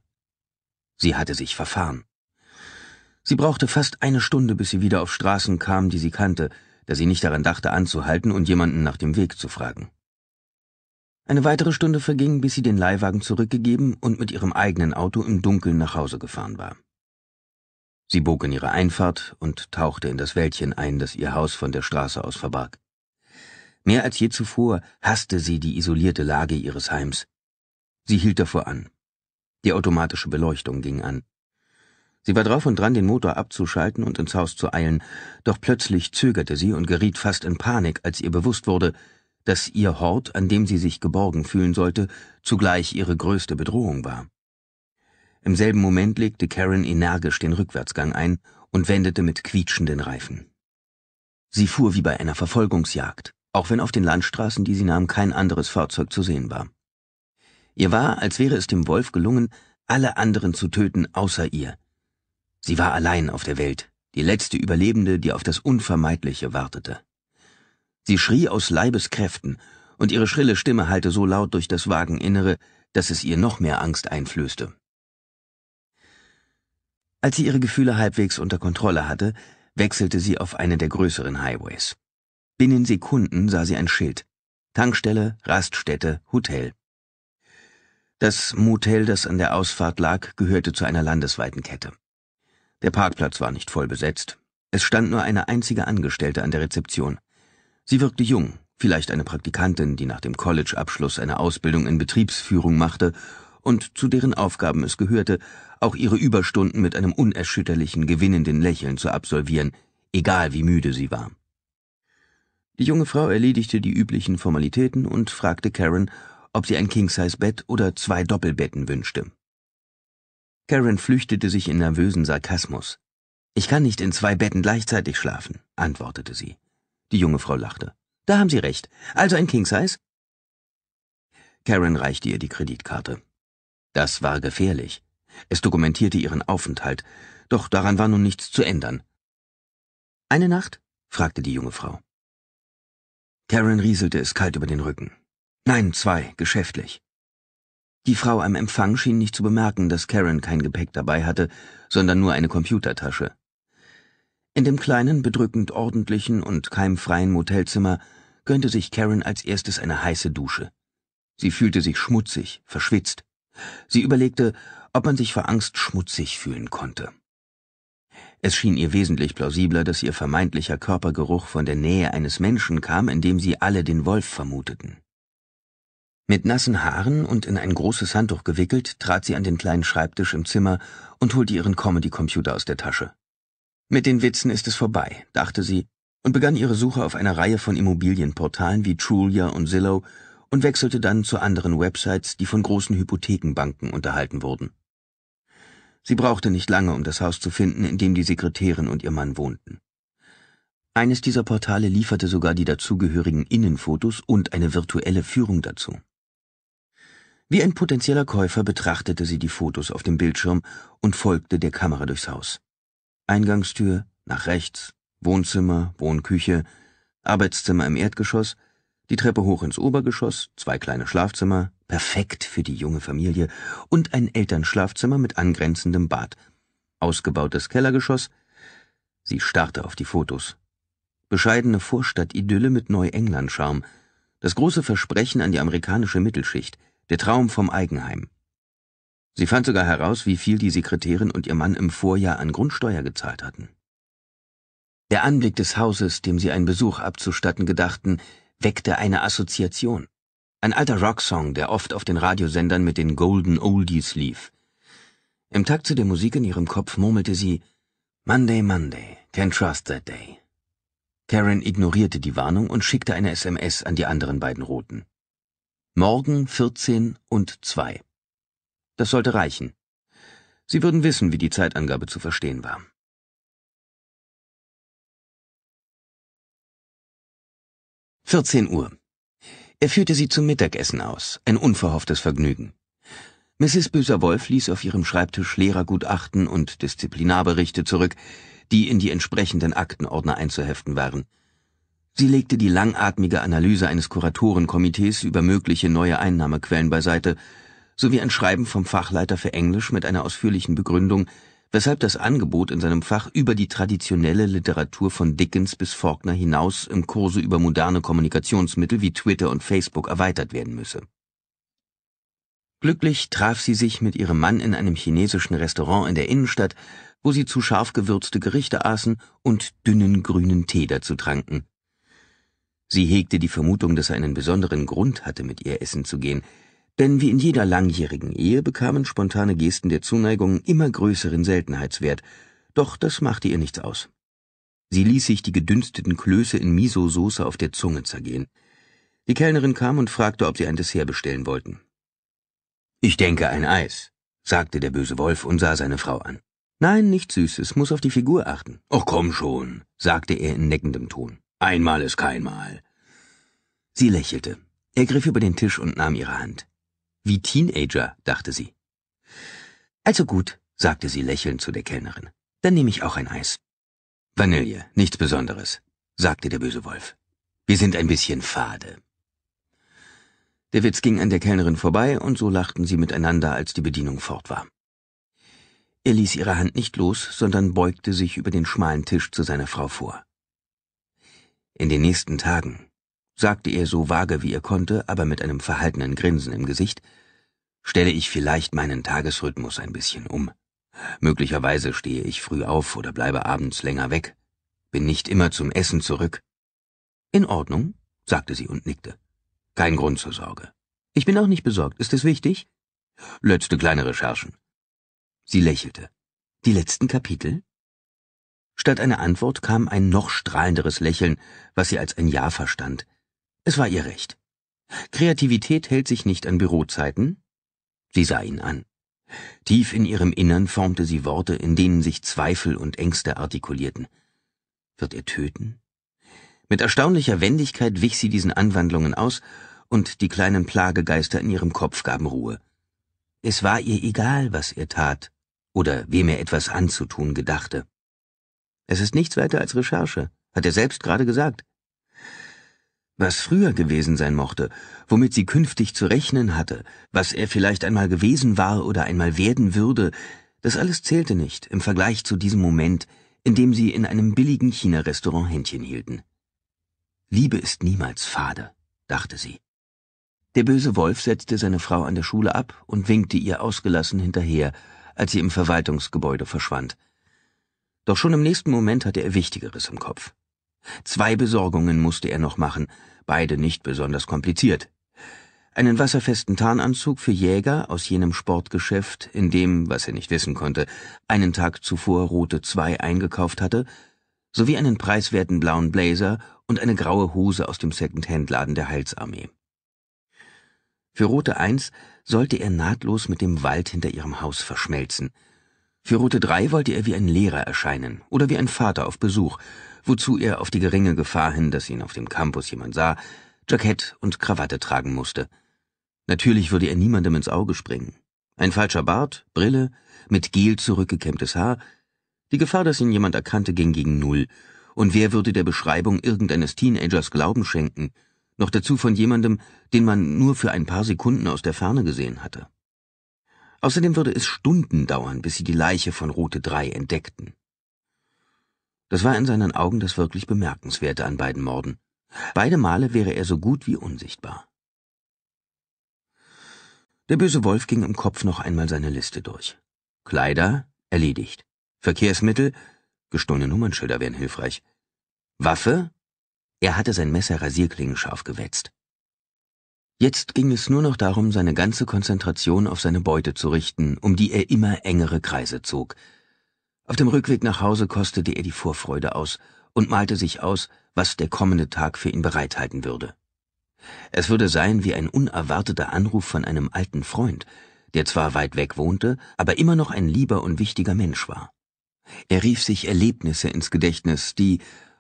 Sie hatte sich verfahren. Sie brauchte fast eine Stunde, bis sie wieder auf Straßen kam, die sie kannte, da sie nicht daran dachte, anzuhalten und jemanden nach dem Weg zu fragen. Eine weitere Stunde verging, bis sie den Leihwagen zurückgegeben und mit ihrem eigenen Auto im Dunkeln nach Hause gefahren war. Sie bog in ihre Einfahrt und tauchte in das Wäldchen ein, das ihr Haus von der Straße aus verbarg. Mehr als je zuvor hasste sie die isolierte Lage ihres Heims. Sie hielt davor an. Die automatische Beleuchtung ging an. Sie war drauf und dran, den Motor abzuschalten und ins Haus zu eilen, doch plötzlich zögerte sie und geriet fast in Panik, als ihr bewusst wurde, dass ihr Hort, an dem sie sich geborgen fühlen sollte, zugleich ihre größte Bedrohung war. Im selben Moment legte Karen energisch den Rückwärtsgang ein und wendete mit quietschenden Reifen. Sie fuhr wie bei einer Verfolgungsjagd, auch wenn auf den Landstraßen, die sie nahm, kein anderes Fahrzeug zu sehen war. Ihr war, als wäre es dem Wolf gelungen, alle anderen zu töten außer ihr, Sie war allein auf der Welt, die letzte Überlebende, die auf das Unvermeidliche wartete. Sie schrie aus Leibeskräften, und ihre schrille Stimme hallte so laut durch das Wageninnere, dass es ihr noch mehr Angst einflößte. Als sie ihre Gefühle halbwegs unter Kontrolle hatte, wechselte sie auf eine der größeren Highways. Binnen Sekunden sah sie ein Schild. Tankstelle, Raststätte, Hotel. Das Motel, das an der Ausfahrt lag, gehörte zu einer landesweiten Kette. Der Parkplatz war nicht voll besetzt. Es stand nur eine einzige Angestellte an der Rezeption. Sie wirkte jung, vielleicht eine Praktikantin, die nach dem College-Abschluss eine Ausbildung in Betriebsführung machte und zu deren Aufgaben es gehörte, auch ihre Überstunden mit einem unerschütterlichen, gewinnenden Lächeln zu absolvieren, egal wie müde sie war. Die junge Frau erledigte die üblichen Formalitäten und fragte Karen, ob sie ein King-Size-Bett oder zwei Doppelbetten wünschte. Karen flüchtete sich in nervösen Sarkasmus. Ich kann nicht in zwei Betten gleichzeitig schlafen, antwortete sie. Die junge Frau lachte. Da haben Sie recht. Also ein King Size? Karen reichte ihr die Kreditkarte. Das war gefährlich. Es dokumentierte ihren Aufenthalt, doch daran war nun nichts zu ändern. Eine Nacht? fragte die junge Frau. Karen rieselte es kalt über den Rücken. Nein, zwei, geschäftlich. Die Frau am Empfang schien nicht zu bemerken, dass Karen kein Gepäck dabei hatte, sondern nur eine Computertasche. In dem kleinen, bedrückend ordentlichen und keimfreien Motelzimmer gönnte sich Karen als erstes eine heiße Dusche. Sie fühlte sich schmutzig, verschwitzt. Sie überlegte, ob man sich vor Angst schmutzig fühlen konnte. Es schien ihr wesentlich plausibler, dass ihr vermeintlicher Körpergeruch von der Nähe eines Menschen kam, in dem sie alle den Wolf vermuteten. Mit nassen Haaren und in ein großes Handtuch gewickelt, trat sie an den kleinen Schreibtisch im Zimmer und holte ihren Comedy-Computer aus der Tasche. Mit den Witzen ist es vorbei, dachte sie und begann ihre Suche auf einer Reihe von Immobilienportalen wie Trulia und Zillow und wechselte dann zu anderen Websites, die von großen Hypothekenbanken unterhalten wurden. Sie brauchte nicht lange, um das Haus zu finden, in dem die Sekretärin und ihr Mann wohnten. Eines dieser Portale lieferte sogar die dazugehörigen Innenfotos und eine virtuelle Führung dazu. Wie ein potenzieller Käufer betrachtete sie die Fotos auf dem Bildschirm und folgte der Kamera durchs Haus. Eingangstür, nach rechts, Wohnzimmer, Wohnküche, Arbeitszimmer im Erdgeschoss, die Treppe hoch ins Obergeschoss, zwei kleine Schlafzimmer, perfekt für die junge Familie, und ein Elternschlafzimmer mit angrenzendem Bad, ausgebautes Kellergeschoss. Sie starrte auf die Fotos. Bescheidene Vorstadt-Idylle mit Neuengland-Charme, das große Versprechen an die amerikanische Mittelschicht – der Traum vom Eigenheim. Sie fand sogar heraus, wie viel die Sekretärin und ihr Mann im Vorjahr an Grundsteuer gezahlt hatten. Der Anblick des Hauses, dem sie einen Besuch abzustatten gedachten, weckte eine Assoziation. Ein alter Rocksong, der oft auf den Radiosendern mit den Golden Oldies lief. Im Takt zu der Musik in ihrem Kopf murmelte sie Monday, Monday, can't trust that day. Karen ignorierte die Warnung und schickte eine SMS an die anderen beiden Roten morgen 14 und 2. Das sollte reichen. Sie würden wissen, wie die Zeitangabe zu verstehen war. Vierzehn Uhr. Er führte sie zum Mittagessen aus, ein unverhofftes Vergnügen. Mrs. Böser-Wolf ließ auf ihrem Schreibtisch Lehrergutachten und Disziplinarberichte zurück, die in die entsprechenden Aktenordner einzuheften waren. Sie legte die langatmige Analyse eines Kuratorenkomitees über mögliche neue Einnahmequellen beiseite, sowie ein Schreiben vom Fachleiter für Englisch mit einer ausführlichen Begründung, weshalb das Angebot in seinem Fach über die traditionelle Literatur von Dickens bis Faulkner hinaus im Kurse über moderne Kommunikationsmittel wie Twitter und Facebook erweitert werden müsse. Glücklich traf sie sich mit ihrem Mann in einem chinesischen Restaurant in der Innenstadt, wo sie zu scharf gewürzte Gerichte aßen und dünnen grünen Tee dazu tranken. Sie hegte die Vermutung, dass er einen besonderen Grund hatte, mit ihr essen zu gehen, denn wie in jeder langjährigen Ehe bekamen spontane Gesten der Zuneigung immer größeren Seltenheitswert, doch das machte ihr nichts aus. Sie ließ sich die gedünsteten Klöße in Miso-Soße auf der Zunge zergehen. Die Kellnerin kam und fragte, ob sie ein Dessert bestellen wollten. Ich denke ein Eis, sagte der böse Wolf und sah seine Frau an. Nein, nichts Süßes, muss auf die Figur achten. Och komm schon, sagte er in neckendem Ton. Einmal ist keinmal. Sie lächelte. Er griff über den Tisch und nahm ihre Hand. Wie Teenager, dachte sie. Also gut, sagte sie lächelnd zu der Kellnerin. Dann nehme ich auch ein Eis. Vanille, nichts Besonderes, sagte der böse Wolf. Wir sind ein bisschen fade. Der Witz ging an der Kellnerin vorbei, und so lachten sie miteinander, als die Bedienung fort war. Er ließ ihre Hand nicht los, sondern beugte sich über den schmalen Tisch zu seiner Frau vor. In den nächsten Tagen, sagte er so vage wie er konnte, aber mit einem verhaltenen Grinsen im Gesicht, stelle ich vielleicht meinen Tagesrhythmus ein bisschen um. Möglicherweise stehe ich früh auf oder bleibe abends länger weg, bin nicht immer zum Essen zurück. In Ordnung, sagte sie und nickte. Kein Grund zur Sorge. Ich bin auch nicht besorgt. Ist es wichtig? Letzte kleine Recherchen. Sie lächelte. Die letzten Kapitel? Statt einer Antwort kam ein noch strahlenderes Lächeln, was sie als ein Ja verstand. Es war ihr Recht. Kreativität hält sich nicht an Bürozeiten? Sie sah ihn an. Tief in ihrem Innern formte sie Worte, in denen sich Zweifel und Ängste artikulierten. Wird er töten? Mit erstaunlicher Wendigkeit wich sie diesen Anwandlungen aus, und die kleinen Plagegeister in ihrem Kopf gaben Ruhe. Es war ihr egal, was er tat oder wem er etwas anzutun gedachte. Es ist nichts weiter als Recherche, hat er selbst gerade gesagt. Was früher gewesen sein mochte, womit sie künftig zu rechnen hatte, was er vielleicht einmal gewesen war oder einmal werden würde, das alles zählte nicht im Vergleich zu diesem Moment, in dem sie in einem billigen China-Restaurant Händchen hielten. Liebe ist niemals fade, dachte sie. Der böse Wolf setzte seine Frau an der Schule ab und winkte ihr ausgelassen hinterher, als sie im Verwaltungsgebäude verschwand. Doch schon im nächsten Moment hatte er Wichtigeres im Kopf. Zwei Besorgungen musste er noch machen, beide nicht besonders kompliziert. Einen wasserfesten Tarnanzug für Jäger aus jenem Sportgeschäft, in dem, was er nicht wissen konnte, einen Tag zuvor Rote 2 eingekauft hatte, sowie einen preiswerten blauen Blazer und eine graue Hose aus dem Second-Hand-Laden der Heilsarmee. Für Rote 1 sollte er nahtlos mit dem Wald hinter ihrem Haus verschmelzen – für Route 3 wollte er wie ein Lehrer erscheinen oder wie ein Vater auf Besuch, wozu er auf die geringe Gefahr hin, dass ihn auf dem Campus jemand sah, Jackett und Krawatte tragen musste. Natürlich würde er niemandem ins Auge springen. Ein falscher Bart, Brille, mit Gel zurückgekämmtes Haar. Die Gefahr, dass ihn jemand erkannte, ging gegen Null. Und wer würde der Beschreibung irgendeines Teenagers Glauben schenken? Noch dazu von jemandem, den man nur für ein paar Sekunden aus der Ferne gesehen hatte. Außerdem würde es Stunden dauern, bis sie die Leiche von Route 3 entdeckten. Das war in seinen Augen das wirklich Bemerkenswerte an beiden Morden. Beide Male wäre er so gut wie unsichtbar. Der böse Wolf ging im Kopf noch einmal seine Liste durch. Kleider, erledigt. Verkehrsmittel, gestohlene Nummernschilder wären hilfreich. Waffe, er hatte sein Messer rasierklingenscharf gewetzt. Jetzt ging es nur noch darum, seine ganze Konzentration auf seine Beute zu richten, um die er immer engere Kreise zog. Auf dem Rückweg nach Hause kostete er die Vorfreude aus und malte sich aus, was der kommende Tag für ihn bereithalten würde. Es würde sein wie ein unerwarteter Anruf von einem alten Freund, der zwar weit weg wohnte, aber immer noch ein lieber und wichtiger Mensch war. Er rief sich Erlebnisse ins Gedächtnis, die,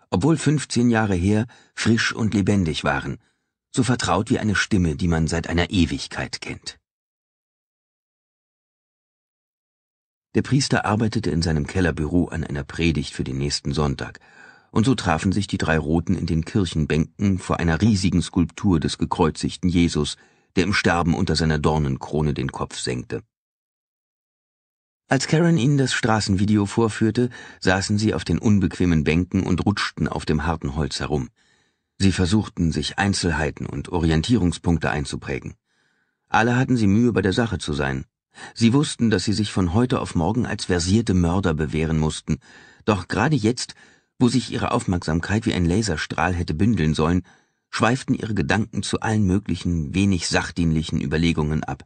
obwohl 15 Jahre her, frisch und lebendig waren, so vertraut wie eine Stimme, die man seit einer Ewigkeit kennt. Der Priester arbeitete in seinem Kellerbüro an einer Predigt für den nächsten Sonntag, und so trafen sich die drei Roten in den Kirchenbänken vor einer riesigen Skulptur des gekreuzigten Jesus, der im Sterben unter seiner Dornenkrone den Kopf senkte. Als Karen ihnen das Straßenvideo vorführte, saßen sie auf den unbequemen Bänken und rutschten auf dem harten Holz herum. Sie versuchten, sich Einzelheiten und Orientierungspunkte einzuprägen. Alle hatten sie Mühe, bei der Sache zu sein. Sie wussten, dass sie sich von heute auf morgen als versierte Mörder bewähren mussten, doch gerade jetzt, wo sich ihre Aufmerksamkeit wie ein Laserstrahl hätte bündeln sollen, schweiften ihre Gedanken zu allen möglichen, wenig sachdienlichen Überlegungen ab,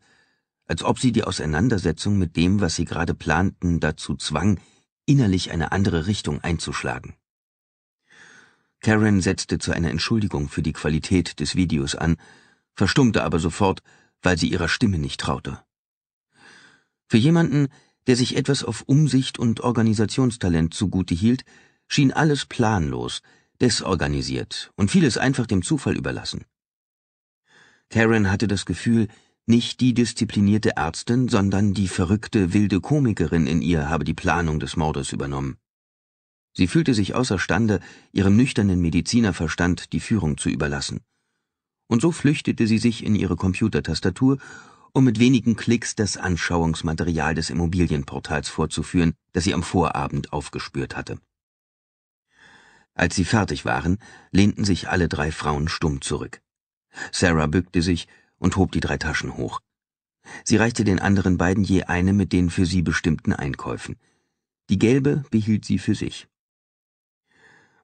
als ob sie die Auseinandersetzung mit dem, was sie gerade planten, dazu zwang, innerlich eine andere Richtung einzuschlagen. Karen setzte zu einer Entschuldigung für die Qualität des Videos an, verstummte aber sofort, weil sie ihrer Stimme nicht traute. Für jemanden, der sich etwas auf Umsicht und Organisationstalent zugute hielt, schien alles planlos, desorganisiert und vieles einfach dem Zufall überlassen. Karen hatte das Gefühl, nicht die disziplinierte Ärztin, sondern die verrückte, wilde Komikerin in ihr habe die Planung des Mordes übernommen. Sie fühlte sich außerstande, ihrem nüchternen Medizinerverstand die Führung zu überlassen. Und so flüchtete sie sich in ihre Computertastatur, um mit wenigen Klicks das Anschauungsmaterial des Immobilienportals vorzuführen, das sie am Vorabend aufgespürt hatte. Als sie fertig waren, lehnten sich alle drei Frauen stumm zurück. Sarah bückte sich und hob die drei Taschen hoch. Sie reichte den anderen beiden je eine mit den für sie bestimmten Einkäufen. Die gelbe behielt sie für sich.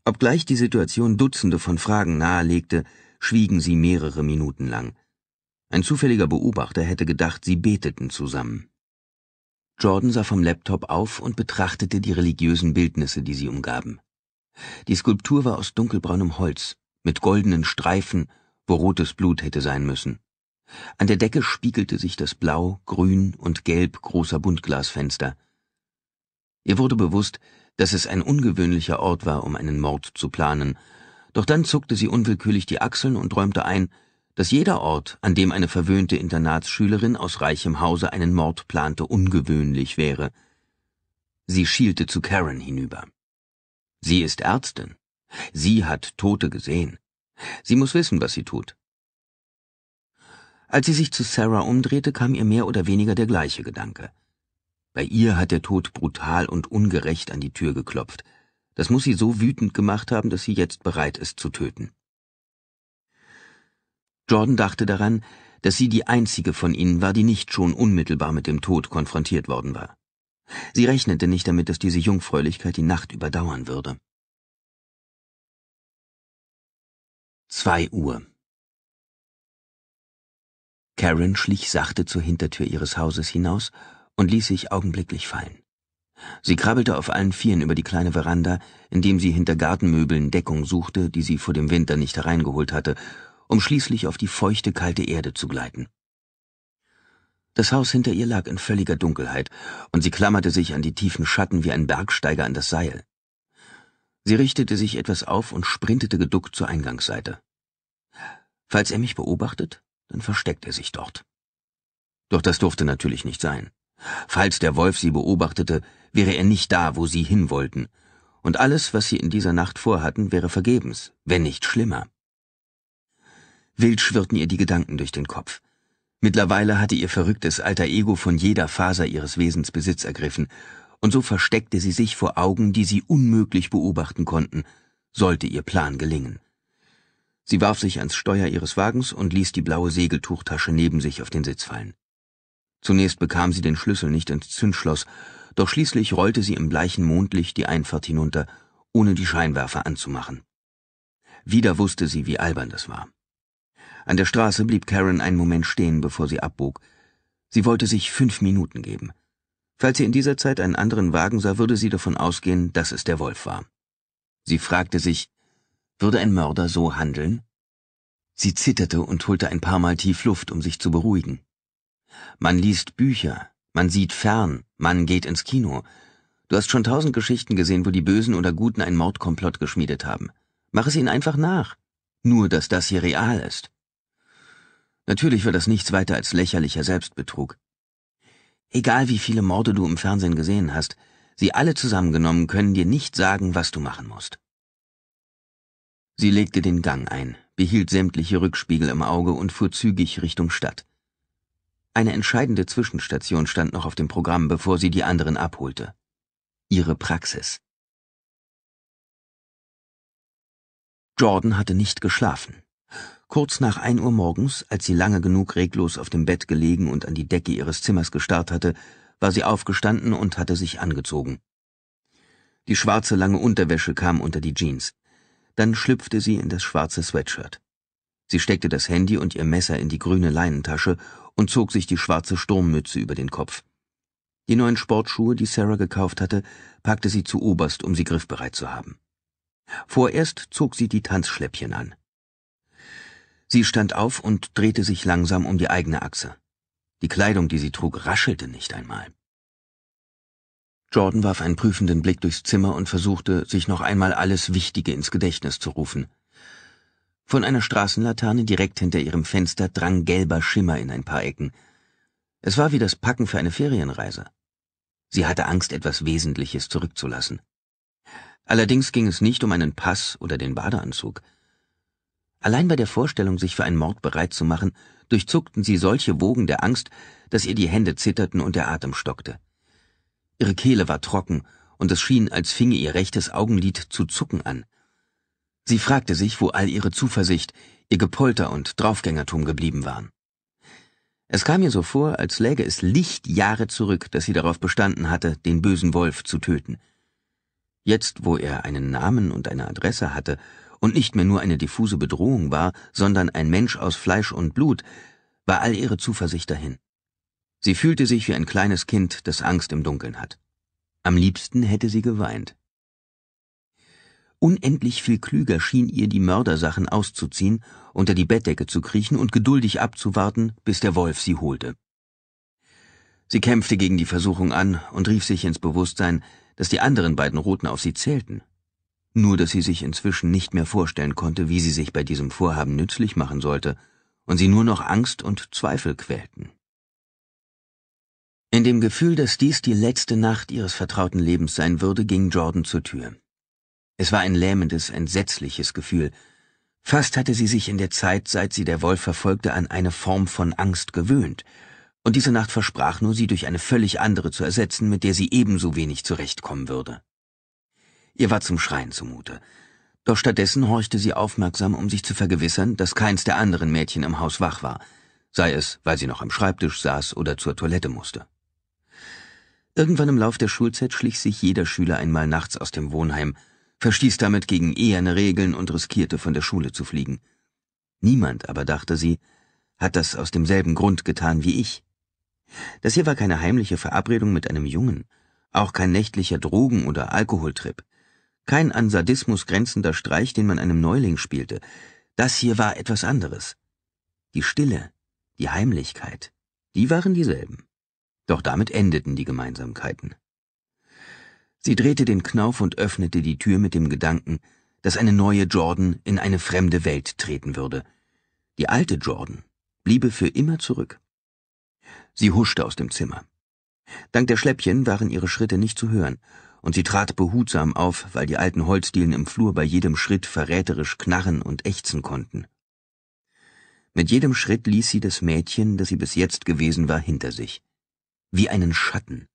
Obgleich die Situation Dutzende von Fragen nahelegte, schwiegen sie mehrere Minuten lang. Ein zufälliger Beobachter hätte gedacht, sie beteten zusammen. Jordan sah vom Laptop auf und betrachtete die religiösen Bildnisse, die sie umgaben. Die Skulptur war aus dunkelbraunem Holz, mit goldenen Streifen, wo rotes Blut hätte sein müssen. An der Decke spiegelte sich das Blau, Grün und Gelb großer Buntglasfenster. Ihr wurde bewusst, dass es ein ungewöhnlicher Ort war, um einen Mord zu planen, doch dann zuckte sie unwillkürlich die Achseln und räumte ein, dass jeder Ort, an dem eine verwöhnte Internatsschülerin aus reichem Hause einen Mord plante, ungewöhnlich wäre. Sie schielte zu Karen hinüber. Sie ist Ärztin. Sie hat Tote gesehen. Sie muss wissen, was sie tut. Als sie sich zu Sarah umdrehte, kam ihr mehr oder weniger der gleiche Gedanke. Bei ihr hat der Tod brutal und ungerecht an die Tür geklopft. Das muss sie so wütend gemacht haben, dass sie jetzt bereit ist zu töten. Jordan dachte daran, dass sie die einzige von ihnen war, die nicht schon unmittelbar mit dem Tod konfrontiert worden war. Sie rechnete nicht damit, dass diese Jungfräulichkeit die Nacht überdauern würde. Zwei Uhr. Karen schlich sachte zur Hintertür ihres Hauses hinaus und ließ sich augenblicklich fallen. Sie krabbelte auf allen Vieren über die kleine Veranda, indem sie hinter Gartenmöbeln Deckung suchte, die sie vor dem Winter nicht hereingeholt hatte, um schließlich auf die feuchte, kalte Erde zu gleiten. Das Haus hinter ihr lag in völliger Dunkelheit, und sie klammerte sich an die tiefen Schatten wie ein Bergsteiger an das Seil. Sie richtete sich etwas auf und sprintete geduckt zur Eingangsseite. Falls er mich beobachtet, dann versteckt er sich dort. Doch das durfte natürlich nicht sein. Falls der Wolf sie beobachtete, wäre er nicht da, wo sie hin wollten, und alles, was sie in dieser Nacht vorhatten, wäre vergebens, wenn nicht schlimmer. Wild schwirrten ihr die Gedanken durch den Kopf. Mittlerweile hatte ihr verrücktes alter Ego von jeder Faser ihres Wesens Besitz ergriffen, und so versteckte sie sich vor Augen, die sie unmöglich beobachten konnten, sollte ihr Plan gelingen. Sie warf sich ans Steuer ihres Wagens und ließ die blaue Segeltuchtasche neben sich auf den Sitz fallen. Zunächst bekam sie den Schlüssel nicht ins Zündschloss, doch schließlich rollte sie im bleichen Mondlicht die Einfahrt hinunter, ohne die Scheinwerfer anzumachen. Wieder wusste sie, wie albern das war. An der Straße blieb Karen einen Moment stehen, bevor sie abbog. Sie wollte sich fünf Minuten geben. Falls sie in dieser Zeit einen anderen Wagen sah, würde sie davon ausgehen, dass es der Wolf war. Sie fragte sich, würde ein Mörder so handeln? Sie zitterte und holte ein paar Mal tief Luft, um sich zu beruhigen. Man liest Bücher, man sieht fern, man geht ins Kino. Du hast schon tausend Geschichten gesehen, wo die Bösen oder Guten einen Mordkomplott geschmiedet haben. Mach es ihnen einfach nach. Nur, dass das hier real ist. Natürlich wird das nichts weiter als lächerlicher Selbstbetrug. Egal wie viele Morde du im Fernsehen gesehen hast, sie alle zusammengenommen können dir nicht sagen, was du machen musst. Sie legte den Gang ein, behielt sämtliche Rückspiegel im Auge und fuhr zügig Richtung Stadt. Eine entscheidende Zwischenstation stand noch auf dem Programm, bevor sie die anderen abholte. Ihre Praxis. Jordan hatte nicht geschlafen. Kurz nach ein Uhr morgens, als sie lange genug reglos auf dem Bett gelegen und an die Decke ihres Zimmers gestarrt hatte, war sie aufgestanden und hatte sich angezogen. Die schwarze lange Unterwäsche kam unter die Jeans. Dann schlüpfte sie in das schwarze Sweatshirt. Sie steckte das Handy und ihr Messer in die grüne Leinentasche und zog sich die schwarze Sturmmütze über den Kopf. Die neuen Sportschuhe, die Sarah gekauft hatte, packte sie zu oberst, um sie griffbereit zu haben. Vorerst zog sie die Tanzschläppchen an. Sie stand auf und drehte sich langsam um die eigene Achse. Die Kleidung, die sie trug, raschelte nicht einmal. Jordan warf einen prüfenden Blick durchs Zimmer und versuchte, sich noch einmal alles Wichtige ins Gedächtnis zu rufen. Von einer Straßenlaterne direkt hinter ihrem Fenster drang gelber Schimmer in ein paar Ecken. Es war wie das Packen für eine Ferienreise. Sie hatte Angst, etwas Wesentliches zurückzulassen. Allerdings ging es nicht um einen Pass oder den Badeanzug. Allein bei der Vorstellung, sich für einen Mord bereit zu machen, durchzuckten sie solche Wogen der Angst, dass ihr die Hände zitterten und der Atem stockte. Ihre Kehle war trocken, und es schien, als finge ihr rechtes Augenlid zu zucken an. Sie fragte sich, wo all ihre Zuversicht, ihr Gepolter und Draufgängertum geblieben waren. Es kam ihr so vor, als läge es Lichtjahre zurück, dass sie darauf bestanden hatte, den bösen Wolf zu töten. Jetzt, wo er einen Namen und eine Adresse hatte und nicht mehr nur eine diffuse Bedrohung war, sondern ein Mensch aus Fleisch und Blut, war all ihre Zuversicht dahin. Sie fühlte sich wie ein kleines Kind, das Angst im Dunkeln hat. Am liebsten hätte sie geweint. Unendlich viel klüger schien ihr, die Mördersachen auszuziehen, unter die Bettdecke zu kriechen und geduldig abzuwarten, bis der Wolf sie holte. Sie kämpfte gegen die Versuchung an und rief sich ins Bewusstsein, dass die anderen beiden Roten auf sie zählten. Nur, dass sie sich inzwischen nicht mehr vorstellen konnte, wie sie sich bei diesem Vorhaben nützlich machen sollte, und sie nur noch Angst und Zweifel quälten. In dem Gefühl, dass dies die letzte Nacht ihres vertrauten Lebens sein würde, ging Jordan zur Tür. Es war ein lähmendes, entsetzliches Gefühl. Fast hatte sie sich in der Zeit, seit sie der Wolf verfolgte, an eine Form von Angst gewöhnt, und diese Nacht versprach nur, sie durch eine völlig andere zu ersetzen, mit der sie ebenso wenig zurechtkommen würde. Ihr war zum Schreien zumute. Doch stattdessen horchte sie aufmerksam, um sich zu vergewissern, dass keins der anderen Mädchen im Haus wach war, sei es, weil sie noch am Schreibtisch saß oder zur Toilette musste. Irgendwann im Lauf der Schulzeit schlich sich jeder Schüler einmal nachts aus dem Wohnheim, verstieß damit gegen eherne Regeln und riskierte, von der Schule zu fliegen. Niemand aber, dachte sie, hat das aus demselben Grund getan wie ich. Das hier war keine heimliche Verabredung mit einem Jungen, auch kein nächtlicher Drogen- oder Alkoholtrip, kein an Sadismus grenzender Streich, den man einem Neuling spielte. Das hier war etwas anderes. Die Stille, die Heimlichkeit, die waren dieselben. Doch damit endeten die Gemeinsamkeiten. Sie drehte den Knauf und öffnete die Tür mit dem Gedanken, dass eine neue Jordan in eine fremde Welt treten würde. Die alte Jordan bliebe für immer zurück. Sie huschte aus dem Zimmer. Dank der Schläppchen waren ihre Schritte nicht zu hören, und sie trat behutsam auf, weil die alten Holzdielen im Flur bei jedem Schritt verräterisch knarren und ächzen konnten. Mit jedem Schritt ließ sie das Mädchen, das sie bis jetzt gewesen war, hinter sich. Wie einen Schatten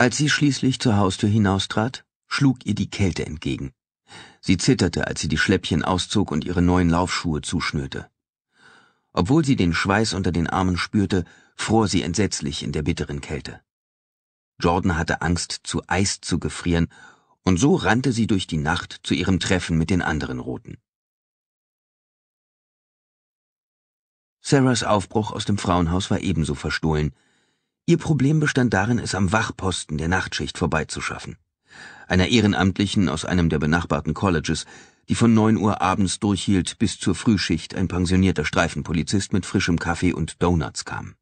als sie schließlich zur Haustür hinaustrat, schlug ihr die Kälte entgegen. Sie zitterte, als sie die Schläppchen auszog und ihre neuen Laufschuhe zuschnürte. Obwohl sie den Schweiß unter den Armen spürte, fror sie entsetzlich in der bitteren Kälte. Jordan hatte Angst, zu Eis zu gefrieren, und so rannte sie durch die Nacht zu ihrem Treffen mit den anderen Roten. Sarahs Aufbruch aus dem Frauenhaus war ebenso verstohlen, Ihr Problem bestand darin, es am Wachposten der Nachtschicht vorbeizuschaffen. Einer Ehrenamtlichen aus einem der benachbarten Colleges, die von neun Uhr abends durchhielt, bis zur Frühschicht ein pensionierter Streifenpolizist mit frischem Kaffee und Donuts kam.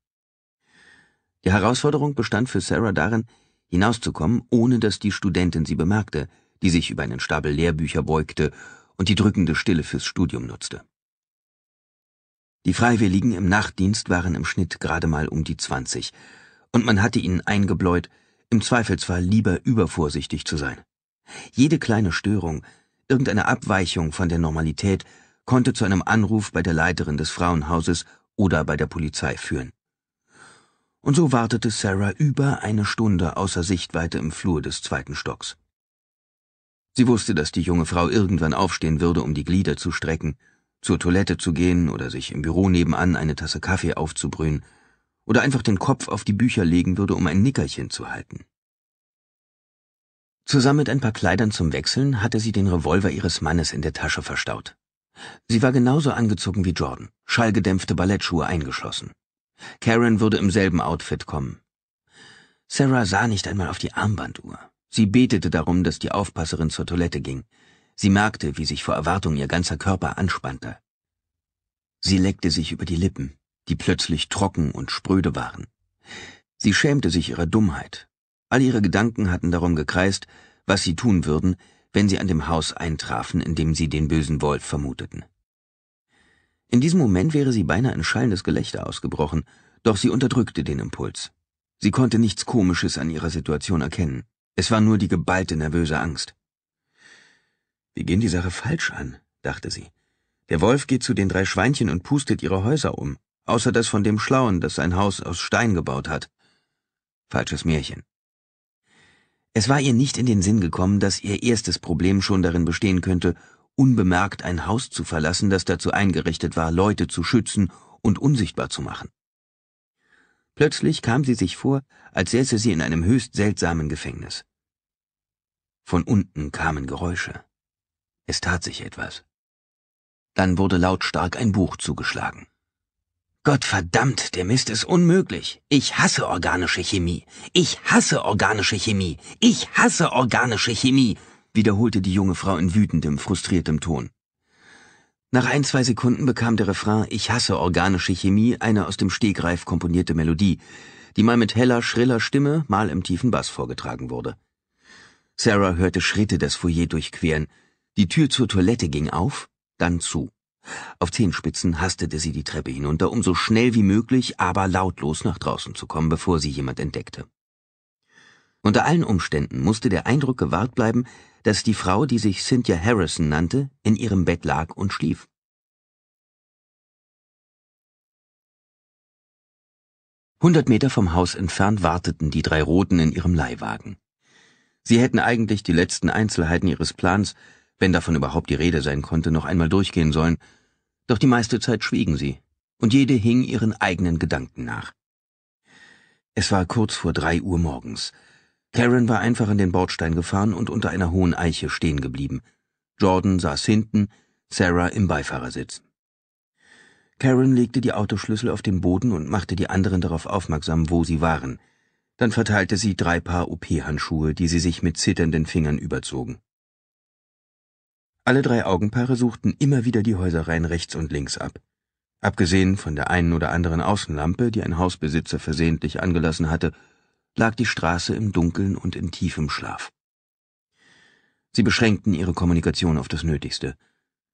Die Herausforderung bestand für Sarah darin, hinauszukommen, ohne dass die Studentin sie bemerkte, die sich über einen Stapel Lehrbücher beugte und die drückende Stille fürs Studium nutzte. Die Freiwilligen im Nachtdienst waren im Schnitt gerade mal um die 20, und man hatte ihnen eingebläut, im Zweifelsfall lieber übervorsichtig zu sein. Jede kleine Störung, irgendeine Abweichung von der Normalität konnte zu einem Anruf bei der Leiterin des Frauenhauses oder bei der Polizei führen. Und so wartete Sarah über eine Stunde außer Sichtweite im Flur des zweiten Stocks. Sie wusste, dass die junge Frau irgendwann aufstehen würde, um die Glieder zu strecken, zur Toilette zu gehen oder sich im Büro nebenan eine Tasse Kaffee aufzubrühen, oder einfach den Kopf auf die Bücher legen würde, um ein Nickerchen zu halten. Zusammen mit ein paar Kleidern zum Wechseln hatte sie den Revolver ihres Mannes in der Tasche verstaut. Sie war genauso angezogen wie Jordan, schallgedämpfte Ballettschuhe eingeschlossen. Karen würde im selben Outfit kommen. Sarah sah nicht einmal auf die Armbanduhr. Sie betete darum, dass die Aufpasserin zur Toilette ging. Sie merkte, wie sich vor Erwartung ihr ganzer Körper anspannte. Sie leckte sich über die Lippen die plötzlich trocken und spröde waren. Sie schämte sich ihrer Dummheit. All ihre Gedanken hatten darum gekreist, was sie tun würden, wenn sie an dem Haus eintrafen, in dem sie den bösen Wolf vermuteten. In diesem Moment wäre sie beinahe in schallendes Gelächter ausgebrochen, doch sie unterdrückte den Impuls. Sie konnte nichts Komisches an ihrer Situation erkennen. Es war nur die geballte nervöse Angst. Wir gehen die Sache falsch an, dachte sie. Der Wolf geht zu den drei Schweinchen und pustet ihre Häuser um außer das von dem Schlauen, das sein Haus aus Stein gebaut hat. Falsches Märchen. Es war ihr nicht in den Sinn gekommen, dass ihr erstes Problem schon darin bestehen könnte, unbemerkt ein Haus zu verlassen, das dazu eingerichtet war, Leute zu schützen und unsichtbar zu machen. Plötzlich kam sie sich vor, als säße sie in einem höchst seltsamen Gefängnis. Von unten kamen Geräusche. Es tat sich etwas. Dann wurde lautstark ein Buch zugeschlagen. Gottverdammt, der Mist ist unmöglich. Ich hasse organische Chemie. Ich hasse organische Chemie. Ich hasse organische Chemie, wiederholte die junge Frau in wütendem, frustriertem Ton. Nach ein, zwei Sekunden bekam der Refrain Ich hasse organische Chemie eine aus dem Stegreif komponierte Melodie, die mal mit heller, schriller Stimme, mal im tiefen Bass vorgetragen wurde. Sarah hörte Schritte das Foyer durchqueren. Die Tür zur Toilette ging auf, dann zu. Auf Zehenspitzen hastete sie die Treppe hinunter, um so schnell wie möglich, aber lautlos nach draußen zu kommen, bevor sie jemand entdeckte. Unter allen Umständen musste der Eindruck gewahrt bleiben, dass die Frau, die sich Cynthia Harrison nannte, in ihrem Bett lag und schlief. Hundert Meter vom Haus entfernt warteten die drei Roten in ihrem Leihwagen. Sie hätten eigentlich die letzten Einzelheiten ihres Plans, wenn davon überhaupt die Rede sein konnte, noch einmal durchgehen sollen, doch die meiste Zeit schwiegen sie, und jede hing ihren eigenen Gedanken nach. Es war kurz vor drei Uhr morgens. Karen war einfach an den Bordstein gefahren und unter einer hohen Eiche stehen geblieben. Jordan saß hinten, Sarah im Beifahrersitz. Karen legte die Autoschlüssel auf den Boden und machte die anderen darauf aufmerksam, wo sie waren. Dann verteilte sie drei Paar OP-Handschuhe, die sie sich mit zitternden Fingern überzogen. Alle drei Augenpaare suchten immer wieder die Häuserreihen rechts und links ab. Abgesehen von der einen oder anderen Außenlampe, die ein Hausbesitzer versehentlich angelassen hatte, lag die Straße im Dunkeln und in tiefem Schlaf. Sie beschränkten ihre Kommunikation auf das Nötigste.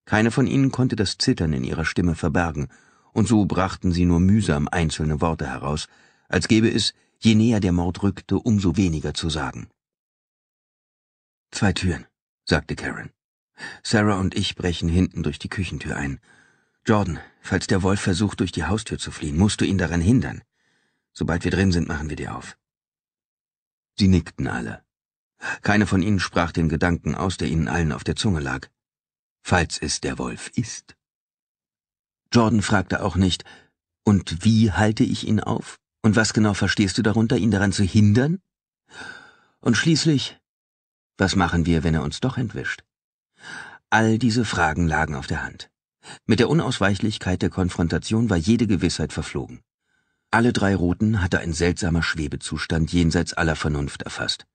Keine von ihnen konnte das Zittern in ihrer Stimme verbergen, und so brachten sie nur mühsam einzelne Worte heraus, als gäbe es, je näher der Mord rückte, umso weniger zu sagen. Zwei Türen, sagte Karen. Sarah und ich brechen hinten durch die Küchentür ein. Jordan, falls der Wolf versucht, durch die Haustür zu fliehen, musst du ihn daran hindern. Sobald wir drin sind, machen wir dir auf. Sie nickten alle. Keine von ihnen sprach den Gedanken aus, der ihnen allen auf der Zunge lag. Falls es der Wolf ist. Jordan fragte auch nicht, und wie halte ich ihn auf? Und was genau verstehst du darunter, ihn daran zu hindern? Und schließlich, was machen wir, wenn er uns doch entwischt? All diese Fragen lagen auf der Hand. Mit der Unausweichlichkeit der Konfrontation war jede Gewissheit verflogen. Alle drei Routen hatte ein seltsamer Schwebezustand jenseits aller Vernunft erfasst.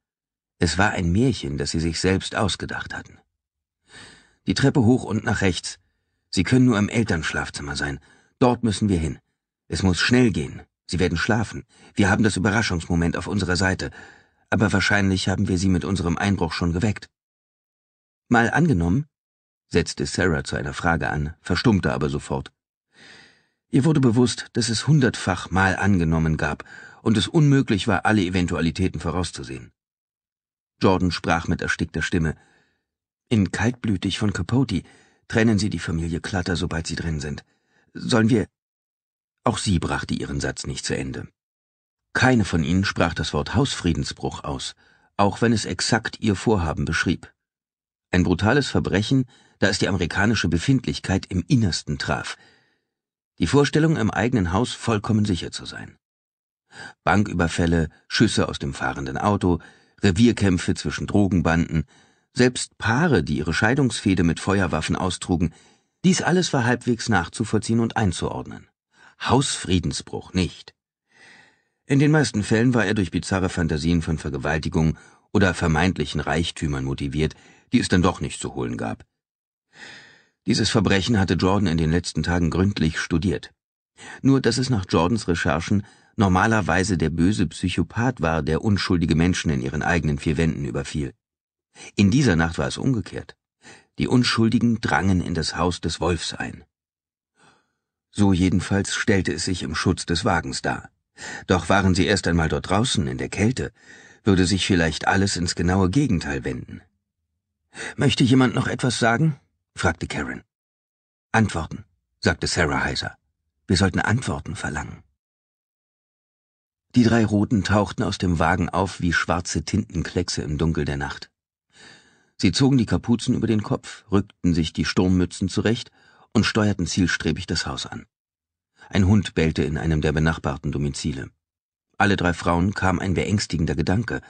Es war ein Märchen, das sie sich selbst ausgedacht hatten. Die Treppe hoch und nach rechts. Sie können nur im Elternschlafzimmer sein. Dort müssen wir hin. Es muss schnell gehen. Sie werden schlafen. Wir haben das Überraschungsmoment auf unserer Seite. Aber wahrscheinlich haben wir sie mit unserem Einbruch schon geweckt. Mal angenommen, setzte Sarah zu einer Frage an, verstummte aber sofort. Ihr wurde bewusst, dass es hundertfach mal angenommen gab und es unmöglich war, alle Eventualitäten vorauszusehen. Jordan sprach mit erstickter Stimme. In Kaltblütig von Capote trennen Sie die Familie Clutter, sobald Sie drin sind. Sollen wir... Auch sie brachte ihren Satz nicht zu Ende. Keine von ihnen sprach das Wort Hausfriedensbruch aus, auch wenn es exakt ihr Vorhaben beschrieb. Ein brutales Verbrechen, da es die amerikanische Befindlichkeit im Innersten traf. Die Vorstellung, im eigenen Haus vollkommen sicher zu sein. Banküberfälle, Schüsse aus dem fahrenden Auto, Revierkämpfe zwischen Drogenbanden, selbst Paare, die ihre Scheidungsfehde mit Feuerwaffen austrugen, dies alles war halbwegs nachzuvollziehen und einzuordnen. Hausfriedensbruch nicht. In den meisten Fällen war er durch bizarre Fantasien von Vergewaltigung oder vermeintlichen Reichtümern motiviert, die es dann doch nicht zu holen gab. Dieses Verbrechen hatte Jordan in den letzten Tagen gründlich studiert. Nur dass es nach Jordans Recherchen normalerweise der böse Psychopath war, der unschuldige Menschen in ihren eigenen vier Wänden überfiel. In dieser Nacht war es umgekehrt. Die Unschuldigen drangen in das Haus des Wolfs ein. So jedenfalls stellte es sich im Schutz des Wagens dar. Doch waren sie erst einmal dort draußen in der Kälte, würde sich vielleicht alles ins genaue Gegenteil wenden. Möchte jemand noch etwas sagen? fragte Karen. Antworten, sagte Sarah heiser. Wir sollten Antworten verlangen. Die drei Roten tauchten aus dem Wagen auf wie schwarze Tintenkleckse im Dunkel der Nacht. Sie zogen die Kapuzen über den Kopf, rückten sich die Sturmmützen zurecht und steuerten zielstrebig das Haus an. Ein Hund bellte in einem der benachbarten Domizile. Alle drei Frauen kam ein beängstigender Gedanke.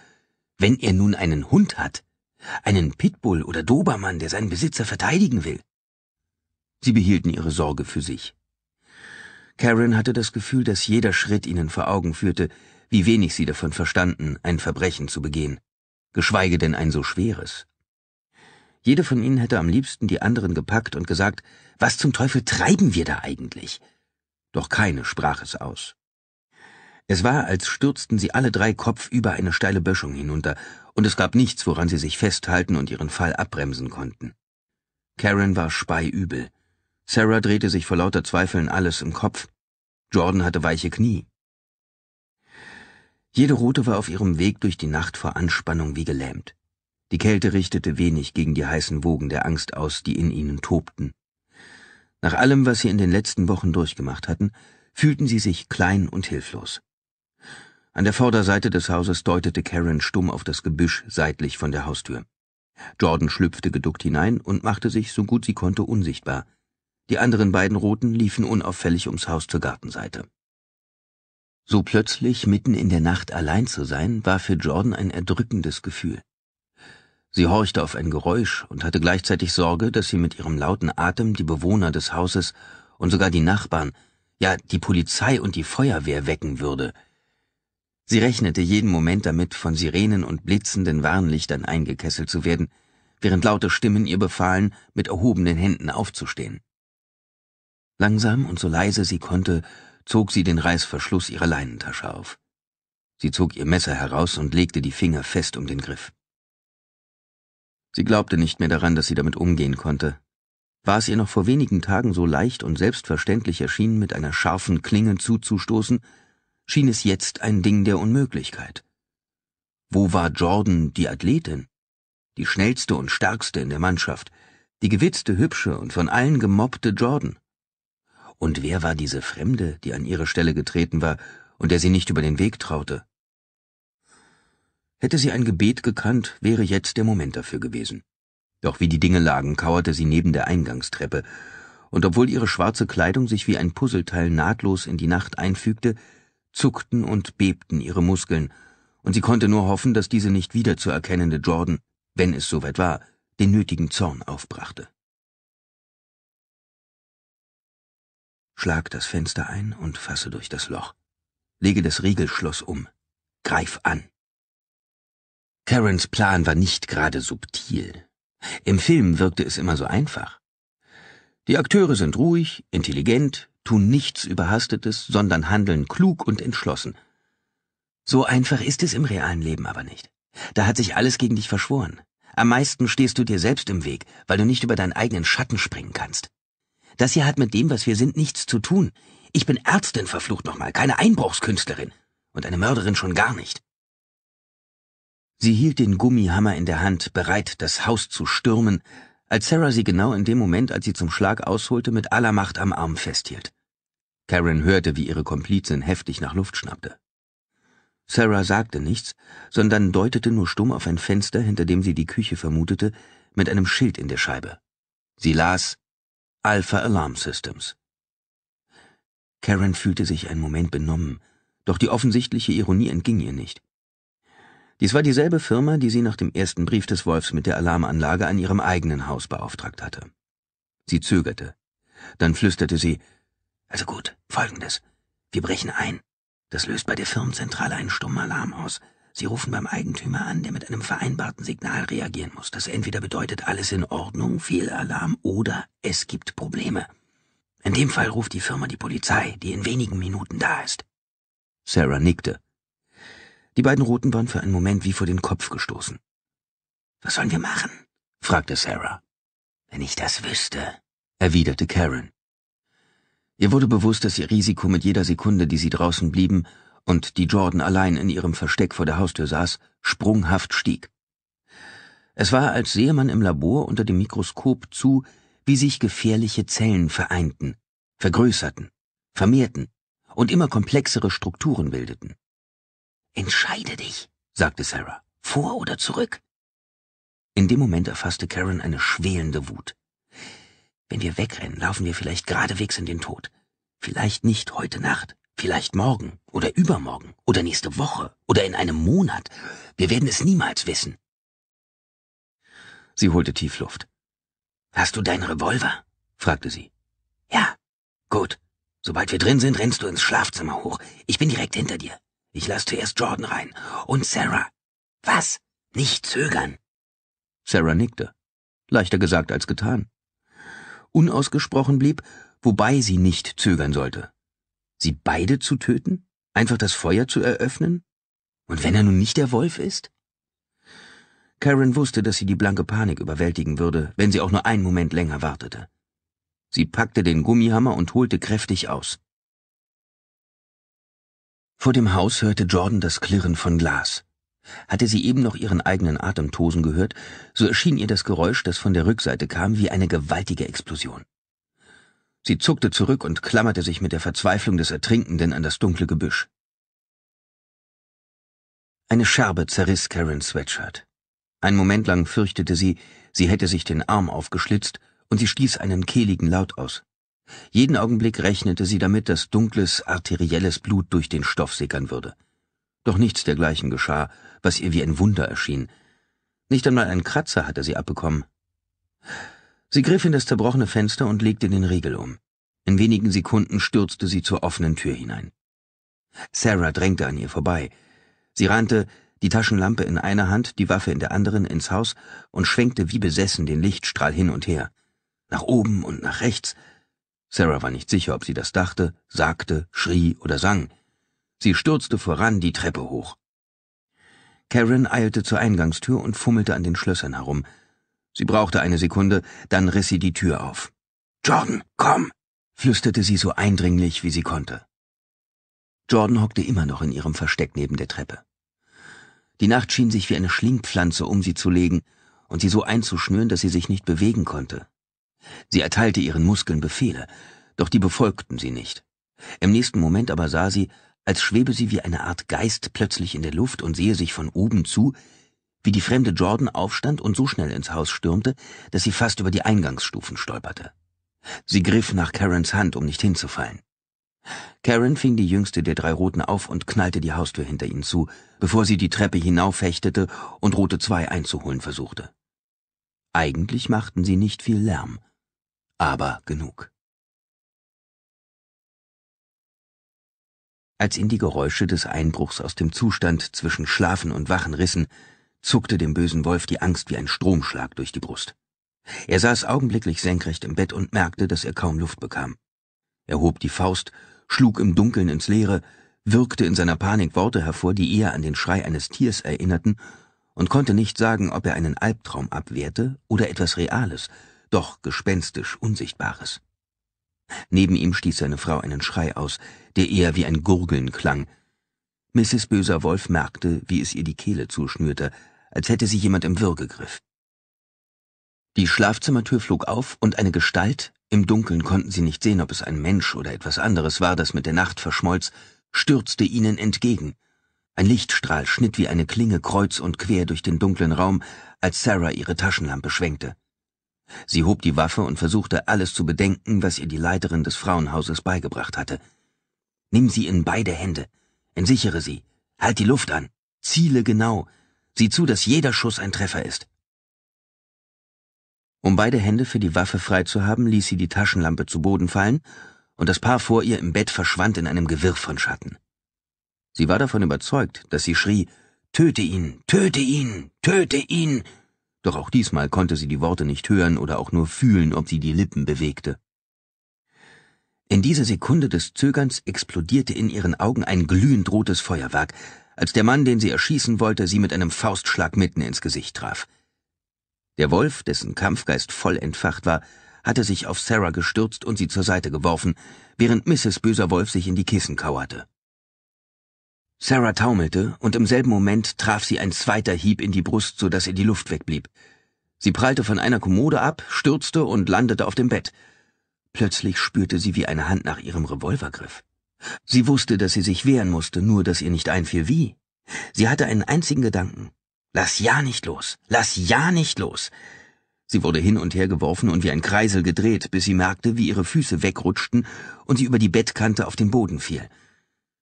Wenn er nun einen Hund hat, einen Pitbull oder Dobermann, der seinen Besitzer verteidigen will. Sie behielten ihre Sorge für sich. Karen hatte das Gefühl, dass jeder Schritt ihnen vor Augen führte, wie wenig sie davon verstanden, ein Verbrechen zu begehen, geschweige denn ein so schweres. Jede von ihnen hätte am liebsten die anderen gepackt und gesagt, was zum Teufel treiben wir da eigentlich? Doch keine sprach es aus. Es war, als stürzten sie alle drei Kopf über eine steile Böschung hinunter, und es gab nichts, woran sie sich festhalten und ihren Fall abbremsen konnten. Karen war speiübel. Sarah drehte sich vor lauter Zweifeln alles im Kopf. Jordan hatte weiche Knie. Jede Rote war auf ihrem Weg durch die Nacht vor Anspannung wie gelähmt. Die Kälte richtete wenig gegen die heißen Wogen der Angst aus, die in ihnen tobten. Nach allem, was sie in den letzten Wochen durchgemacht hatten, fühlten sie sich klein und hilflos. An der Vorderseite des Hauses deutete Karen stumm auf das Gebüsch seitlich von der Haustür. Jordan schlüpfte geduckt hinein und machte sich so gut sie konnte unsichtbar. Die anderen beiden Roten liefen unauffällig ums Haus zur Gartenseite. So plötzlich mitten in der Nacht allein zu sein, war für Jordan ein erdrückendes Gefühl. Sie horchte auf ein Geräusch und hatte gleichzeitig Sorge, dass sie mit ihrem lauten Atem die Bewohner des Hauses und sogar die Nachbarn, ja die Polizei und die Feuerwehr wecken würde – Sie rechnete jeden Moment damit, von Sirenen und blitzenden Warnlichtern eingekesselt zu werden, während laute Stimmen ihr befahlen, mit erhobenen Händen aufzustehen. Langsam und so leise sie konnte, zog sie den Reißverschluss ihrer Leinentasche auf. Sie zog ihr Messer heraus und legte die Finger fest um den Griff. Sie glaubte nicht mehr daran, dass sie damit umgehen konnte. War es ihr noch vor wenigen Tagen so leicht und selbstverständlich erschienen, mit einer scharfen Klinge zuzustoßen, schien es jetzt ein Ding der Unmöglichkeit. Wo war Jordan die Athletin? Die schnellste und stärkste in der Mannschaft, die gewitzte, hübsche und von allen gemobbte Jordan. Und wer war diese Fremde, die an ihre Stelle getreten war und der sie nicht über den Weg traute? Hätte sie ein Gebet gekannt, wäre jetzt der Moment dafür gewesen. Doch wie die Dinge lagen, kauerte sie neben der Eingangstreppe, und obwohl ihre schwarze Kleidung sich wie ein Puzzleteil nahtlos in die Nacht einfügte, zuckten und bebten ihre Muskeln, und sie konnte nur hoffen, dass diese nicht wiederzuerkennende Jordan, wenn es soweit war, den nötigen Zorn aufbrachte. Schlag das Fenster ein und fasse durch das Loch. Lege das Riegelschloss um. Greif an. Karens Plan war nicht gerade subtil. Im Film wirkte es immer so einfach. Die Akteure sind ruhig, intelligent, tun nichts Überhastetes, sondern handeln klug und entschlossen. So einfach ist es im realen Leben aber nicht. Da hat sich alles gegen dich verschworen. Am meisten stehst du dir selbst im Weg, weil du nicht über deinen eigenen Schatten springen kannst. Das hier hat mit dem, was wir sind, nichts zu tun. Ich bin Ärztin, verflucht nochmal, keine Einbruchskünstlerin. Und eine Mörderin schon gar nicht. Sie hielt den Gummihammer in der Hand, bereit, das Haus zu stürmen, als Sarah sie genau in dem Moment, als sie zum Schlag ausholte, mit aller Macht am Arm festhielt. Karen hörte, wie ihre Komplizin heftig nach Luft schnappte. Sarah sagte nichts, sondern deutete nur stumm auf ein Fenster, hinter dem sie die Küche vermutete, mit einem Schild in der Scheibe. Sie las Alpha Alarm Systems. Karen fühlte sich einen Moment benommen, doch die offensichtliche Ironie entging ihr nicht. Dies war dieselbe Firma, die sie nach dem ersten Brief des Wolfs mit der Alarmanlage an ihrem eigenen Haus beauftragt hatte. Sie zögerte. Dann flüsterte sie, also gut, folgendes. Wir brechen ein. Das löst bei der Firmenzentrale einen stummen Alarm aus. Sie rufen beim Eigentümer an, der mit einem vereinbarten Signal reagieren muss, das entweder bedeutet alles in Ordnung, Fehlalarm oder es gibt Probleme. In dem Fall ruft die Firma die Polizei, die in wenigen Minuten da ist. Sarah nickte. Die beiden Roten waren für einen Moment wie vor den Kopf gestoßen. Was sollen wir machen? fragte Sarah. Wenn ich das wüsste, erwiderte Karen. Ihr wurde bewusst, dass ihr Risiko mit jeder Sekunde, die sie draußen blieben und die Jordan allein in ihrem Versteck vor der Haustür saß, sprunghaft stieg. Es war, als sehe man im Labor unter dem Mikroskop zu, wie sich gefährliche Zellen vereinten, vergrößerten, vermehrten und immer komplexere Strukturen bildeten. Entscheide dich, sagte Sarah, vor oder zurück. In dem Moment erfasste Karen eine schwelende Wut. Wenn wir wegrennen, laufen wir vielleicht geradewegs in den Tod. Vielleicht nicht heute Nacht, vielleicht morgen oder übermorgen oder nächste Woche oder in einem Monat. Wir werden es niemals wissen. Sie holte tief Luft. Hast du deinen Revolver? fragte sie. Ja. Gut. Sobald wir drin sind, rennst du ins Schlafzimmer hoch. Ich bin direkt hinter dir. Ich lasse zuerst Jordan rein. Und Sarah. Was? Nicht zögern. Sarah nickte. Leichter gesagt als getan unausgesprochen blieb, wobei sie nicht zögern sollte. Sie beide zu töten? Einfach das Feuer zu eröffnen? Und wenn er nun nicht der Wolf ist? Karen wusste, dass sie die blanke Panik überwältigen würde, wenn sie auch nur einen Moment länger wartete. Sie packte den Gummihammer und holte kräftig aus. Vor dem Haus hörte Jordan das Klirren von Glas. Hatte sie eben noch ihren eigenen Atem tosen gehört, so erschien ihr das Geräusch, das von der Rückseite kam, wie eine gewaltige Explosion. Sie zuckte zurück und klammerte sich mit der Verzweiflung des Ertrinkenden an das dunkle Gebüsch. Eine Scherbe zerriss Karens Sweatshirt. Ein Moment lang fürchtete sie, sie hätte sich den Arm aufgeschlitzt, und sie stieß einen kehligen Laut aus. Jeden Augenblick rechnete sie damit, dass dunkles, arterielles Blut durch den Stoff sickern würde. Doch nichts dergleichen geschah, was ihr wie ein Wunder erschien. Nicht einmal ein Kratzer hatte sie abbekommen. Sie griff in das zerbrochene Fenster und legte den Riegel um. In wenigen Sekunden stürzte sie zur offenen Tür hinein. Sarah drängte an ihr vorbei. Sie rannte, die Taschenlampe in einer Hand, die Waffe in der anderen, ins Haus und schwenkte wie besessen den Lichtstrahl hin und her. Nach oben und nach rechts. Sarah war nicht sicher, ob sie das dachte, sagte, schrie oder sang. Sie stürzte voran die Treppe hoch. Karen eilte zur Eingangstür und fummelte an den Schlössern herum. Sie brauchte eine Sekunde, dann riss sie die Tür auf. Jordan, komm! flüsterte sie so eindringlich, wie sie konnte. Jordan hockte immer noch in ihrem Versteck neben der Treppe. Die Nacht schien sich wie eine Schlingpflanze um sie zu legen und sie so einzuschnüren, dass sie sich nicht bewegen konnte. Sie erteilte ihren Muskeln Befehle, doch die befolgten sie nicht. Im nächsten Moment aber sah sie, als schwebe sie wie eine Art Geist plötzlich in der Luft und sehe sich von oben zu, wie die fremde Jordan aufstand und so schnell ins Haus stürmte, dass sie fast über die Eingangsstufen stolperte. Sie griff nach Karens Hand, um nicht hinzufallen. Karen fing die jüngste der drei Roten auf und knallte die Haustür hinter ihnen zu, bevor sie die Treppe hinaufhechtete und Rote zwei einzuholen versuchte. Eigentlich machten sie nicht viel Lärm, aber genug. als ihn die Geräusche des Einbruchs aus dem Zustand zwischen Schlafen und Wachen rissen, zuckte dem bösen Wolf die Angst wie ein Stromschlag durch die Brust. Er saß augenblicklich senkrecht im Bett und merkte, dass er kaum Luft bekam. Er hob die Faust, schlug im Dunkeln ins Leere, wirkte in seiner Panik Worte hervor, die eher an den Schrei eines Tiers erinnerten, und konnte nicht sagen, ob er einen Albtraum abwehrte oder etwas Reales, doch gespenstisch Unsichtbares. Neben ihm stieß seine Frau einen Schrei aus, der eher wie ein Gurgeln klang. Mrs. Böser Wolf merkte, wie es ihr die Kehle zuschnürte, als hätte sie jemand im Würgegriff. Die Schlafzimmertür flog auf und eine Gestalt, im Dunkeln konnten sie nicht sehen, ob es ein Mensch oder etwas anderes war, das mit der Nacht verschmolz, stürzte ihnen entgegen. Ein Lichtstrahl schnitt wie eine Klinge kreuz und quer durch den dunklen Raum, als Sarah ihre Taschenlampe schwenkte. Sie hob die Waffe und versuchte alles zu bedenken, was ihr die Leiterin des Frauenhauses beigebracht hatte. Nimm sie in beide Hände, entsichere sie, halt die Luft an, ziele genau, sieh zu, dass jeder Schuss ein Treffer ist. Um beide Hände für die Waffe frei zu haben, ließ sie die Taschenlampe zu Boden fallen, und das Paar vor ihr im Bett verschwand in einem Gewirr von Schatten. Sie war davon überzeugt, dass sie schrie Töte ihn, töte ihn, töte ihn, doch auch diesmal konnte sie die Worte nicht hören oder auch nur fühlen, ob sie die Lippen bewegte. In dieser Sekunde des Zögerns explodierte in ihren Augen ein glühend rotes Feuerwerk, als der Mann, den sie erschießen wollte, sie mit einem Faustschlag mitten ins Gesicht traf. Der Wolf, dessen Kampfgeist voll entfacht war, hatte sich auf Sarah gestürzt und sie zur Seite geworfen, während Mrs. Böser Wolf sich in die Kissen kauerte. Sarah taumelte, und im selben Moment traf sie ein zweiter Hieb in die Brust, so dass ihr die Luft wegblieb. Sie prallte von einer Kommode ab, stürzte und landete auf dem Bett. Plötzlich spürte sie, wie eine Hand nach ihrem Revolver griff. Sie wusste, dass sie sich wehren musste, nur dass ihr nicht einfiel wie. Sie hatte einen einzigen Gedanken. Lass ja nicht los. Lass ja nicht los. Sie wurde hin und her geworfen und wie ein Kreisel gedreht, bis sie merkte, wie ihre Füße wegrutschten und sie über die Bettkante auf den Boden fiel.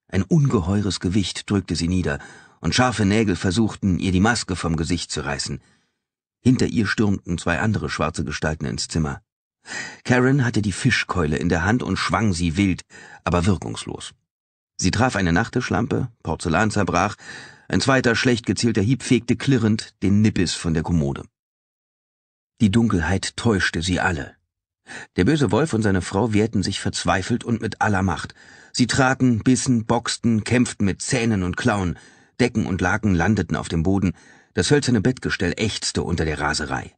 Ein ungeheures Gewicht drückte sie nieder, und scharfe Nägel versuchten, ihr die Maske vom Gesicht zu reißen. Hinter ihr stürmten zwei andere schwarze Gestalten ins Zimmer. Karen hatte die Fischkeule in der Hand und schwang sie wild, aber wirkungslos. Sie traf eine Nachttischlampe, Porzellan zerbrach, ein zweiter schlecht gezielter Hieb fegte klirrend den Nippes von der Kommode. Die Dunkelheit täuschte sie alle. Der böse Wolf und seine Frau wehrten sich verzweifelt und mit aller Macht, Sie traten, bissen, boxten, kämpften mit Zähnen und Klauen, Decken und Laken landeten auf dem Boden, das hölzerne Bettgestell ächzte unter der Raserei.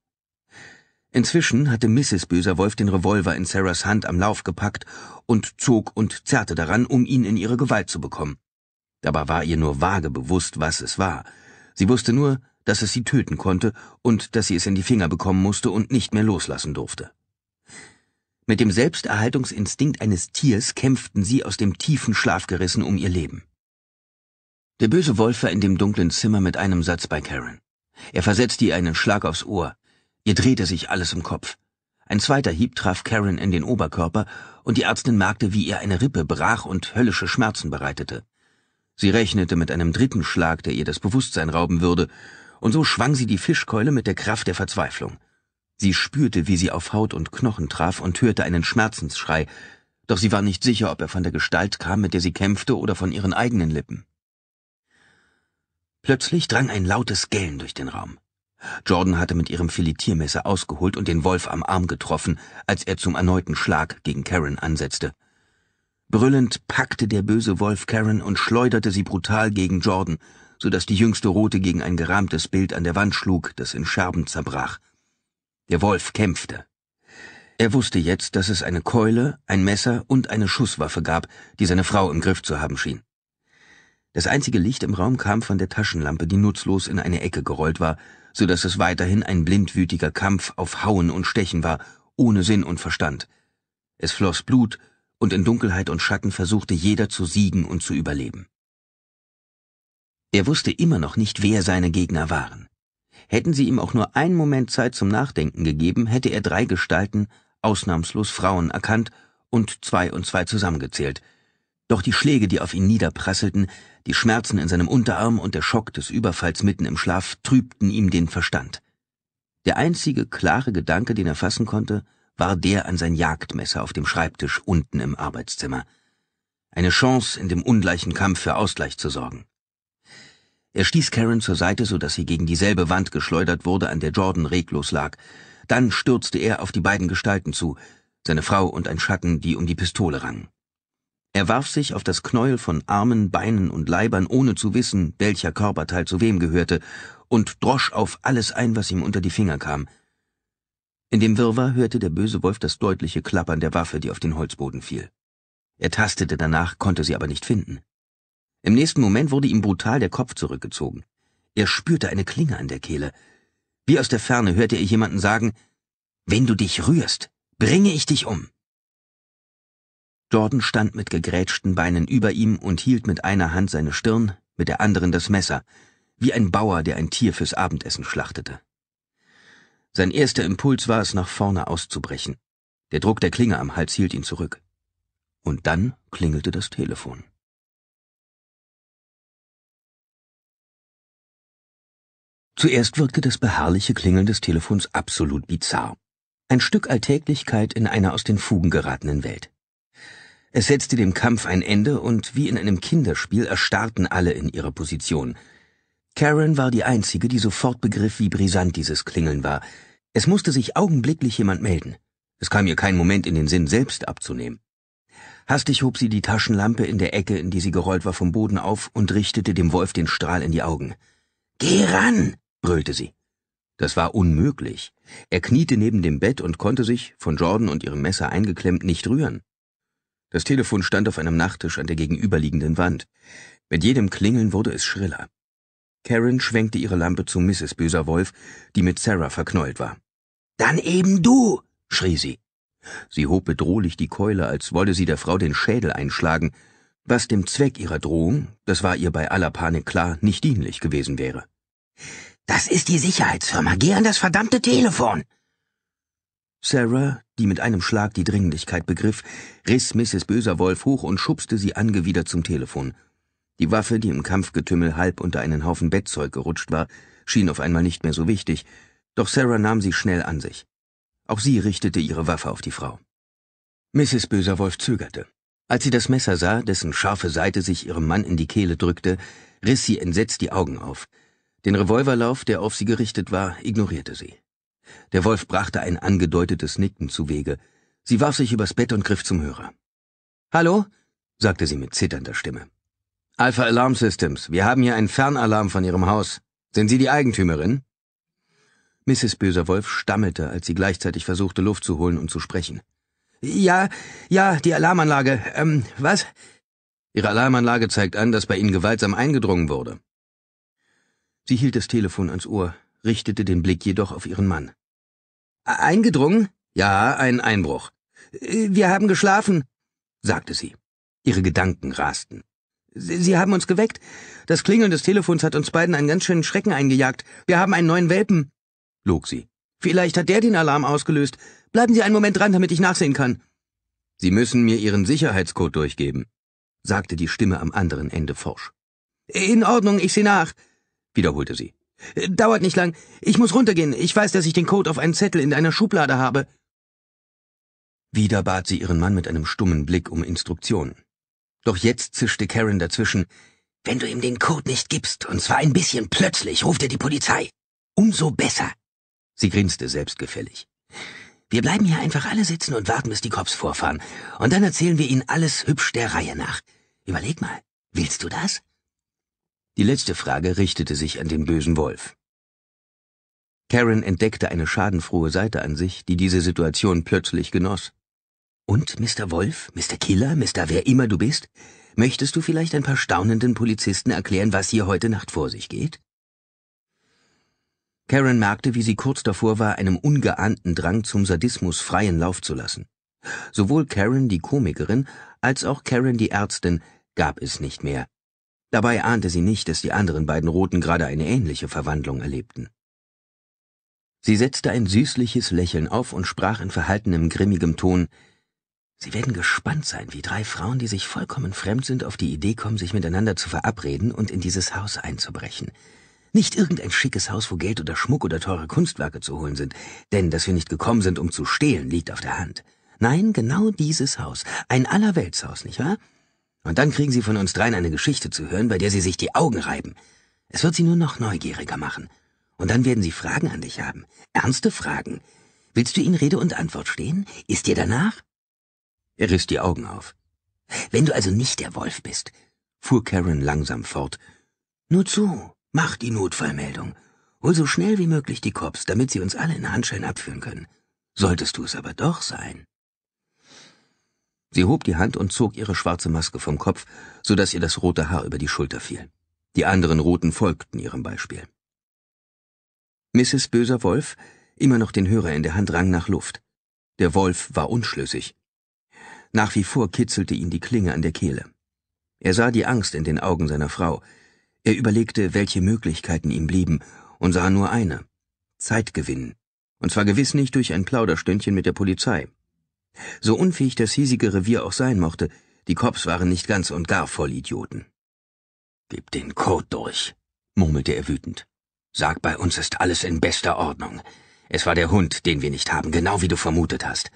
Inzwischen hatte Mrs. Böser Wolf den Revolver in Sarahs Hand am Lauf gepackt und zog und zerrte daran, um ihn in ihre Gewalt zu bekommen. Dabei war ihr nur vage bewusst, was es war. Sie wusste nur, dass es sie töten konnte und dass sie es in die Finger bekommen musste und nicht mehr loslassen durfte. Mit dem Selbsterhaltungsinstinkt eines Tiers kämpften sie aus dem tiefen Schlaf gerissen um ihr Leben. Der böse Wolf war in dem dunklen Zimmer mit einem Satz bei Karen. Er versetzte ihr einen Schlag aufs Ohr. Ihr drehte sich alles im Kopf. Ein zweiter Hieb traf Karen in den Oberkörper und die Ärztin merkte, wie ihr eine Rippe brach und höllische Schmerzen bereitete. Sie rechnete mit einem dritten Schlag, der ihr das Bewusstsein rauben würde, und so schwang sie die Fischkeule mit der Kraft der Verzweiflung. Sie spürte, wie sie auf Haut und Knochen traf und hörte einen Schmerzensschrei, doch sie war nicht sicher, ob er von der Gestalt kam, mit der sie kämpfte, oder von ihren eigenen Lippen. Plötzlich drang ein lautes Gellen durch den Raum. Jordan hatte mit ihrem Filetiermesser ausgeholt und den Wolf am Arm getroffen, als er zum erneuten Schlag gegen Karen ansetzte. Brüllend packte der böse Wolf Karen und schleuderte sie brutal gegen Jordan, so dass die jüngste Rote gegen ein gerahmtes Bild an der Wand schlug, das in Scherben zerbrach. Der Wolf kämpfte. Er wusste jetzt, dass es eine Keule, ein Messer und eine Schusswaffe gab, die seine Frau im Griff zu haben schien. Das einzige Licht im Raum kam von der Taschenlampe, die nutzlos in eine Ecke gerollt war, so dass es weiterhin ein blindwütiger Kampf auf Hauen und Stechen war, ohne Sinn und Verstand. Es floss Blut, und in Dunkelheit und Schatten versuchte jeder zu siegen und zu überleben. Er wusste immer noch nicht, wer seine Gegner waren. Hätten sie ihm auch nur einen Moment Zeit zum Nachdenken gegeben, hätte er drei Gestalten, ausnahmslos Frauen, erkannt und zwei und zwei zusammengezählt. Doch die Schläge, die auf ihn niederprasselten, die Schmerzen in seinem Unterarm und der Schock des Überfalls mitten im Schlaf trübten ihm den Verstand. Der einzige klare Gedanke, den er fassen konnte, war der an sein Jagdmesser auf dem Schreibtisch unten im Arbeitszimmer. Eine Chance, in dem ungleichen Kampf für Ausgleich zu sorgen. Er stieß Karen zur Seite, so dass sie gegen dieselbe Wand geschleudert wurde, an der Jordan reglos lag. Dann stürzte er auf die beiden Gestalten zu, seine Frau und ein Schatten, die um die Pistole rangen. Er warf sich auf das Knäuel von Armen, Beinen und Leibern, ohne zu wissen, welcher Körperteil zu wem gehörte, und drosch auf alles ein, was ihm unter die Finger kam. In dem Wirrwarr hörte der böse Wolf das deutliche Klappern der Waffe, die auf den Holzboden fiel. Er tastete danach, konnte sie aber nicht finden. Im nächsten Moment wurde ihm brutal der Kopf zurückgezogen. Er spürte eine Klinge an der Kehle. Wie aus der Ferne hörte er jemanden sagen, Wenn du dich rührst, bringe ich dich um. Jordan stand mit gegrätschten Beinen über ihm und hielt mit einer Hand seine Stirn, mit der anderen das Messer, wie ein Bauer, der ein Tier fürs Abendessen schlachtete. Sein erster Impuls war es, nach vorne auszubrechen. Der Druck der Klinge am Hals hielt ihn zurück. Und dann klingelte das Telefon. Zuerst wirkte das beharrliche Klingeln des Telefons absolut bizarr. Ein Stück Alltäglichkeit in einer aus den Fugen geratenen Welt. Es setzte dem Kampf ein Ende und wie in einem Kinderspiel erstarrten alle in ihrer Position. Karen war die Einzige, die sofort begriff, wie brisant dieses Klingeln war. Es musste sich augenblicklich jemand melden. Es kam ihr kein Moment in den Sinn, selbst abzunehmen. Hastig hob sie die Taschenlampe in der Ecke, in die sie gerollt war, vom Boden auf und richtete dem Wolf den Strahl in die Augen. Geh ran! brüllte sie. Das war unmöglich. Er kniete neben dem Bett und konnte sich, von Jordan und ihrem Messer eingeklemmt, nicht rühren. Das Telefon stand auf einem Nachttisch an der gegenüberliegenden Wand. Mit jedem Klingeln wurde es schriller. Karen schwenkte ihre Lampe zu Mrs. Böser Wolf, die mit Sarah verknäult war. Dann eben du! schrie sie. Sie hob bedrohlich die Keule, als wolle sie der Frau den Schädel einschlagen, was dem Zweck ihrer Drohung, das war ihr bei aller Panik klar, nicht dienlich gewesen wäre. Das ist die Sicherheitsfirma. Geh an das verdammte Telefon. Sarah, die mit einem Schlag die Dringlichkeit begriff, riss Mrs. Böserwolf hoch und schubste sie angewidert zum Telefon. Die Waffe, die im Kampfgetümmel halb unter einen Haufen Bettzeug gerutscht war, schien auf einmal nicht mehr so wichtig, doch Sarah nahm sie schnell an sich. Auch sie richtete ihre Waffe auf die Frau. Mrs. Böserwolf zögerte. Als sie das Messer sah, dessen scharfe Seite sich ihrem Mann in die Kehle drückte, riss sie entsetzt die Augen auf. Den Revolverlauf, der auf sie gerichtet war, ignorierte sie. Der Wolf brachte ein angedeutetes Nicken zu Wege. Sie warf sich übers Bett und griff zum Hörer. Hallo? sagte sie mit zitternder Stimme. Alpha Alarm Systems, wir haben hier einen Fernalarm von Ihrem Haus. Sind Sie die Eigentümerin? Mrs. Böser Wolf stammelte, als sie gleichzeitig versuchte, Luft zu holen und zu sprechen. Ja, ja, die Alarmanlage. Ähm, was? Ihre Alarmanlage zeigt an, dass bei Ihnen gewaltsam eingedrungen wurde. Sie hielt das Telefon ans Ohr, richtete den Blick jedoch auf ihren Mann. E-, eingedrungen? Ja, ein Einbruch. Äh, wir haben geschlafen, sagte sie. Ihre Gedanken rasten. Sie, haben uns geweckt. Das Klingeln des Telefons hat uns beiden einen ganz schönen Schrecken eingejagt. Wir haben einen neuen Welpen, log sie. Vielleicht hat der den Alarm ausgelöst. Bleiben Sie einen Moment dran, damit ich nachsehen kann. Sie müssen mir Ihren Sicherheitscode durchgeben, sagte die Stimme am anderen Ende forsch. In Ordnung, ich sehe nach, wiederholte sie. Äh, dauert nicht lang. Ich muss runtergehen. Ich weiß, dass ich den Code auf einen Zettel in einer Schublade habe. Wieder bat sie ihren Mann mit einem stummen Blick um Instruktionen. Doch jetzt zischte Karen dazwischen. Wenn du ihm den Code nicht gibst, und zwar ein bisschen plötzlich, ruft er die Polizei. Umso besser. Sie grinste selbstgefällig. Wir bleiben hier einfach alle sitzen und warten, bis die Cops vorfahren. Und dann erzählen wir ihnen alles hübsch der Reihe nach. Überleg mal, willst du das? Die letzte Frage richtete sich an den bösen Wolf. Karen entdeckte eine schadenfrohe Seite an sich, die diese Situation plötzlich genoss. Und, Mr. Wolf, Mr. Killer, Mr. Wer immer du bist, möchtest du vielleicht ein paar staunenden Polizisten erklären, was hier heute Nacht vor sich geht? Karen merkte, wie sie kurz davor war, einem ungeahnten Drang zum Sadismus freien Lauf zu lassen. Sowohl Karen die Komikerin als auch Karen die Ärztin gab es nicht mehr. Dabei ahnte sie nicht, dass die anderen beiden Roten gerade eine ähnliche Verwandlung erlebten. Sie setzte ein süßliches Lächeln auf und sprach in verhaltenem, grimmigem Ton Sie werden gespannt sein, wie drei Frauen, die sich vollkommen fremd sind, auf die Idee kommen, sich miteinander zu verabreden und in dieses Haus einzubrechen. Nicht irgendein schickes Haus, wo Geld oder Schmuck oder teure Kunstwerke zu holen sind, denn dass wir nicht gekommen sind, um zu stehlen, liegt auf der Hand. Nein, genau dieses Haus. Ein Allerweltshaus, nicht wahr? Und dann kriegen Sie von uns dreien eine Geschichte zu hören, bei der Sie sich die Augen reiben. Es wird Sie nur noch neugieriger machen. Und dann werden Sie Fragen an dich haben. Ernste Fragen. Willst du Ihnen Rede und Antwort stehen? Ist dir danach? Er riss die Augen auf. Wenn du also nicht der Wolf bist, fuhr Karen langsam fort, nur zu, mach die Notfallmeldung. Hol so schnell wie möglich die Cops, damit sie uns alle in Handschellen abführen können. Solltest du es aber doch sein, Sie hob die Hand und zog ihre schwarze Maske vom Kopf, so dass ihr das rote Haar über die Schulter fiel. Die anderen Roten folgten ihrem Beispiel. Mrs. Böser Wolf, immer noch den Hörer in der Hand, rang nach Luft. Der Wolf war unschlüssig. Nach wie vor kitzelte ihn die Klinge an der Kehle. Er sah die Angst in den Augen seiner Frau. Er überlegte, welche Möglichkeiten ihm blieben, und sah nur eine. Zeit gewinnen. Und zwar gewiss nicht durch ein Plauderstündchen mit der Polizei. So unfähig das hiesige Revier auch sein mochte, die Cops waren nicht ganz und gar Vollidioten. Gib den Code durch, murmelte er wütend. Sag, bei uns ist alles in bester Ordnung. Es war der Hund, den wir nicht haben, genau wie du vermutet hast.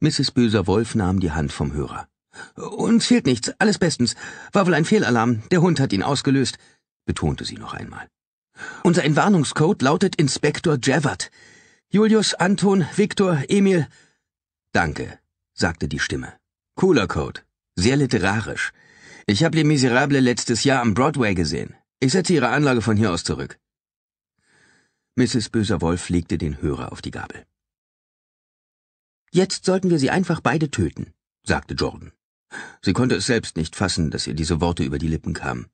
Mrs. Böser Wolf nahm die Hand vom Hörer. Uns fehlt nichts, alles bestens. War wohl ein Fehlalarm, der Hund hat ihn ausgelöst, betonte sie noch einmal. Unser Entwarnungscode lautet Inspektor Javert. Julius, Anton, Viktor, Emil. Danke, sagte die Stimme. Cooler Code. Sehr literarisch. Ich habe Les Miserable letztes Jahr am Broadway gesehen. Ich setze Ihre Anlage von hier aus zurück. Mrs. Böser Wolf legte den Hörer auf die Gabel. Jetzt sollten wir sie einfach beide töten, sagte Jordan. Sie konnte es selbst nicht fassen, dass ihr diese Worte über die Lippen kamen.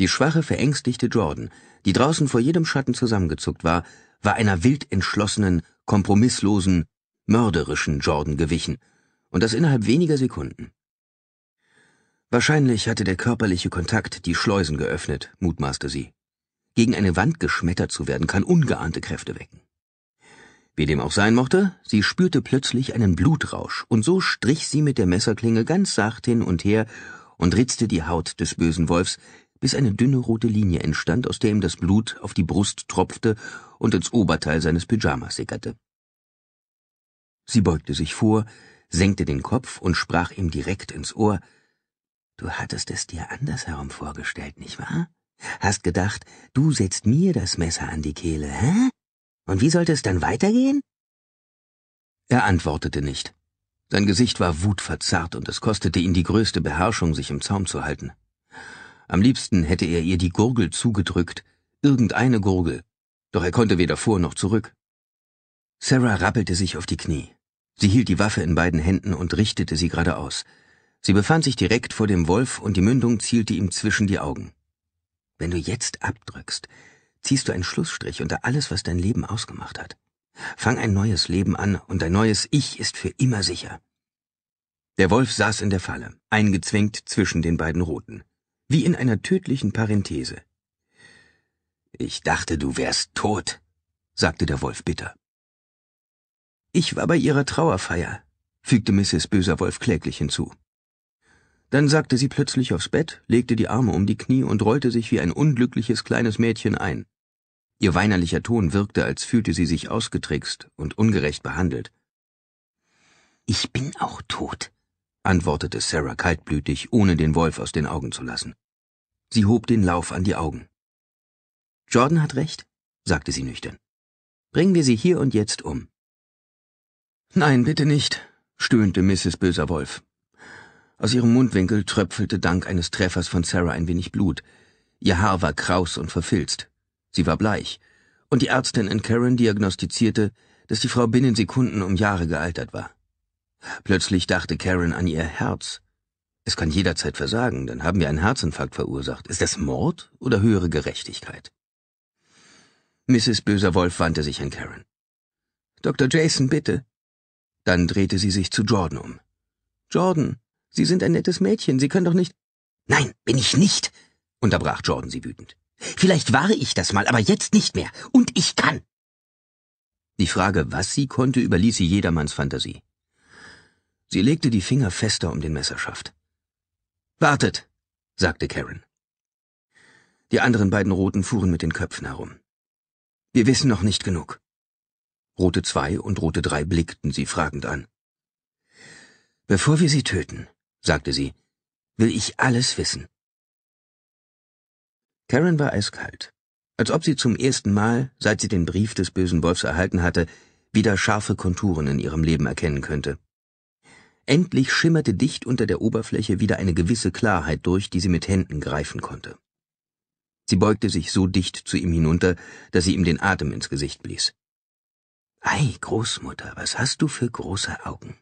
Die schwache, verängstigte Jordan, die draußen vor jedem Schatten zusammengezuckt war, war einer wild entschlossenen, kompromisslosen, mörderischen Jordan gewichen, und das innerhalb weniger Sekunden. Wahrscheinlich hatte der körperliche Kontakt die Schleusen geöffnet, mutmaßte sie. Gegen eine Wand geschmettert zu werden, kann ungeahnte Kräfte wecken. Wie dem auch sein mochte, sie spürte plötzlich einen Blutrausch, und so strich sie mit der Messerklinge ganz sacht hin und her und ritzte die Haut des bösen Wolfs, bis eine dünne rote Linie entstand, aus der ihm das Blut auf die Brust tropfte und ins Oberteil seines Pyjamas sickerte. Sie beugte sich vor, senkte den Kopf und sprach ihm direkt ins Ohr Du hattest es dir andersherum vorgestellt, nicht wahr? Hast gedacht, du setzt mir das Messer an die Kehle, hä? Und wie sollte es dann weitergehen? Er antwortete nicht. Sein Gesicht war wutverzerrt und es kostete ihn die größte Beherrschung, sich im Zaum zu halten. Am liebsten hätte er ihr die Gurgel zugedrückt, irgendeine Gurgel, doch er konnte weder vor noch zurück. Sarah rappelte sich auf die Knie. Sie hielt die Waffe in beiden Händen und richtete sie geradeaus. Sie befand sich direkt vor dem Wolf und die Mündung zielte ihm zwischen die Augen. Wenn du jetzt abdrückst, ziehst du einen Schlussstrich unter alles, was dein Leben ausgemacht hat. Fang ein neues Leben an und dein neues Ich ist für immer sicher. Der Wolf saß in der Falle, eingezwängt zwischen den beiden Roten wie in einer tödlichen Parenthese. Ich dachte, du wärst tot, sagte der Wolf bitter. Ich war bei ihrer Trauerfeier, fügte Mrs. Böser Wolf kläglich hinzu. Dann sagte sie plötzlich aufs Bett, legte die Arme um die Knie und rollte sich wie ein unglückliches kleines Mädchen ein. Ihr weinerlicher Ton wirkte, als fühlte sie sich ausgetrickst und ungerecht behandelt. Ich bin auch tot, antwortete Sarah kaltblütig, ohne den Wolf aus den Augen zu lassen. Sie hob den Lauf an die Augen. Jordan hat recht, sagte sie nüchtern. Bringen wir sie hier und jetzt um. Nein, bitte nicht, stöhnte Mrs. Böser Wolf. Aus ihrem Mundwinkel tröpfelte dank eines Treffers von Sarah ein wenig Blut. Ihr Haar war kraus und verfilzt. Sie war bleich. Und die Ärztin in Karen diagnostizierte, dass die Frau binnen Sekunden um Jahre gealtert war. Plötzlich dachte Karen an ihr Herz. Es kann jederzeit versagen, dann haben wir einen Herzinfarkt verursacht. Ist das Mord oder höhere Gerechtigkeit? Mrs. Böser Wolf wandte sich an Karen. Dr. Jason, bitte. Dann drehte sie sich zu Jordan um. Jordan, Sie sind ein nettes Mädchen, Sie können doch nicht. Nein, bin ich nicht, unterbrach Jordan sie wütend. Vielleicht war ich das mal, aber jetzt nicht mehr. Und ich kann. Die Frage, was sie konnte, überließ sie jedermanns Fantasie. Sie legte die Finger fester um den Messerschaft. Wartet, sagte Karen. Die anderen beiden Roten fuhren mit den Köpfen herum. Wir wissen noch nicht genug. Rote zwei und Rote drei blickten sie fragend an. Bevor wir sie töten, sagte sie, will ich alles wissen. Karen war eiskalt, als ob sie zum ersten Mal, seit sie den Brief des bösen Wolfs erhalten hatte, wieder scharfe Konturen in ihrem Leben erkennen könnte. Endlich schimmerte dicht unter der Oberfläche wieder eine gewisse Klarheit durch, die sie mit Händen greifen konnte. Sie beugte sich so dicht zu ihm hinunter, dass sie ihm den Atem ins Gesicht blies. Ei, Großmutter, was hast du für große Augen?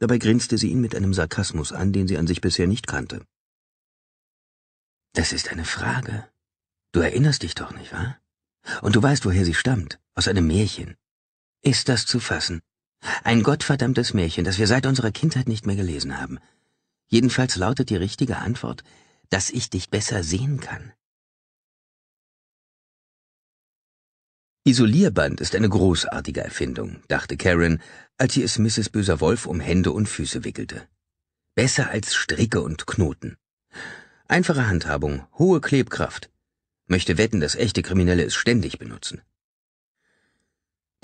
Dabei grinste sie ihn mit einem Sarkasmus an, den sie an sich bisher nicht kannte. Das ist eine Frage. Du erinnerst dich doch nicht, wahr? Und du weißt, woher sie stammt, aus einem Märchen. Ist das zu fassen? Ein gottverdammtes Märchen, das wir seit unserer Kindheit nicht mehr gelesen haben. Jedenfalls lautet die richtige Antwort, dass ich dich besser sehen kann. Isolierband ist eine großartige Erfindung, dachte Karen, als sie es Mrs. Böser Wolf um Hände und Füße wickelte. Besser als Stricke und Knoten. Einfache Handhabung, hohe Klebkraft. Möchte wetten, dass echte Kriminelle es ständig benutzen.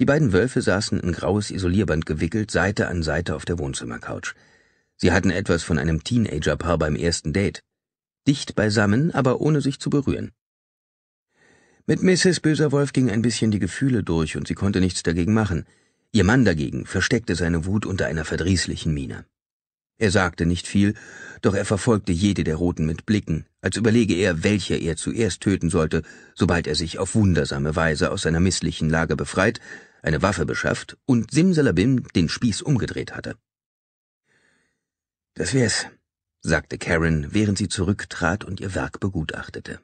Die beiden Wölfe saßen in graues Isolierband gewickelt, Seite an Seite auf der Wohnzimmercouch. Sie hatten etwas von einem Teenagerpaar beim ersten Date. Dicht beisammen, aber ohne sich zu berühren. Mit Mrs. Böser Wolf ging ein bisschen die Gefühle durch und sie konnte nichts dagegen machen. Ihr Mann dagegen versteckte seine Wut unter einer verdrießlichen Miene. Er sagte nicht viel, doch er verfolgte jede der Roten mit Blicken, als überlege er, welcher er zuerst töten sollte, sobald er sich auf wundersame Weise aus seiner misslichen Lage befreit eine Waffe beschafft und Simsalabim den Spieß umgedreht hatte. Das wär's, sagte Karen, während sie zurücktrat und ihr Werk begutachtete.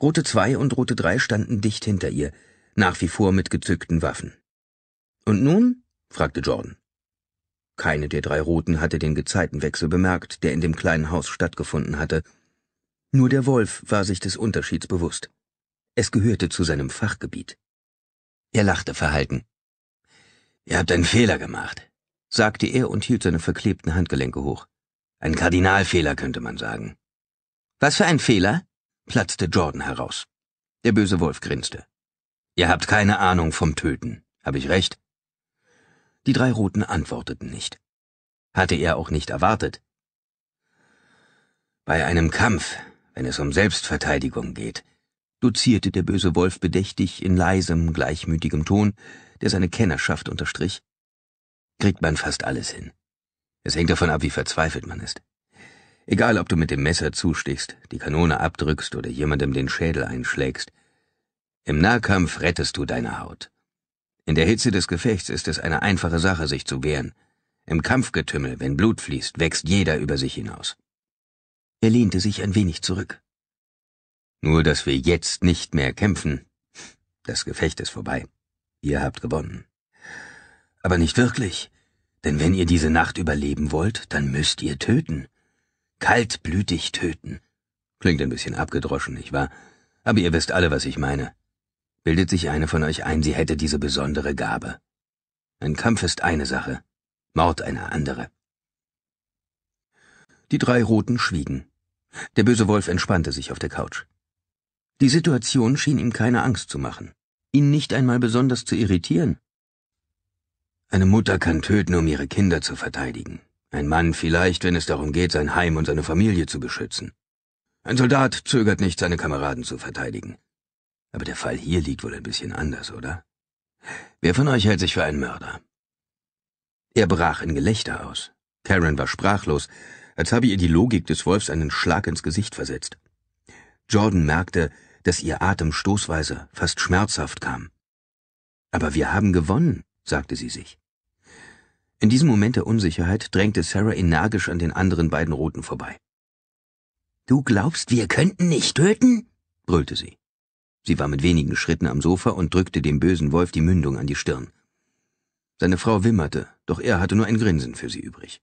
Rote zwei und Rote drei standen dicht hinter ihr, nach wie vor mit gezückten Waffen. Und nun? fragte Jordan. Keine der drei Roten hatte den Gezeitenwechsel bemerkt, der in dem kleinen Haus stattgefunden hatte. Nur der Wolf war sich des Unterschieds bewusst. Es gehörte zu seinem Fachgebiet. Er lachte verhalten. Ihr habt einen Fehler gemacht, sagte er und hielt seine verklebten Handgelenke hoch. Ein Kardinalfehler könnte man sagen. Was für ein Fehler? platzte Jordan heraus. Der böse Wolf grinste. Ihr habt keine Ahnung vom Töten. Habe ich recht? Die drei Roten antworteten nicht. Hatte er auch nicht erwartet. Bei einem Kampf, wenn es um Selbstverteidigung geht, dozierte der böse Wolf bedächtig in leisem, gleichmütigem Ton, der seine Kennerschaft unterstrich. Kriegt man fast alles hin. Es hängt davon ab, wie verzweifelt man ist. Egal, ob du mit dem Messer zustichst, die Kanone abdrückst oder jemandem den Schädel einschlägst. Im Nahkampf rettest du deine Haut. In der Hitze des Gefechts ist es eine einfache Sache, sich zu wehren. Im Kampfgetümmel, wenn Blut fließt, wächst jeder über sich hinaus. Er lehnte sich ein wenig zurück. Nur dass wir jetzt nicht mehr kämpfen. Das Gefecht ist vorbei. Ihr habt gewonnen. Aber nicht wirklich. Denn wenn ihr diese Nacht überleben wollt, dann müsst ihr töten. Kaltblütig töten. Klingt ein bisschen abgedroschen, nicht wahr? Aber ihr wisst alle, was ich meine. Bildet sich eine von euch ein, sie hätte diese besondere Gabe. Ein Kampf ist eine Sache, Mord eine andere. Die drei Roten schwiegen. Der böse Wolf entspannte sich auf der Couch. Die Situation schien ihm keine Angst zu machen, ihn nicht einmal besonders zu irritieren. Eine Mutter kann töten, um ihre Kinder zu verteidigen. Ein Mann vielleicht, wenn es darum geht, sein Heim und seine Familie zu beschützen. Ein Soldat zögert nicht, seine Kameraden zu verteidigen. Aber der Fall hier liegt wohl ein bisschen anders, oder? Wer von euch hält sich für einen Mörder? Er brach in Gelächter aus. Karen war sprachlos, als habe ihr die Logik des Wolfs einen Schlag ins Gesicht versetzt. Jordan merkte, dass ihr Atem stoßweise, fast schmerzhaft kam. Aber wir haben gewonnen, sagte sie sich. In diesem Moment der Unsicherheit drängte Sarah energisch an den anderen beiden Roten vorbei. Du glaubst, wir könnten nicht töten? brüllte sie. Sie war mit wenigen Schritten am Sofa und drückte dem bösen Wolf die Mündung an die Stirn. Seine Frau wimmerte, doch er hatte nur ein Grinsen für sie übrig.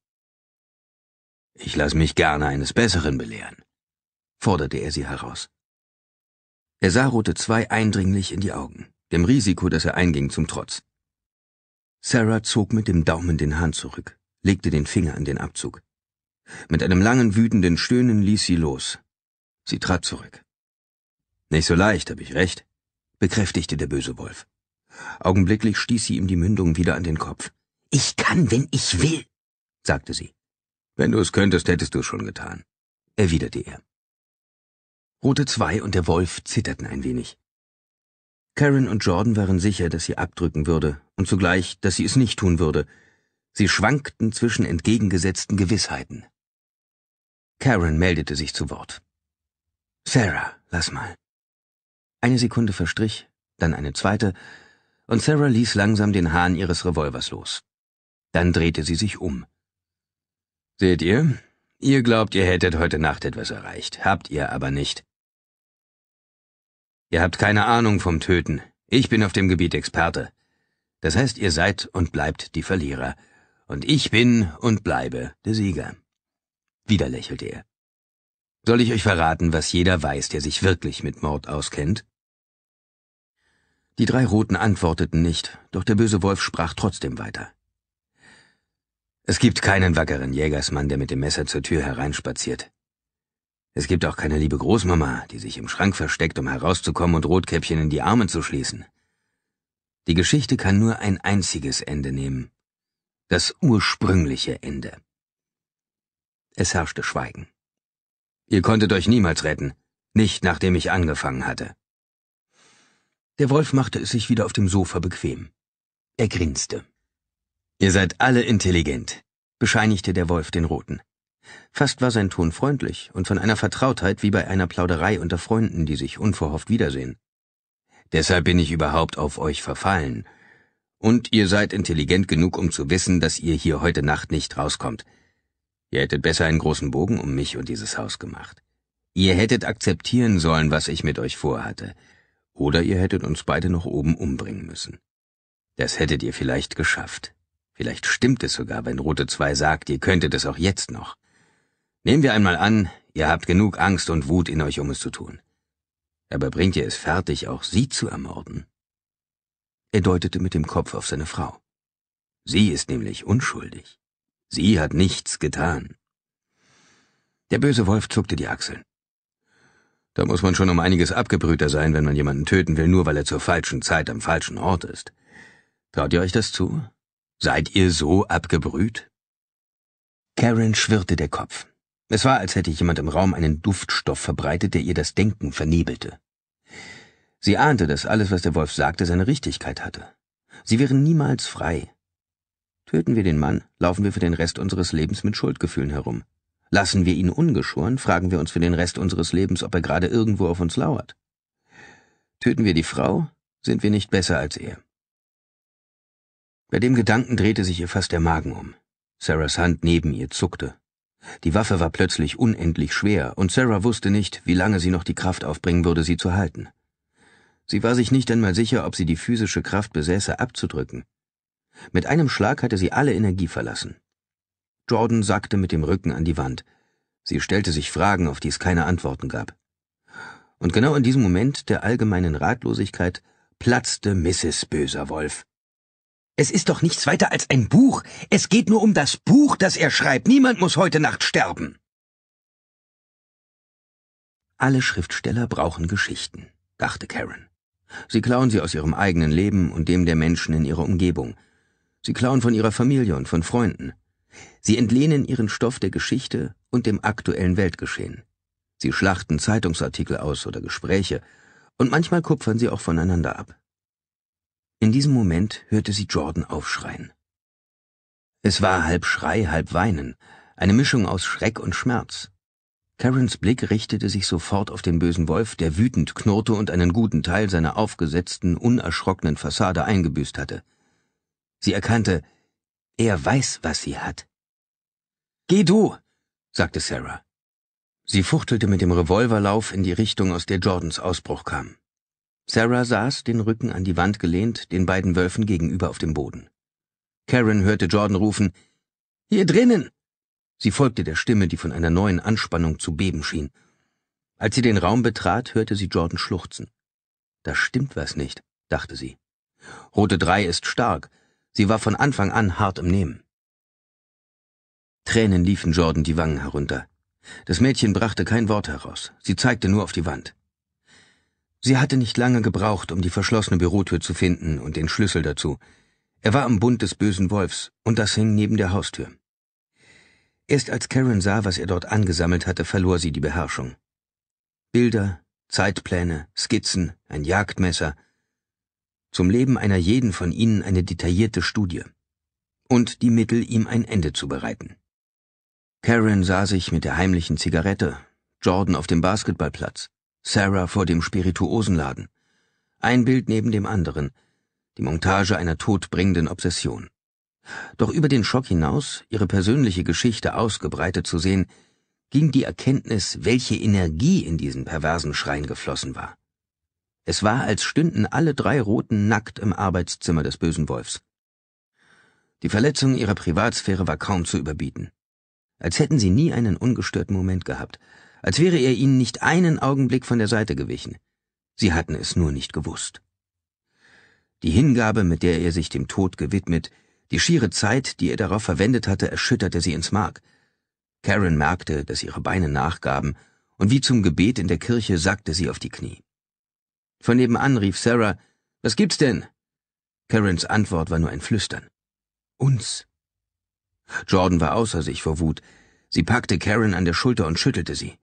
Ich lass mich gerne eines Besseren belehren, forderte er sie heraus. Er sah Rote 2 eindringlich in die Augen, dem Risiko, das er einging, zum Trotz. Sarah zog mit dem Daumen den Hahn zurück, legte den Finger an den Abzug. Mit einem langen, wütenden Stöhnen ließ sie los. Sie trat zurück. Nicht so leicht, hab ich recht, bekräftigte der böse Wolf. Augenblicklich stieß sie ihm die Mündung wieder an den Kopf. Ich kann, wenn ich will, sagte sie. Wenn du es könntest, hättest du es schon getan, erwiderte er. Rote 2 und der Wolf zitterten ein wenig. Karen und Jordan waren sicher, dass sie abdrücken würde und zugleich, dass sie es nicht tun würde. Sie schwankten zwischen entgegengesetzten Gewissheiten. Karen meldete sich zu Wort. Sarah, lass mal. Eine Sekunde verstrich, dann eine zweite, und Sarah ließ langsam den Hahn ihres Revolvers los. Dann drehte sie sich um. Seht ihr, ihr glaubt, ihr hättet heute Nacht etwas erreicht, habt ihr aber nicht. Ihr habt keine Ahnung vom Töten. Ich bin auf dem Gebiet Experte. Das heißt, ihr seid und bleibt die Verlierer. Und ich bin und bleibe der Sieger. Wieder lächelte er. Soll ich euch verraten, was jeder weiß, der sich wirklich mit Mord auskennt? Die drei Roten antworteten nicht, doch der böse Wolf sprach trotzdem weiter. Es gibt keinen wackeren Jägersmann, der mit dem Messer zur Tür hereinspaziert. Es gibt auch keine liebe Großmama, die sich im Schrank versteckt, um herauszukommen und Rotkäppchen in die Arme zu schließen. Die Geschichte kann nur ein einziges Ende nehmen. Das ursprüngliche Ende. Es herrschte Schweigen. Ihr konntet euch niemals retten, nicht nachdem ich angefangen hatte. Der Wolf machte es sich wieder auf dem Sofa bequem. Er grinste. Ihr seid alle intelligent, bescheinigte der Wolf den Roten. Fast war sein Ton freundlich und von einer Vertrautheit wie bei einer Plauderei unter Freunden, die sich unverhofft wiedersehen. Deshalb bin ich überhaupt auf euch verfallen. Und ihr seid intelligent genug, um zu wissen, dass ihr hier heute Nacht nicht rauskommt. Ihr hättet besser einen großen Bogen um mich und dieses Haus gemacht. Ihr hättet akzeptieren sollen, was ich mit euch vorhatte. Oder ihr hättet uns beide noch oben umbringen müssen. Das hättet ihr vielleicht geschafft. Vielleicht stimmt es sogar, wenn Rote 2 sagt, ihr könntet es auch jetzt noch. Nehmen wir einmal an, ihr habt genug Angst und Wut in euch, um es zu tun. Aber bringt ihr es fertig, auch sie zu ermorden? Er deutete mit dem Kopf auf seine Frau. Sie ist nämlich unschuldig. Sie hat nichts getan. Der böse Wolf zuckte die Achseln. Da muss man schon um einiges abgebrühter sein, wenn man jemanden töten will, nur weil er zur falschen Zeit am falschen Ort ist. Traut ihr euch das zu? Seid ihr so abgebrüht? Karen schwirrte der Kopf. Es war, als hätte jemand im Raum einen Duftstoff verbreitet, der ihr das Denken vernebelte. Sie ahnte, dass alles, was der Wolf sagte, seine Richtigkeit hatte. Sie wären niemals frei. Töten wir den Mann, laufen wir für den Rest unseres Lebens mit Schuldgefühlen herum. Lassen wir ihn ungeschoren, fragen wir uns für den Rest unseres Lebens, ob er gerade irgendwo auf uns lauert. Töten wir die Frau, sind wir nicht besser als er. Bei dem Gedanken drehte sich ihr fast der Magen um. Sarahs Hand neben ihr zuckte. Die Waffe war plötzlich unendlich schwer, und Sarah wusste nicht, wie lange sie noch die Kraft aufbringen würde, sie zu halten. Sie war sich nicht einmal sicher, ob sie die physische Kraft besäße, abzudrücken. Mit einem Schlag hatte sie alle Energie verlassen. Jordan sackte mit dem Rücken an die Wand. Sie stellte sich Fragen, auf die es keine Antworten gab. Und genau in diesem Moment der allgemeinen Ratlosigkeit platzte Mrs. Böser Wolf. Es ist doch nichts weiter als ein Buch. Es geht nur um das Buch, das er schreibt. Niemand muss heute Nacht sterben. Alle Schriftsteller brauchen Geschichten, dachte Karen. Sie klauen sie aus ihrem eigenen Leben und dem der Menschen in ihrer Umgebung. Sie klauen von ihrer Familie und von Freunden. Sie entlehnen ihren Stoff der Geschichte und dem aktuellen Weltgeschehen. Sie schlachten Zeitungsartikel aus oder Gespräche, und manchmal kupfern sie auch voneinander ab. In diesem Moment hörte sie Jordan aufschreien. Es war halb Schrei, halb Weinen, eine Mischung aus Schreck und Schmerz. Karens Blick richtete sich sofort auf den bösen Wolf, der wütend knurrte und einen guten Teil seiner aufgesetzten, unerschrockenen Fassade eingebüßt hatte. Sie erkannte, er weiß, was sie hat. Geh du, sagte Sarah. Sie fuchtelte mit dem Revolverlauf in die Richtung, aus der Jordans Ausbruch kam. Sarah saß, den Rücken an die Wand gelehnt, den beiden Wölfen gegenüber auf dem Boden. Karen hörte Jordan rufen, Hier drinnen! Sie folgte der Stimme, die von einer neuen Anspannung zu beben schien. Als sie den Raum betrat, hörte sie Jordan schluchzen. Da stimmt was nicht, dachte sie. Rote Drei ist stark. Sie war von Anfang an hart im Nehmen. Tränen liefen Jordan die Wangen herunter. Das Mädchen brachte kein Wort heraus. Sie zeigte nur auf die Wand. Sie hatte nicht lange gebraucht, um die verschlossene Bürotür zu finden und den Schlüssel dazu. Er war am Bund des bösen Wolfs, und das hing neben der Haustür. Erst als Karen sah, was er dort angesammelt hatte, verlor sie die Beherrschung. Bilder, Zeitpläne, Skizzen, ein Jagdmesser. Zum Leben einer jeden von ihnen eine detaillierte Studie. Und die Mittel, ihm ein Ende zu bereiten. Karen sah sich mit der heimlichen Zigarette, Jordan auf dem Basketballplatz, Sarah vor dem Spirituosenladen. Ein Bild neben dem anderen, die Montage einer todbringenden Obsession. Doch über den Schock hinaus, ihre persönliche Geschichte ausgebreitet zu sehen, ging die Erkenntnis, welche Energie in diesen perversen Schrein geflossen war. Es war, als stünden alle drei Roten nackt im Arbeitszimmer des bösen Wolfs. Die Verletzung ihrer Privatsphäre war kaum zu überbieten. Als hätten sie nie einen ungestörten Moment gehabt, als wäre er ihnen nicht einen Augenblick von der Seite gewichen. Sie hatten es nur nicht gewusst. Die Hingabe, mit der er sich dem Tod gewidmet, die schiere Zeit, die er darauf verwendet hatte, erschütterte sie ins Mark. Karen merkte, dass ihre Beine nachgaben, und wie zum Gebet in der Kirche sackte sie auf die Knie. Von nebenan rief Sarah, Was gibt's denn? Karens Antwort war nur ein Flüstern. Uns. Jordan war außer sich vor Wut. Sie packte Karen an der Schulter und schüttelte sie.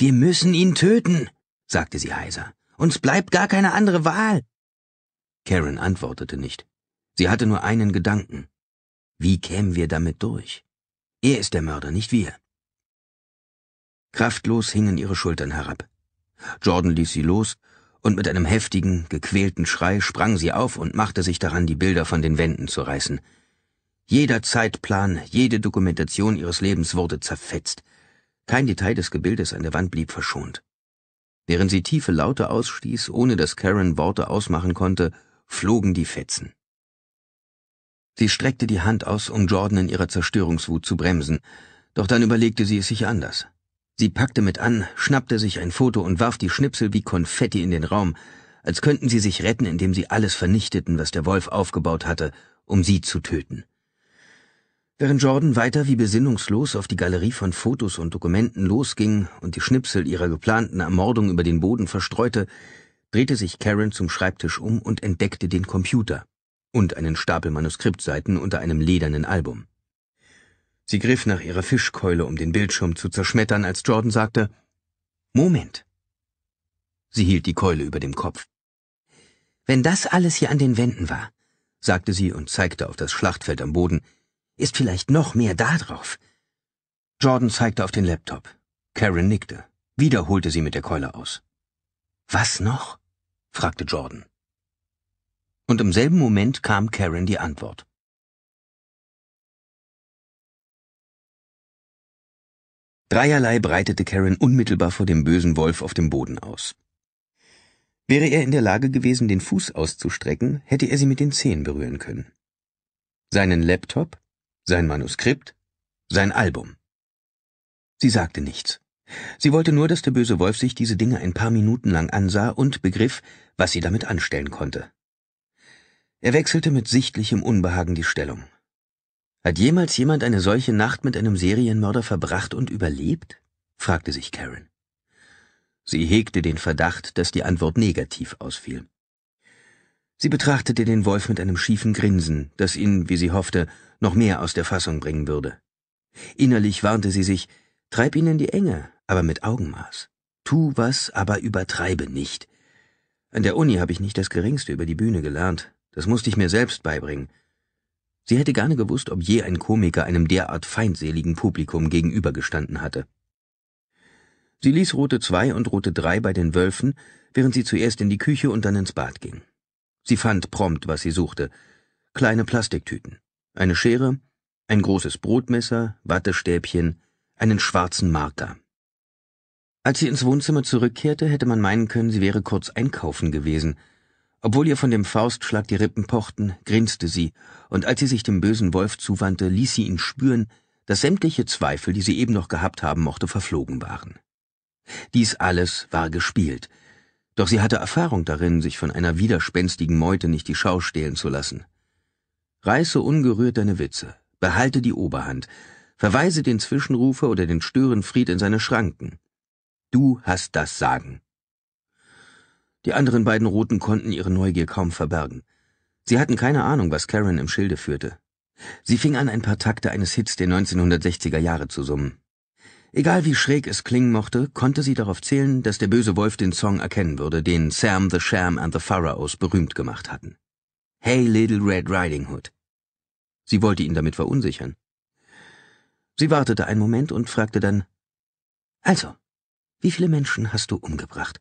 Wir müssen ihn töten, sagte sie heiser. Uns bleibt gar keine andere Wahl. Karen antwortete nicht. Sie hatte nur einen Gedanken. Wie kämen wir damit durch? Er ist der Mörder, nicht wir. Kraftlos hingen ihre Schultern herab. Jordan ließ sie los, und mit einem heftigen, gequälten Schrei sprang sie auf und machte sich daran, die Bilder von den Wänden zu reißen. Jeder Zeitplan, jede Dokumentation ihres Lebens wurde zerfetzt. Kein Detail des Gebildes an der Wand blieb verschont. Während sie tiefe Laute ausstieß, ohne dass Karen Worte ausmachen konnte, flogen die Fetzen. Sie streckte die Hand aus, um Jordan in ihrer Zerstörungswut zu bremsen, doch dann überlegte sie es sich anders. Sie packte mit an, schnappte sich ein Foto und warf die Schnipsel wie Konfetti in den Raum, als könnten sie sich retten, indem sie alles vernichteten, was der Wolf aufgebaut hatte, um sie zu töten. Während Jordan weiter wie besinnungslos auf die Galerie von Fotos und Dokumenten losging und die Schnipsel ihrer geplanten Ermordung über den Boden verstreute, drehte sich Karen zum Schreibtisch um und entdeckte den Computer und einen Stapel Manuskriptseiten unter einem ledernen Album. Sie griff nach ihrer Fischkeule, um den Bildschirm zu zerschmettern, als Jordan sagte Moment. Sie hielt die Keule über dem Kopf. Wenn das alles hier an den Wänden war, sagte sie und zeigte auf das Schlachtfeld am Boden, ist vielleicht noch mehr da drauf? Jordan zeigte auf den Laptop. Karen nickte. Wieder holte sie mit der Keule aus. Was noch? fragte Jordan. Und im selben Moment kam Karen die Antwort. Dreierlei breitete Karen unmittelbar vor dem bösen Wolf auf dem Boden aus. Wäre er in der Lage gewesen, den Fuß auszustrecken, hätte er sie mit den Zehen berühren können. Seinen Laptop, sein Manuskript, sein Album. Sie sagte nichts. Sie wollte nur, dass der böse Wolf sich diese Dinge ein paar Minuten lang ansah und begriff, was sie damit anstellen konnte. Er wechselte mit sichtlichem Unbehagen die Stellung. Hat jemals jemand eine solche Nacht mit einem Serienmörder verbracht und überlebt? fragte sich Karen. Sie hegte den Verdacht, dass die Antwort negativ ausfiel. Sie betrachtete den Wolf mit einem schiefen Grinsen, das ihn, wie sie hoffte, noch mehr aus der Fassung bringen würde. Innerlich warnte sie sich, treib ihn in die Enge, aber mit Augenmaß. Tu was, aber übertreibe nicht. An der Uni habe ich nicht das geringste über die Bühne gelernt, das musste ich mir selbst beibringen. Sie hätte gerne gewusst, ob je ein Komiker einem derart feindseligen Publikum gegenübergestanden hatte. Sie ließ Rote 2 und Rote 3 bei den Wölfen, während sie zuerst in die Küche und dann ins Bad ging. Sie fand prompt, was sie suchte. Kleine Plastiktüten eine Schere, ein großes Brotmesser, Wattestäbchen, einen schwarzen Marker. Als sie ins Wohnzimmer zurückkehrte, hätte man meinen können, sie wäre kurz einkaufen gewesen. Obwohl ihr von dem Faustschlag die Rippen pochten, grinste sie, und als sie sich dem bösen Wolf zuwandte, ließ sie ihn spüren, dass sämtliche Zweifel, die sie eben noch gehabt haben mochte, verflogen waren. Dies alles war gespielt, doch sie hatte Erfahrung darin, sich von einer widerspenstigen Meute nicht die Schau stehlen zu lassen. Reiße ungerührt deine Witze, behalte die Oberhand, verweise den Zwischenrufer oder den Störenfried in seine Schranken. Du hast das Sagen. Die anderen beiden Roten konnten ihre Neugier kaum verbergen. Sie hatten keine Ahnung, was Karen im Schilde führte. Sie fing an, ein paar Takte eines Hits der 1960er Jahre zu summen. Egal wie schräg es klingen mochte, konnte sie darauf zählen, dass der böse Wolf den Song erkennen würde, den Sam the Sham and the Pharaohs berühmt gemacht hatten. Hey, Little Red Riding Hood. Sie wollte ihn damit verunsichern. Sie wartete einen Moment und fragte dann, Also, wie viele Menschen hast du umgebracht?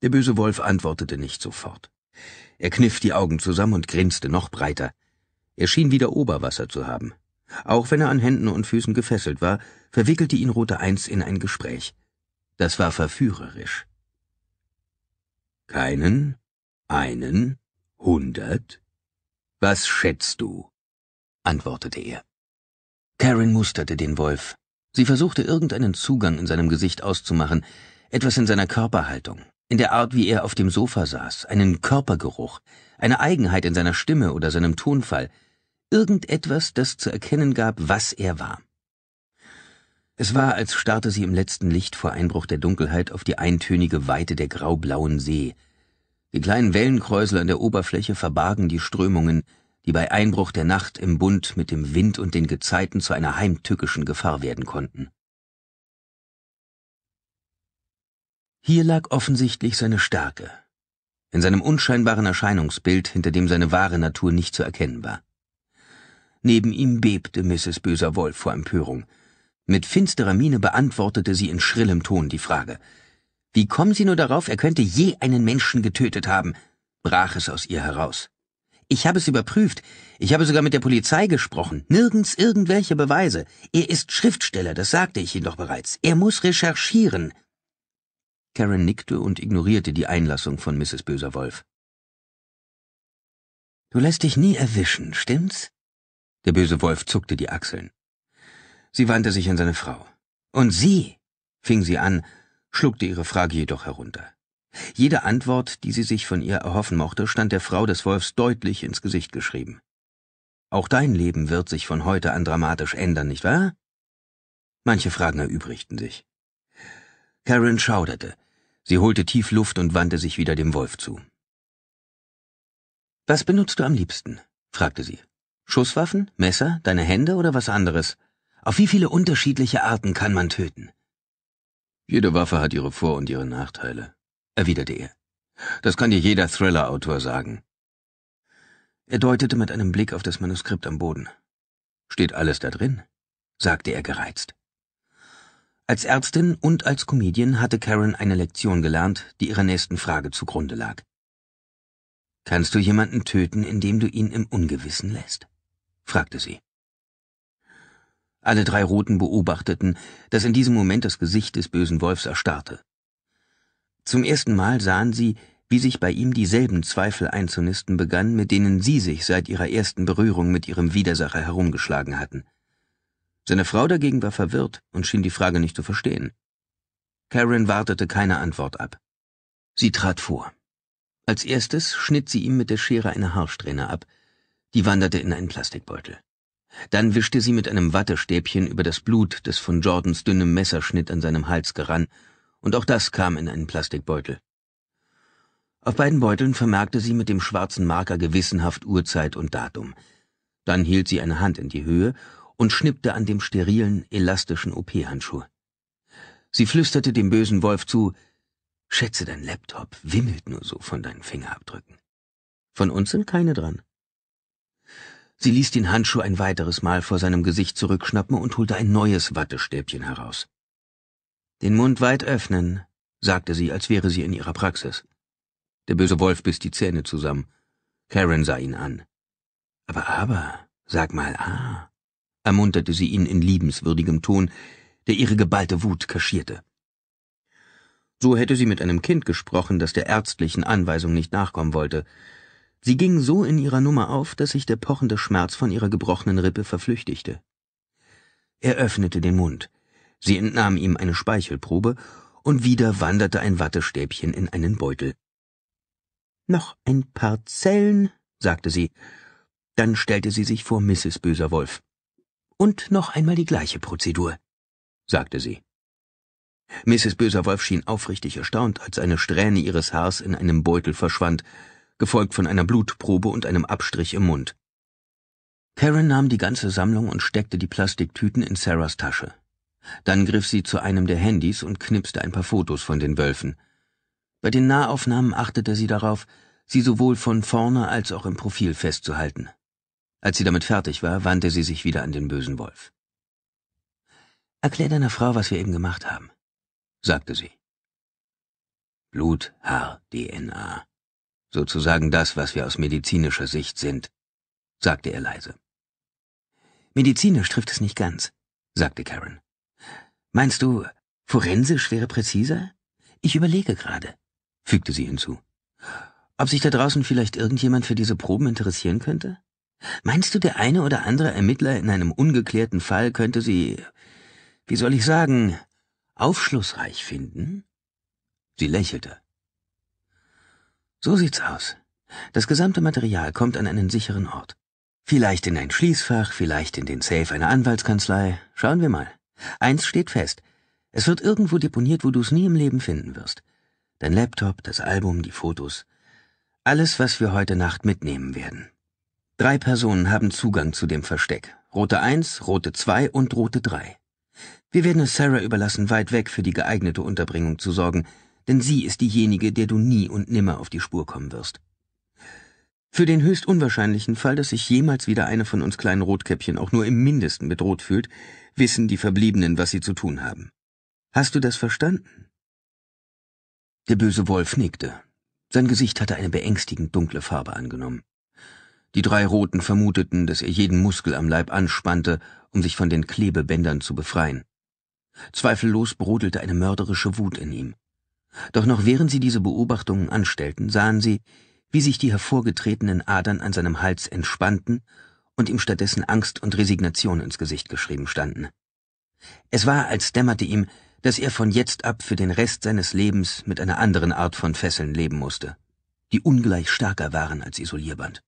Der böse Wolf antwortete nicht sofort. Er kniff die Augen zusammen und grinste noch breiter. Er schien wieder Oberwasser zu haben. Auch wenn er an Händen und Füßen gefesselt war, verwickelte ihn Rote Eins in ein Gespräch. Das war verführerisch. Keinen, einen, Hundert? Was schätzt du? antwortete er. Karen musterte den Wolf. Sie versuchte irgendeinen Zugang in seinem Gesicht auszumachen, etwas in seiner Körperhaltung, in der Art, wie er auf dem Sofa saß, einen Körpergeruch, eine Eigenheit in seiner Stimme oder seinem Tonfall, irgendetwas, das zu erkennen gab, was er war. Es war, als starrte sie im letzten Licht vor Einbruch der Dunkelheit auf die eintönige Weite der graublauen See, die kleinen Wellenkräusel an der Oberfläche verbargen die Strömungen, die bei Einbruch der Nacht im Bund mit dem Wind und den Gezeiten zu einer heimtückischen Gefahr werden konnten. Hier lag offensichtlich seine Stärke, in seinem unscheinbaren Erscheinungsbild, hinter dem seine wahre Natur nicht zu erkennen war. Neben ihm bebte Mrs. Böser Wolf vor Empörung. Mit finsterer Miene beantwortete sie in schrillem Ton die Frage, wie kommen Sie nur darauf, er könnte je einen Menschen getötet haben? brach es aus ihr heraus. Ich habe es überprüft. Ich habe sogar mit der Polizei gesprochen. Nirgends irgendwelche Beweise. Er ist Schriftsteller, das sagte ich Ihnen doch bereits. Er muss recherchieren. Karen nickte und ignorierte die Einlassung von Mrs. Böser Wolf. Du lässt dich nie erwischen, stimmt's? Der böse Wolf zuckte die Achseln. Sie wandte sich an seine Frau. Und sie, fing sie an, schluckte ihre Frage jedoch herunter. Jede Antwort, die sie sich von ihr erhoffen mochte, stand der Frau des Wolfs deutlich ins Gesicht geschrieben. Auch dein Leben wird sich von heute an dramatisch ändern, nicht wahr? Manche Fragen erübrigten sich. Karen schauderte. Sie holte tief Luft und wandte sich wieder dem Wolf zu. Was benutzt du am liebsten? fragte sie. Schusswaffen, Messer, deine Hände oder was anderes? Auf wie viele unterschiedliche Arten kann man töten? Jede Waffe hat ihre Vor- und ihre Nachteile, erwiderte er. Das kann dir jeder Thriller-Autor sagen. Er deutete mit einem Blick auf das Manuskript am Boden. Steht alles da drin? sagte er gereizt. Als Ärztin und als Comedian hatte Karen eine Lektion gelernt, die ihrer nächsten Frage zugrunde lag. Kannst du jemanden töten, indem du ihn im Ungewissen lässt? fragte sie. Alle drei Roten beobachteten, dass in diesem Moment das Gesicht des bösen Wolfs erstarrte. Zum ersten Mal sahen sie, wie sich bei ihm dieselben Zweifel einzunisten begannen, mit denen sie sich seit ihrer ersten Berührung mit ihrem Widersacher herumgeschlagen hatten. Seine Frau dagegen war verwirrt und schien die Frage nicht zu verstehen. Karen wartete keine Antwort ab. Sie trat vor. Als erstes schnitt sie ihm mit der Schere eine Haarsträhne ab, die wanderte in einen Plastikbeutel. Dann wischte sie mit einem Wattestäbchen über das Blut, das von Jordans dünnem Messerschnitt an seinem Hals gerann, und auch das kam in einen Plastikbeutel. Auf beiden Beuteln vermerkte sie mit dem schwarzen Marker gewissenhaft Uhrzeit und Datum. Dann hielt sie eine Hand in die Höhe und schnippte an dem sterilen, elastischen OP-Handschuh. Sie flüsterte dem bösen Wolf zu, Schätze, dein Laptop wimmelt nur so von deinen Fingerabdrücken. Von uns sind keine dran. Sie ließ den Handschuh ein weiteres Mal vor seinem Gesicht zurückschnappen und holte ein neues Wattestäbchen heraus. Den Mund weit öffnen, sagte sie, als wäre sie in ihrer Praxis. Der böse Wolf biss die Zähne zusammen. Karen sah ihn an. Aber, aber, sag mal, ah, ermunterte sie ihn in liebenswürdigem Ton, der ihre geballte Wut kaschierte. So hätte sie mit einem Kind gesprochen, das der ärztlichen Anweisung nicht nachkommen wollte. Sie ging so in ihrer Nummer auf, dass sich der pochende Schmerz von ihrer gebrochenen Rippe verflüchtigte. Er öffnete den Mund. Sie entnahm ihm eine Speichelprobe, und wieder wanderte ein Wattestäbchen in einen Beutel. Noch ein paar Zellen, sagte sie. Dann stellte sie sich vor Mrs. Böser Wolf. Und noch einmal die gleiche Prozedur, sagte sie. Mrs. Böser Wolf schien aufrichtig erstaunt, als eine Strähne ihres Haars in einem Beutel verschwand, gefolgt von einer Blutprobe und einem Abstrich im Mund. Karen nahm die ganze Sammlung und steckte die Plastiktüten in Sarahs Tasche. Dann griff sie zu einem der Handys und knipste ein paar Fotos von den Wölfen. Bei den Nahaufnahmen achtete sie darauf, sie sowohl von vorne als auch im Profil festzuhalten. Als sie damit fertig war, wandte sie sich wieder an den bösen Wolf. Erklär deiner Frau, was wir eben gemacht haben, sagte sie. Blut, Haar, DNA sozusagen das, was wir aus medizinischer Sicht sind, sagte er leise. Medizinisch trifft es nicht ganz, sagte Karen. Meinst du, forensisch wäre präziser? Ich überlege gerade, fügte sie hinzu. Ob sich da draußen vielleicht irgendjemand für diese Proben interessieren könnte? Meinst du, der eine oder andere Ermittler in einem ungeklärten Fall könnte sie, wie soll ich sagen, aufschlussreich finden? Sie lächelte. So sieht's aus. Das gesamte Material kommt an einen sicheren Ort. Vielleicht in ein Schließfach, vielleicht in den Safe einer Anwaltskanzlei. Schauen wir mal. Eins steht fest. Es wird irgendwo deponiert, wo du es nie im Leben finden wirst. Dein Laptop, das Album, die Fotos. Alles, was wir heute Nacht mitnehmen werden. Drei Personen haben Zugang zu dem Versteck. Rote 1, Rote 2 und Rote 3. Wir werden es Sarah überlassen, weit weg für die geeignete Unterbringung zu sorgen, denn sie ist diejenige, der du nie und nimmer auf die Spur kommen wirst. Für den höchst unwahrscheinlichen Fall, dass sich jemals wieder eine von uns kleinen Rotkäppchen auch nur im mindesten bedroht fühlt, wissen die Verbliebenen, was sie zu tun haben. Hast du das verstanden? Der böse Wolf nickte. Sein Gesicht hatte eine beängstigend dunkle Farbe angenommen. Die drei Roten vermuteten, dass er jeden Muskel am Leib anspannte, um sich von den Klebebändern zu befreien. Zweifellos brodelte eine mörderische Wut in ihm. Doch noch während sie diese Beobachtungen anstellten, sahen sie, wie sich die hervorgetretenen Adern an seinem Hals entspannten und ihm stattdessen Angst und Resignation ins Gesicht geschrieben standen. Es war, als dämmerte ihm, dass er von jetzt ab für den Rest seines Lebens mit einer anderen Art von Fesseln leben musste, die ungleich stärker waren als Isolierband.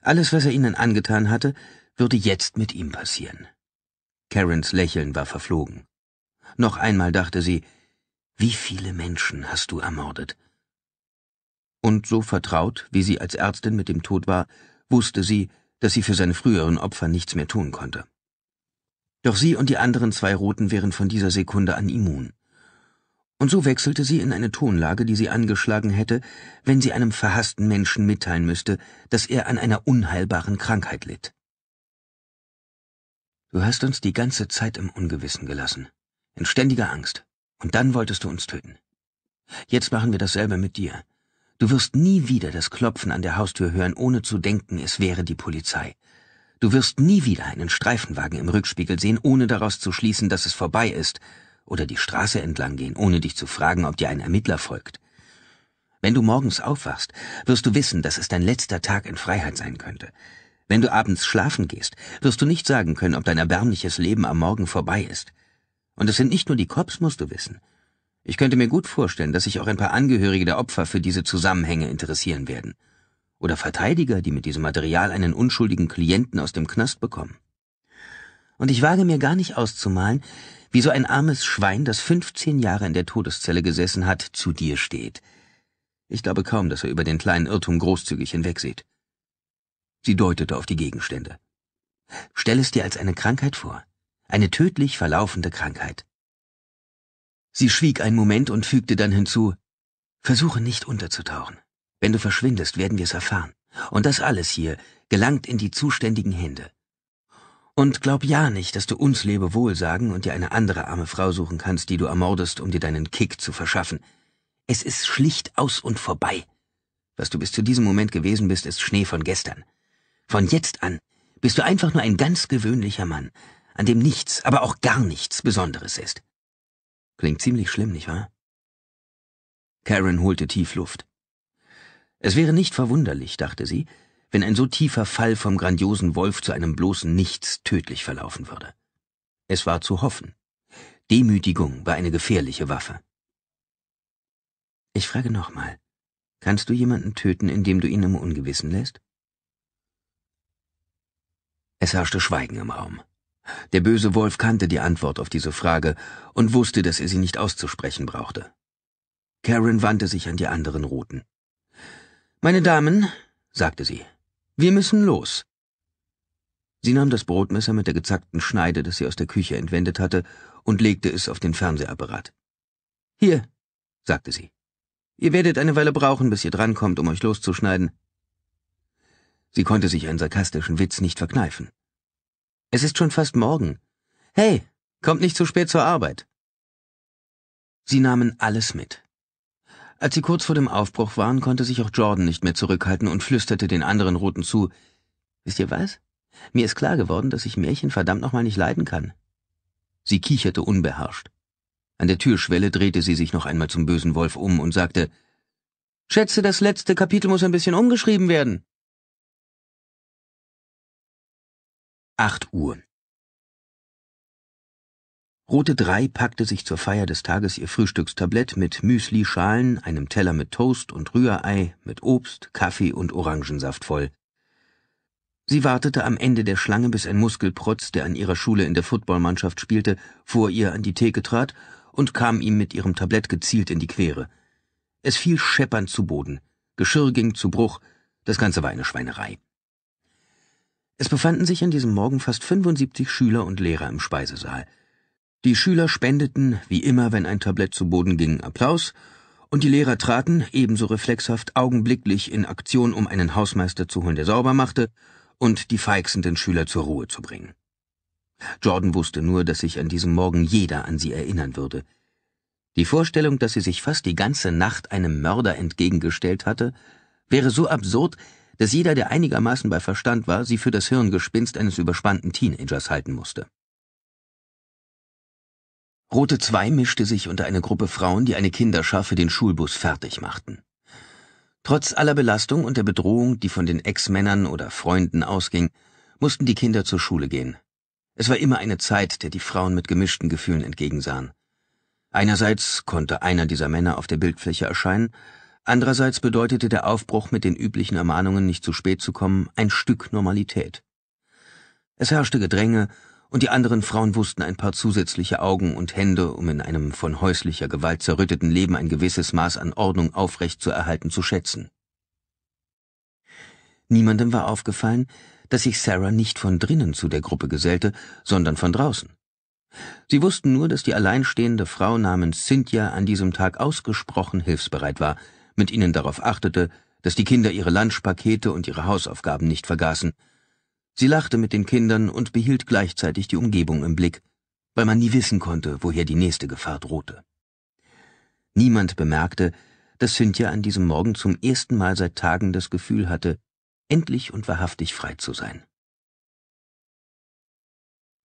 Alles, was er ihnen angetan hatte, würde jetzt mit ihm passieren. Karens Lächeln war verflogen. Noch einmal dachte sie, wie viele Menschen hast du ermordet? Und so vertraut, wie sie als Ärztin mit dem Tod war, wusste sie, dass sie für seine früheren Opfer nichts mehr tun konnte. Doch sie und die anderen zwei Roten wären von dieser Sekunde an immun. Und so wechselte sie in eine Tonlage, die sie angeschlagen hätte, wenn sie einem verhassten Menschen mitteilen müsste, dass er an einer unheilbaren Krankheit litt. Du hast uns die ganze Zeit im Ungewissen gelassen, in ständiger Angst. Und dann wolltest du uns töten. Jetzt machen wir dasselbe mit dir. Du wirst nie wieder das Klopfen an der Haustür hören, ohne zu denken, es wäre die Polizei. Du wirst nie wieder einen Streifenwagen im Rückspiegel sehen, ohne daraus zu schließen, dass es vorbei ist, oder die Straße entlang gehen, ohne dich zu fragen, ob dir ein Ermittler folgt. Wenn du morgens aufwachst, wirst du wissen, dass es dein letzter Tag in Freiheit sein könnte. Wenn du abends schlafen gehst, wirst du nicht sagen können, ob dein erbärmliches Leben am Morgen vorbei ist. Und es sind nicht nur die Cops, musst du wissen. Ich könnte mir gut vorstellen, dass sich auch ein paar Angehörige der Opfer für diese Zusammenhänge interessieren werden. Oder Verteidiger, die mit diesem Material einen unschuldigen Klienten aus dem Knast bekommen. Und ich wage mir gar nicht auszumalen, wie so ein armes Schwein, das 15 Jahre in der Todeszelle gesessen hat, zu dir steht. Ich glaube kaum, dass er über den kleinen Irrtum großzügig hinwegsieht. Sie deutete auf die Gegenstände. Stell es dir als eine Krankheit vor eine tödlich verlaufende Krankheit. Sie schwieg einen Moment und fügte dann hinzu Versuche nicht unterzutauchen. Wenn du verschwindest, werden wir es erfahren. Und das alles hier gelangt in die zuständigen Hände. Und glaub ja nicht, dass du uns Lebewohl sagen und dir eine andere arme Frau suchen kannst, die du ermordest, um dir deinen Kick zu verschaffen. Es ist schlicht aus und vorbei. Was du bis zu diesem Moment gewesen bist, ist Schnee von gestern. Von jetzt an bist du einfach nur ein ganz gewöhnlicher Mann, an dem nichts, aber auch gar nichts Besonderes ist. Klingt ziemlich schlimm, nicht wahr? Karen holte tief Luft. Es wäre nicht verwunderlich, dachte sie, wenn ein so tiefer Fall vom grandiosen Wolf zu einem bloßen Nichts tödlich verlaufen würde. Es war zu hoffen. Demütigung war eine gefährliche Waffe. Ich frage nochmal, kannst du jemanden töten, indem du ihn im Ungewissen lässt? Es herrschte Schweigen im Raum. Der böse Wolf kannte die Antwort auf diese Frage und wusste, dass er sie nicht auszusprechen brauchte. Karen wandte sich an die anderen Routen. Meine Damen, sagte sie, wir müssen los. Sie nahm das Brotmesser mit der gezackten Schneide, das sie aus der Küche entwendet hatte, und legte es auf den Fernsehapparat. Hier, sagte sie. Ihr werdet eine Weile brauchen, bis ihr drankommt, um euch loszuschneiden. Sie konnte sich einen sarkastischen Witz nicht verkneifen. Es ist schon fast morgen. Hey, kommt nicht zu spät zur Arbeit. Sie nahmen alles mit. Als sie kurz vor dem Aufbruch waren, konnte sich auch Jordan nicht mehr zurückhalten und flüsterte den anderen Roten zu. Wisst ihr was? Mir ist klar geworden, dass ich Märchen verdammt nochmal nicht leiden kann. Sie kicherte unbeherrscht. An der Türschwelle drehte sie sich noch einmal zum bösen Wolf um und sagte, Schätze, das letzte Kapitel muss ein bisschen umgeschrieben werden. 8 Uhr. Rote 3 packte sich zur Feier des Tages ihr Frühstückstablett mit Müsli-Schalen, einem Teller mit Toast und Rührei, mit Obst, Kaffee und Orangensaft voll. Sie wartete am Ende der Schlange, bis ein Muskelprotz, der an ihrer Schule in der Footballmannschaft spielte, vor ihr an die Theke trat und kam ihm mit ihrem Tablett gezielt in die Quere. Es fiel scheppernd zu Boden, Geschirr ging zu Bruch, das Ganze war eine Schweinerei. Es befanden sich an diesem Morgen fast 75 Schüler und Lehrer im Speisesaal. Die Schüler spendeten, wie immer, wenn ein Tablett zu Boden ging, Applaus, und die Lehrer traten, ebenso reflexhaft, augenblicklich in Aktion, um einen Hausmeister zu holen, der sauber machte, und die feixenden Schüler zur Ruhe zu bringen. Jordan wusste nur, dass sich an diesem Morgen jeder an sie erinnern würde. Die Vorstellung, dass sie sich fast die ganze Nacht einem Mörder entgegengestellt hatte, wäre so absurd, dass jeder, der einigermaßen bei Verstand war, sie für das Hirngespinst eines überspannten Teenagers halten musste. Rote 2 mischte sich unter eine Gruppe Frauen, die eine Kinderschar für den Schulbus fertig machten. Trotz aller Belastung und der Bedrohung, die von den Ex-Männern oder Freunden ausging, mussten die Kinder zur Schule gehen. Es war immer eine Zeit, der die Frauen mit gemischten Gefühlen entgegensahen. Einerseits konnte einer dieser Männer auf der Bildfläche erscheinen, Andererseits bedeutete der Aufbruch mit den üblichen Ermahnungen, nicht zu spät zu kommen, ein Stück Normalität. Es herrschte Gedränge, und die anderen Frauen wussten ein paar zusätzliche Augen und Hände, um in einem von häuslicher Gewalt zerrütteten Leben ein gewisses Maß an Ordnung aufrecht zu erhalten, zu schätzen. Niemandem war aufgefallen, dass sich Sarah nicht von drinnen zu der Gruppe gesellte, sondern von draußen. Sie wussten nur, dass die alleinstehende Frau namens Cynthia an diesem Tag ausgesprochen hilfsbereit war, mit ihnen darauf achtete, dass die Kinder ihre Lunchpakete und ihre Hausaufgaben nicht vergaßen. Sie lachte mit den Kindern und behielt gleichzeitig die Umgebung im Blick, weil man nie wissen konnte, woher die nächste Gefahr drohte. Niemand bemerkte, dass Cynthia an diesem Morgen zum ersten Mal seit Tagen das Gefühl hatte, endlich und wahrhaftig frei zu sein.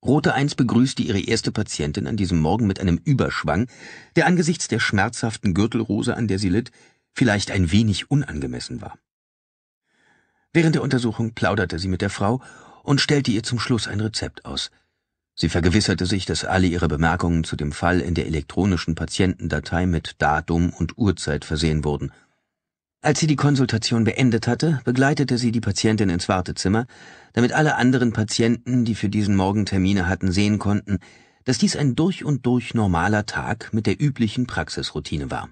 Rote Eins begrüßte ihre erste Patientin an diesem Morgen mit einem Überschwang, der angesichts der schmerzhaften Gürtelrose, an der sie litt, vielleicht ein wenig unangemessen war. Während der Untersuchung plauderte sie mit der Frau und stellte ihr zum Schluss ein Rezept aus. Sie vergewisserte sich, dass alle ihre Bemerkungen zu dem Fall in der elektronischen Patientendatei mit Datum und Uhrzeit versehen wurden. Als sie die Konsultation beendet hatte, begleitete sie die Patientin ins Wartezimmer, damit alle anderen Patienten, die für diesen Morgen Termine hatten, sehen konnten, dass dies ein durch und durch normaler Tag mit der üblichen Praxisroutine war.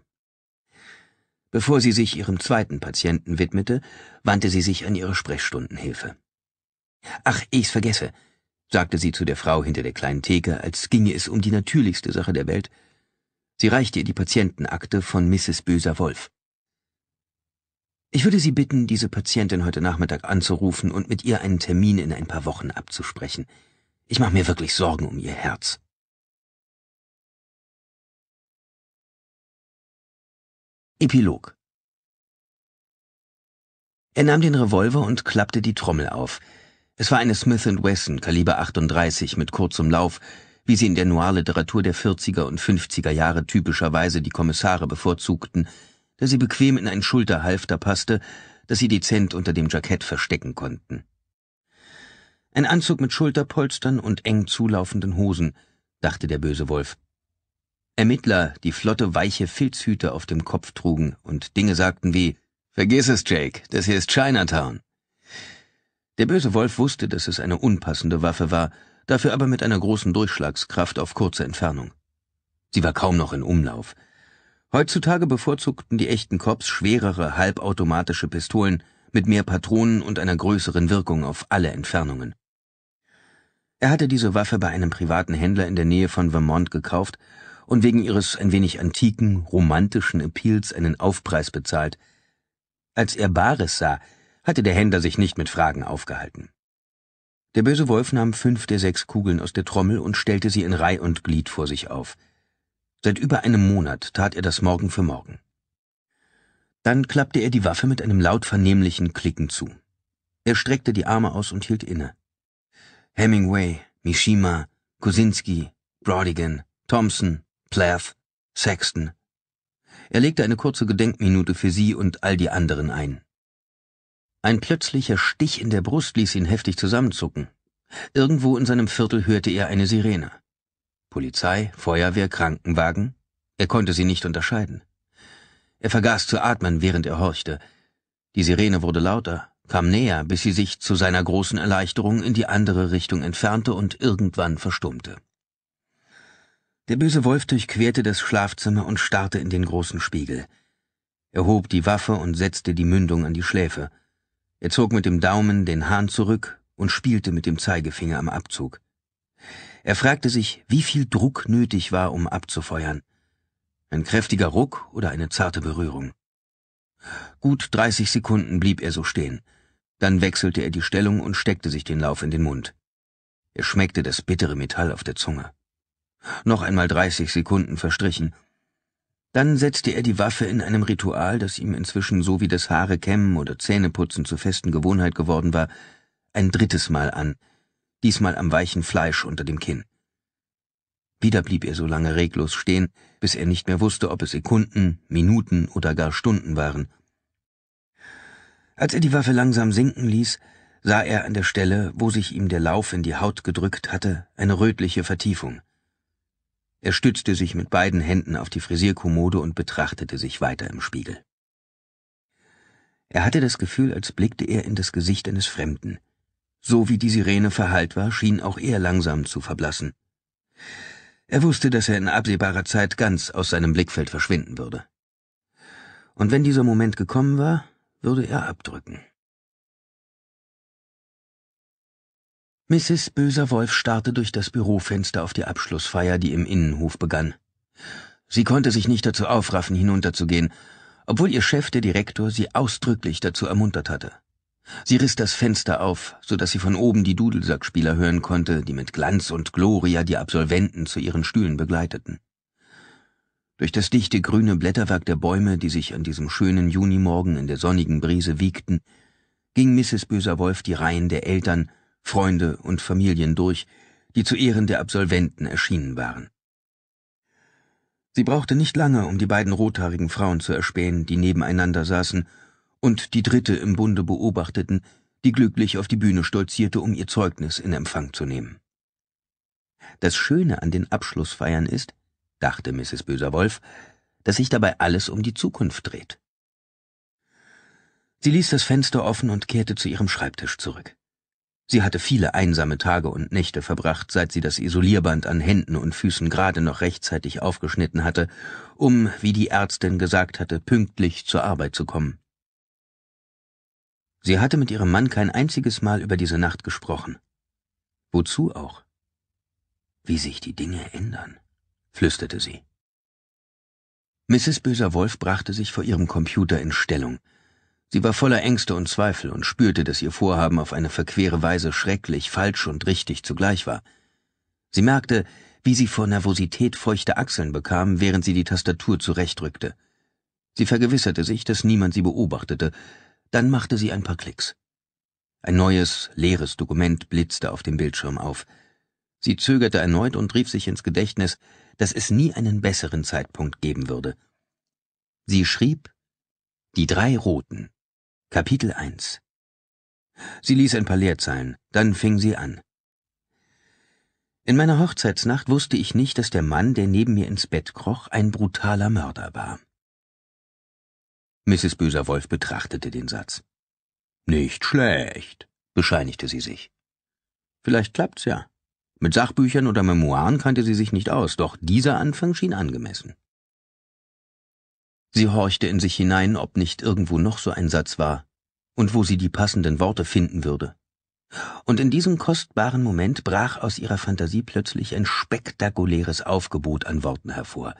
Bevor sie sich ihrem zweiten Patienten widmete, wandte sie sich an ihre Sprechstundenhilfe. Ach, ich's vergesse, sagte sie zu der Frau hinter der kleinen Theke, als ginge es um die natürlichste Sache der Welt. Sie reichte ihr die Patientenakte von Mrs. Böser Wolf. Ich würde Sie bitten, diese Patientin heute Nachmittag anzurufen und mit ihr einen Termin in ein paar Wochen abzusprechen. Ich mache mir wirklich Sorgen um ihr Herz. Epilog Er nahm den Revolver und klappte die Trommel auf. Es war eine Smith Wesson Kaliber 38 mit kurzem Lauf, wie sie in der Noir-Literatur der 40er und 50er Jahre typischerweise die Kommissare bevorzugten, da sie bequem in ein Schulterhalfter passte, das sie dezent unter dem Jackett verstecken konnten. Ein Anzug mit Schulterpolstern und eng zulaufenden Hosen, dachte der böse Wolf. Ermittler, die flotte weiche Filzhüte auf dem Kopf trugen und Dinge sagten wie Vergiss es, Jake, das hier ist Chinatown. Der böse Wolf wusste, dass es eine unpassende Waffe war, dafür aber mit einer großen Durchschlagskraft auf kurze Entfernung. Sie war kaum noch in Umlauf. Heutzutage bevorzugten die echten Cops schwerere halbautomatische Pistolen mit mehr Patronen und einer größeren Wirkung auf alle Entfernungen. Er hatte diese Waffe bei einem privaten Händler in der Nähe von Vermont gekauft und wegen ihres ein wenig antiken, romantischen Appeals einen Aufpreis bezahlt. Als er Bares sah, hatte der Händler sich nicht mit Fragen aufgehalten. Der böse Wolf nahm fünf der sechs Kugeln aus der Trommel und stellte sie in Reih und Glied vor sich auf. Seit über einem Monat tat er das Morgen für Morgen. Dann klappte er die Waffe mit einem laut vernehmlichen Klicken zu. Er streckte die Arme aus und hielt inne. Hemingway, Mishima, Kosinski, Brodigan, Thompson, Plath, Sexton. Er legte eine kurze Gedenkminute für sie und all die anderen ein. Ein plötzlicher Stich in der Brust ließ ihn heftig zusammenzucken. Irgendwo in seinem Viertel hörte er eine Sirene. Polizei, Feuerwehr, Krankenwagen. Er konnte sie nicht unterscheiden. Er vergaß zu atmen, während er horchte. Die Sirene wurde lauter, kam näher, bis sie sich zu seiner großen Erleichterung in die andere Richtung entfernte und irgendwann verstummte. Der böse Wolf durchquerte das Schlafzimmer und starrte in den großen Spiegel. Er hob die Waffe und setzte die Mündung an die Schläfe. Er zog mit dem Daumen den Hahn zurück und spielte mit dem Zeigefinger am Abzug. Er fragte sich, wie viel Druck nötig war, um abzufeuern. Ein kräftiger Ruck oder eine zarte Berührung. Gut 30 Sekunden blieb er so stehen. Dann wechselte er die Stellung und steckte sich den Lauf in den Mund. Er schmeckte das bittere Metall auf der Zunge. Noch einmal dreißig Sekunden verstrichen. Dann setzte er die Waffe in einem Ritual, das ihm inzwischen so wie das Haare kämmen oder Zähneputzen zur festen Gewohnheit geworden war, ein drittes Mal an, diesmal am weichen Fleisch unter dem Kinn. Wieder blieb er so lange reglos stehen, bis er nicht mehr wusste, ob es Sekunden, Minuten oder gar Stunden waren. Als er die Waffe langsam sinken ließ, sah er an der Stelle, wo sich ihm der Lauf in die Haut gedrückt hatte, eine rötliche Vertiefung. Er stützte sich mit beiden Händen auf die Frisierkommode und betrachtete sich weiter im Spiegel. Er hatte das Gefühl, als blickte er in das Gesicht eines Fremden. So wie die Sirene verheilt war, schien auch er langsam zu verblassen. Er wusste, dass er in absehbarer Zeit ganz aus seinem Blickfeld verschwinden würde. Und wenn dieser Moment gekommen war, würde er abdrücken. Mrs. Böser Wolf starrte durch das Bürofenster auf die Abschlussfeier, die im Innenhof begann. Sie konnte sich nicht dazu aufraffen, hinunterzugehen, obwohl ihr Chef, der Direktor, sie ausdrücklich dazu ermuntert hatte. Sie riss das Fenster auf, so dass sie von oben die Dudelsackspieler hören konnte, die mit Glanz und Gloria die Absolventen zu ihren Stühlen begleiteten. Durch das dichte grüne Blätterwerk der Bäume, die sich an diesem schönen Junimorgen in der sonnigen Brise wiegten, ging Mrs. Böser Wolf die Reihen der Eltern, Freunde und Familien durch, die zu Ehren der Absolventen erschienen waren. Sie brauchte nicht lange, um die beiden rothaarigen Frauen zu erspähen, die nebeneinander saßen und die dritte im Bunde beobachteten, die glücklich auf die Bühne stolzierte, um ihr Zeugnis in Empfang zu nehmen. Das Schöne an den Abschlussfeiern ist, dachte Mrs. Böserwolf, dass sich dabei alles um die Zukunft dreht. Sie ließ das Fenster offen und kehrte zu ihrem Schreibtisch zurück. Sie hatte viele einsame Tage und Nächte verbracht, seit sie das Isolierband an Händen und Füßen gerade noch rechtzeitig aufgeschnitten hatte, um, wie die Ärztin gesagt hatte, pünktlich zur Arbeit zu kommen. Sie hatte mit ihrem Mann kein einziges Mal über diese Nacht gesprochen. Wozu auch? Wie sich die Dinge ändern, flüsterte sie. Mrs. Böser Wolf brachte sich vor ihrem Computer in Stellung, Sie war voller Ängste und Zweifel und spürte, dass ihr Vorhaben auf eine verquere Weise schrecklich, falsch und richtig zugleich war. Sie merkte, wie sie vor Nervosität feuchte Achseln bekam, während sie die Tastatur zurechtrückte. Sie vergewisserte sich, dass niemand sie beobachtete, dann machte sie ein paar Klicks. Ein neues, leeres Dokument blitzte auf dem Bildschirm auf. Sie zögerte erneut und rief sich ins Gedächtnis, dass es nie einen besseren Zeitpunkt geben würde. Sie schrieb Die drei Roten. Kapitel 1 Sie ließ ein paar Leerzeilen, dann fing sie an. In meiner Hochzeitsnacht wusste ich nicht, dass der Mann, der neben mir ins Bett kroch, ein brutaler Mörder war. Mrs. Böserwolf betrachtete den Satz. Nicht schlecht, bescheinigte sie sich. Vielleicht klappt's ja. Mit Sachbüchern oder Memoiren kannte sie sich nicht aus, doch dieser Anfang schien angemessen. Sie horchte in sich hinein, ob nicht irgendwo noch so ein Satz war und wo sie die passenden Worte finden würde. Und in diesem kostbaren Moment brach aus ihrer Fantasie plötzlich ein spektakuläres Aufgebot an Worten hervor.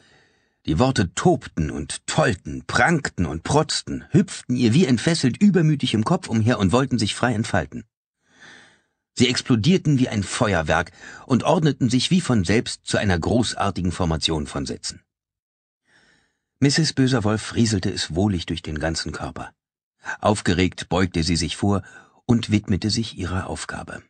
Die Worte tobten und tollten, prangten und protzten, hüpften ihr wie entfesselt übermütig im Kopf umher und wollten sich frei entfalten. Sie explodierten wie ein Feuerwerk und ordneten sich wie von selbst zu einer großartigen Formation von Sätzen. Mrs. Böser Wolf rieselte es wohlig durch den ganzen Körper. Aufgeregt beugte sie sich vor und widmete sich ihrer Aufgabe.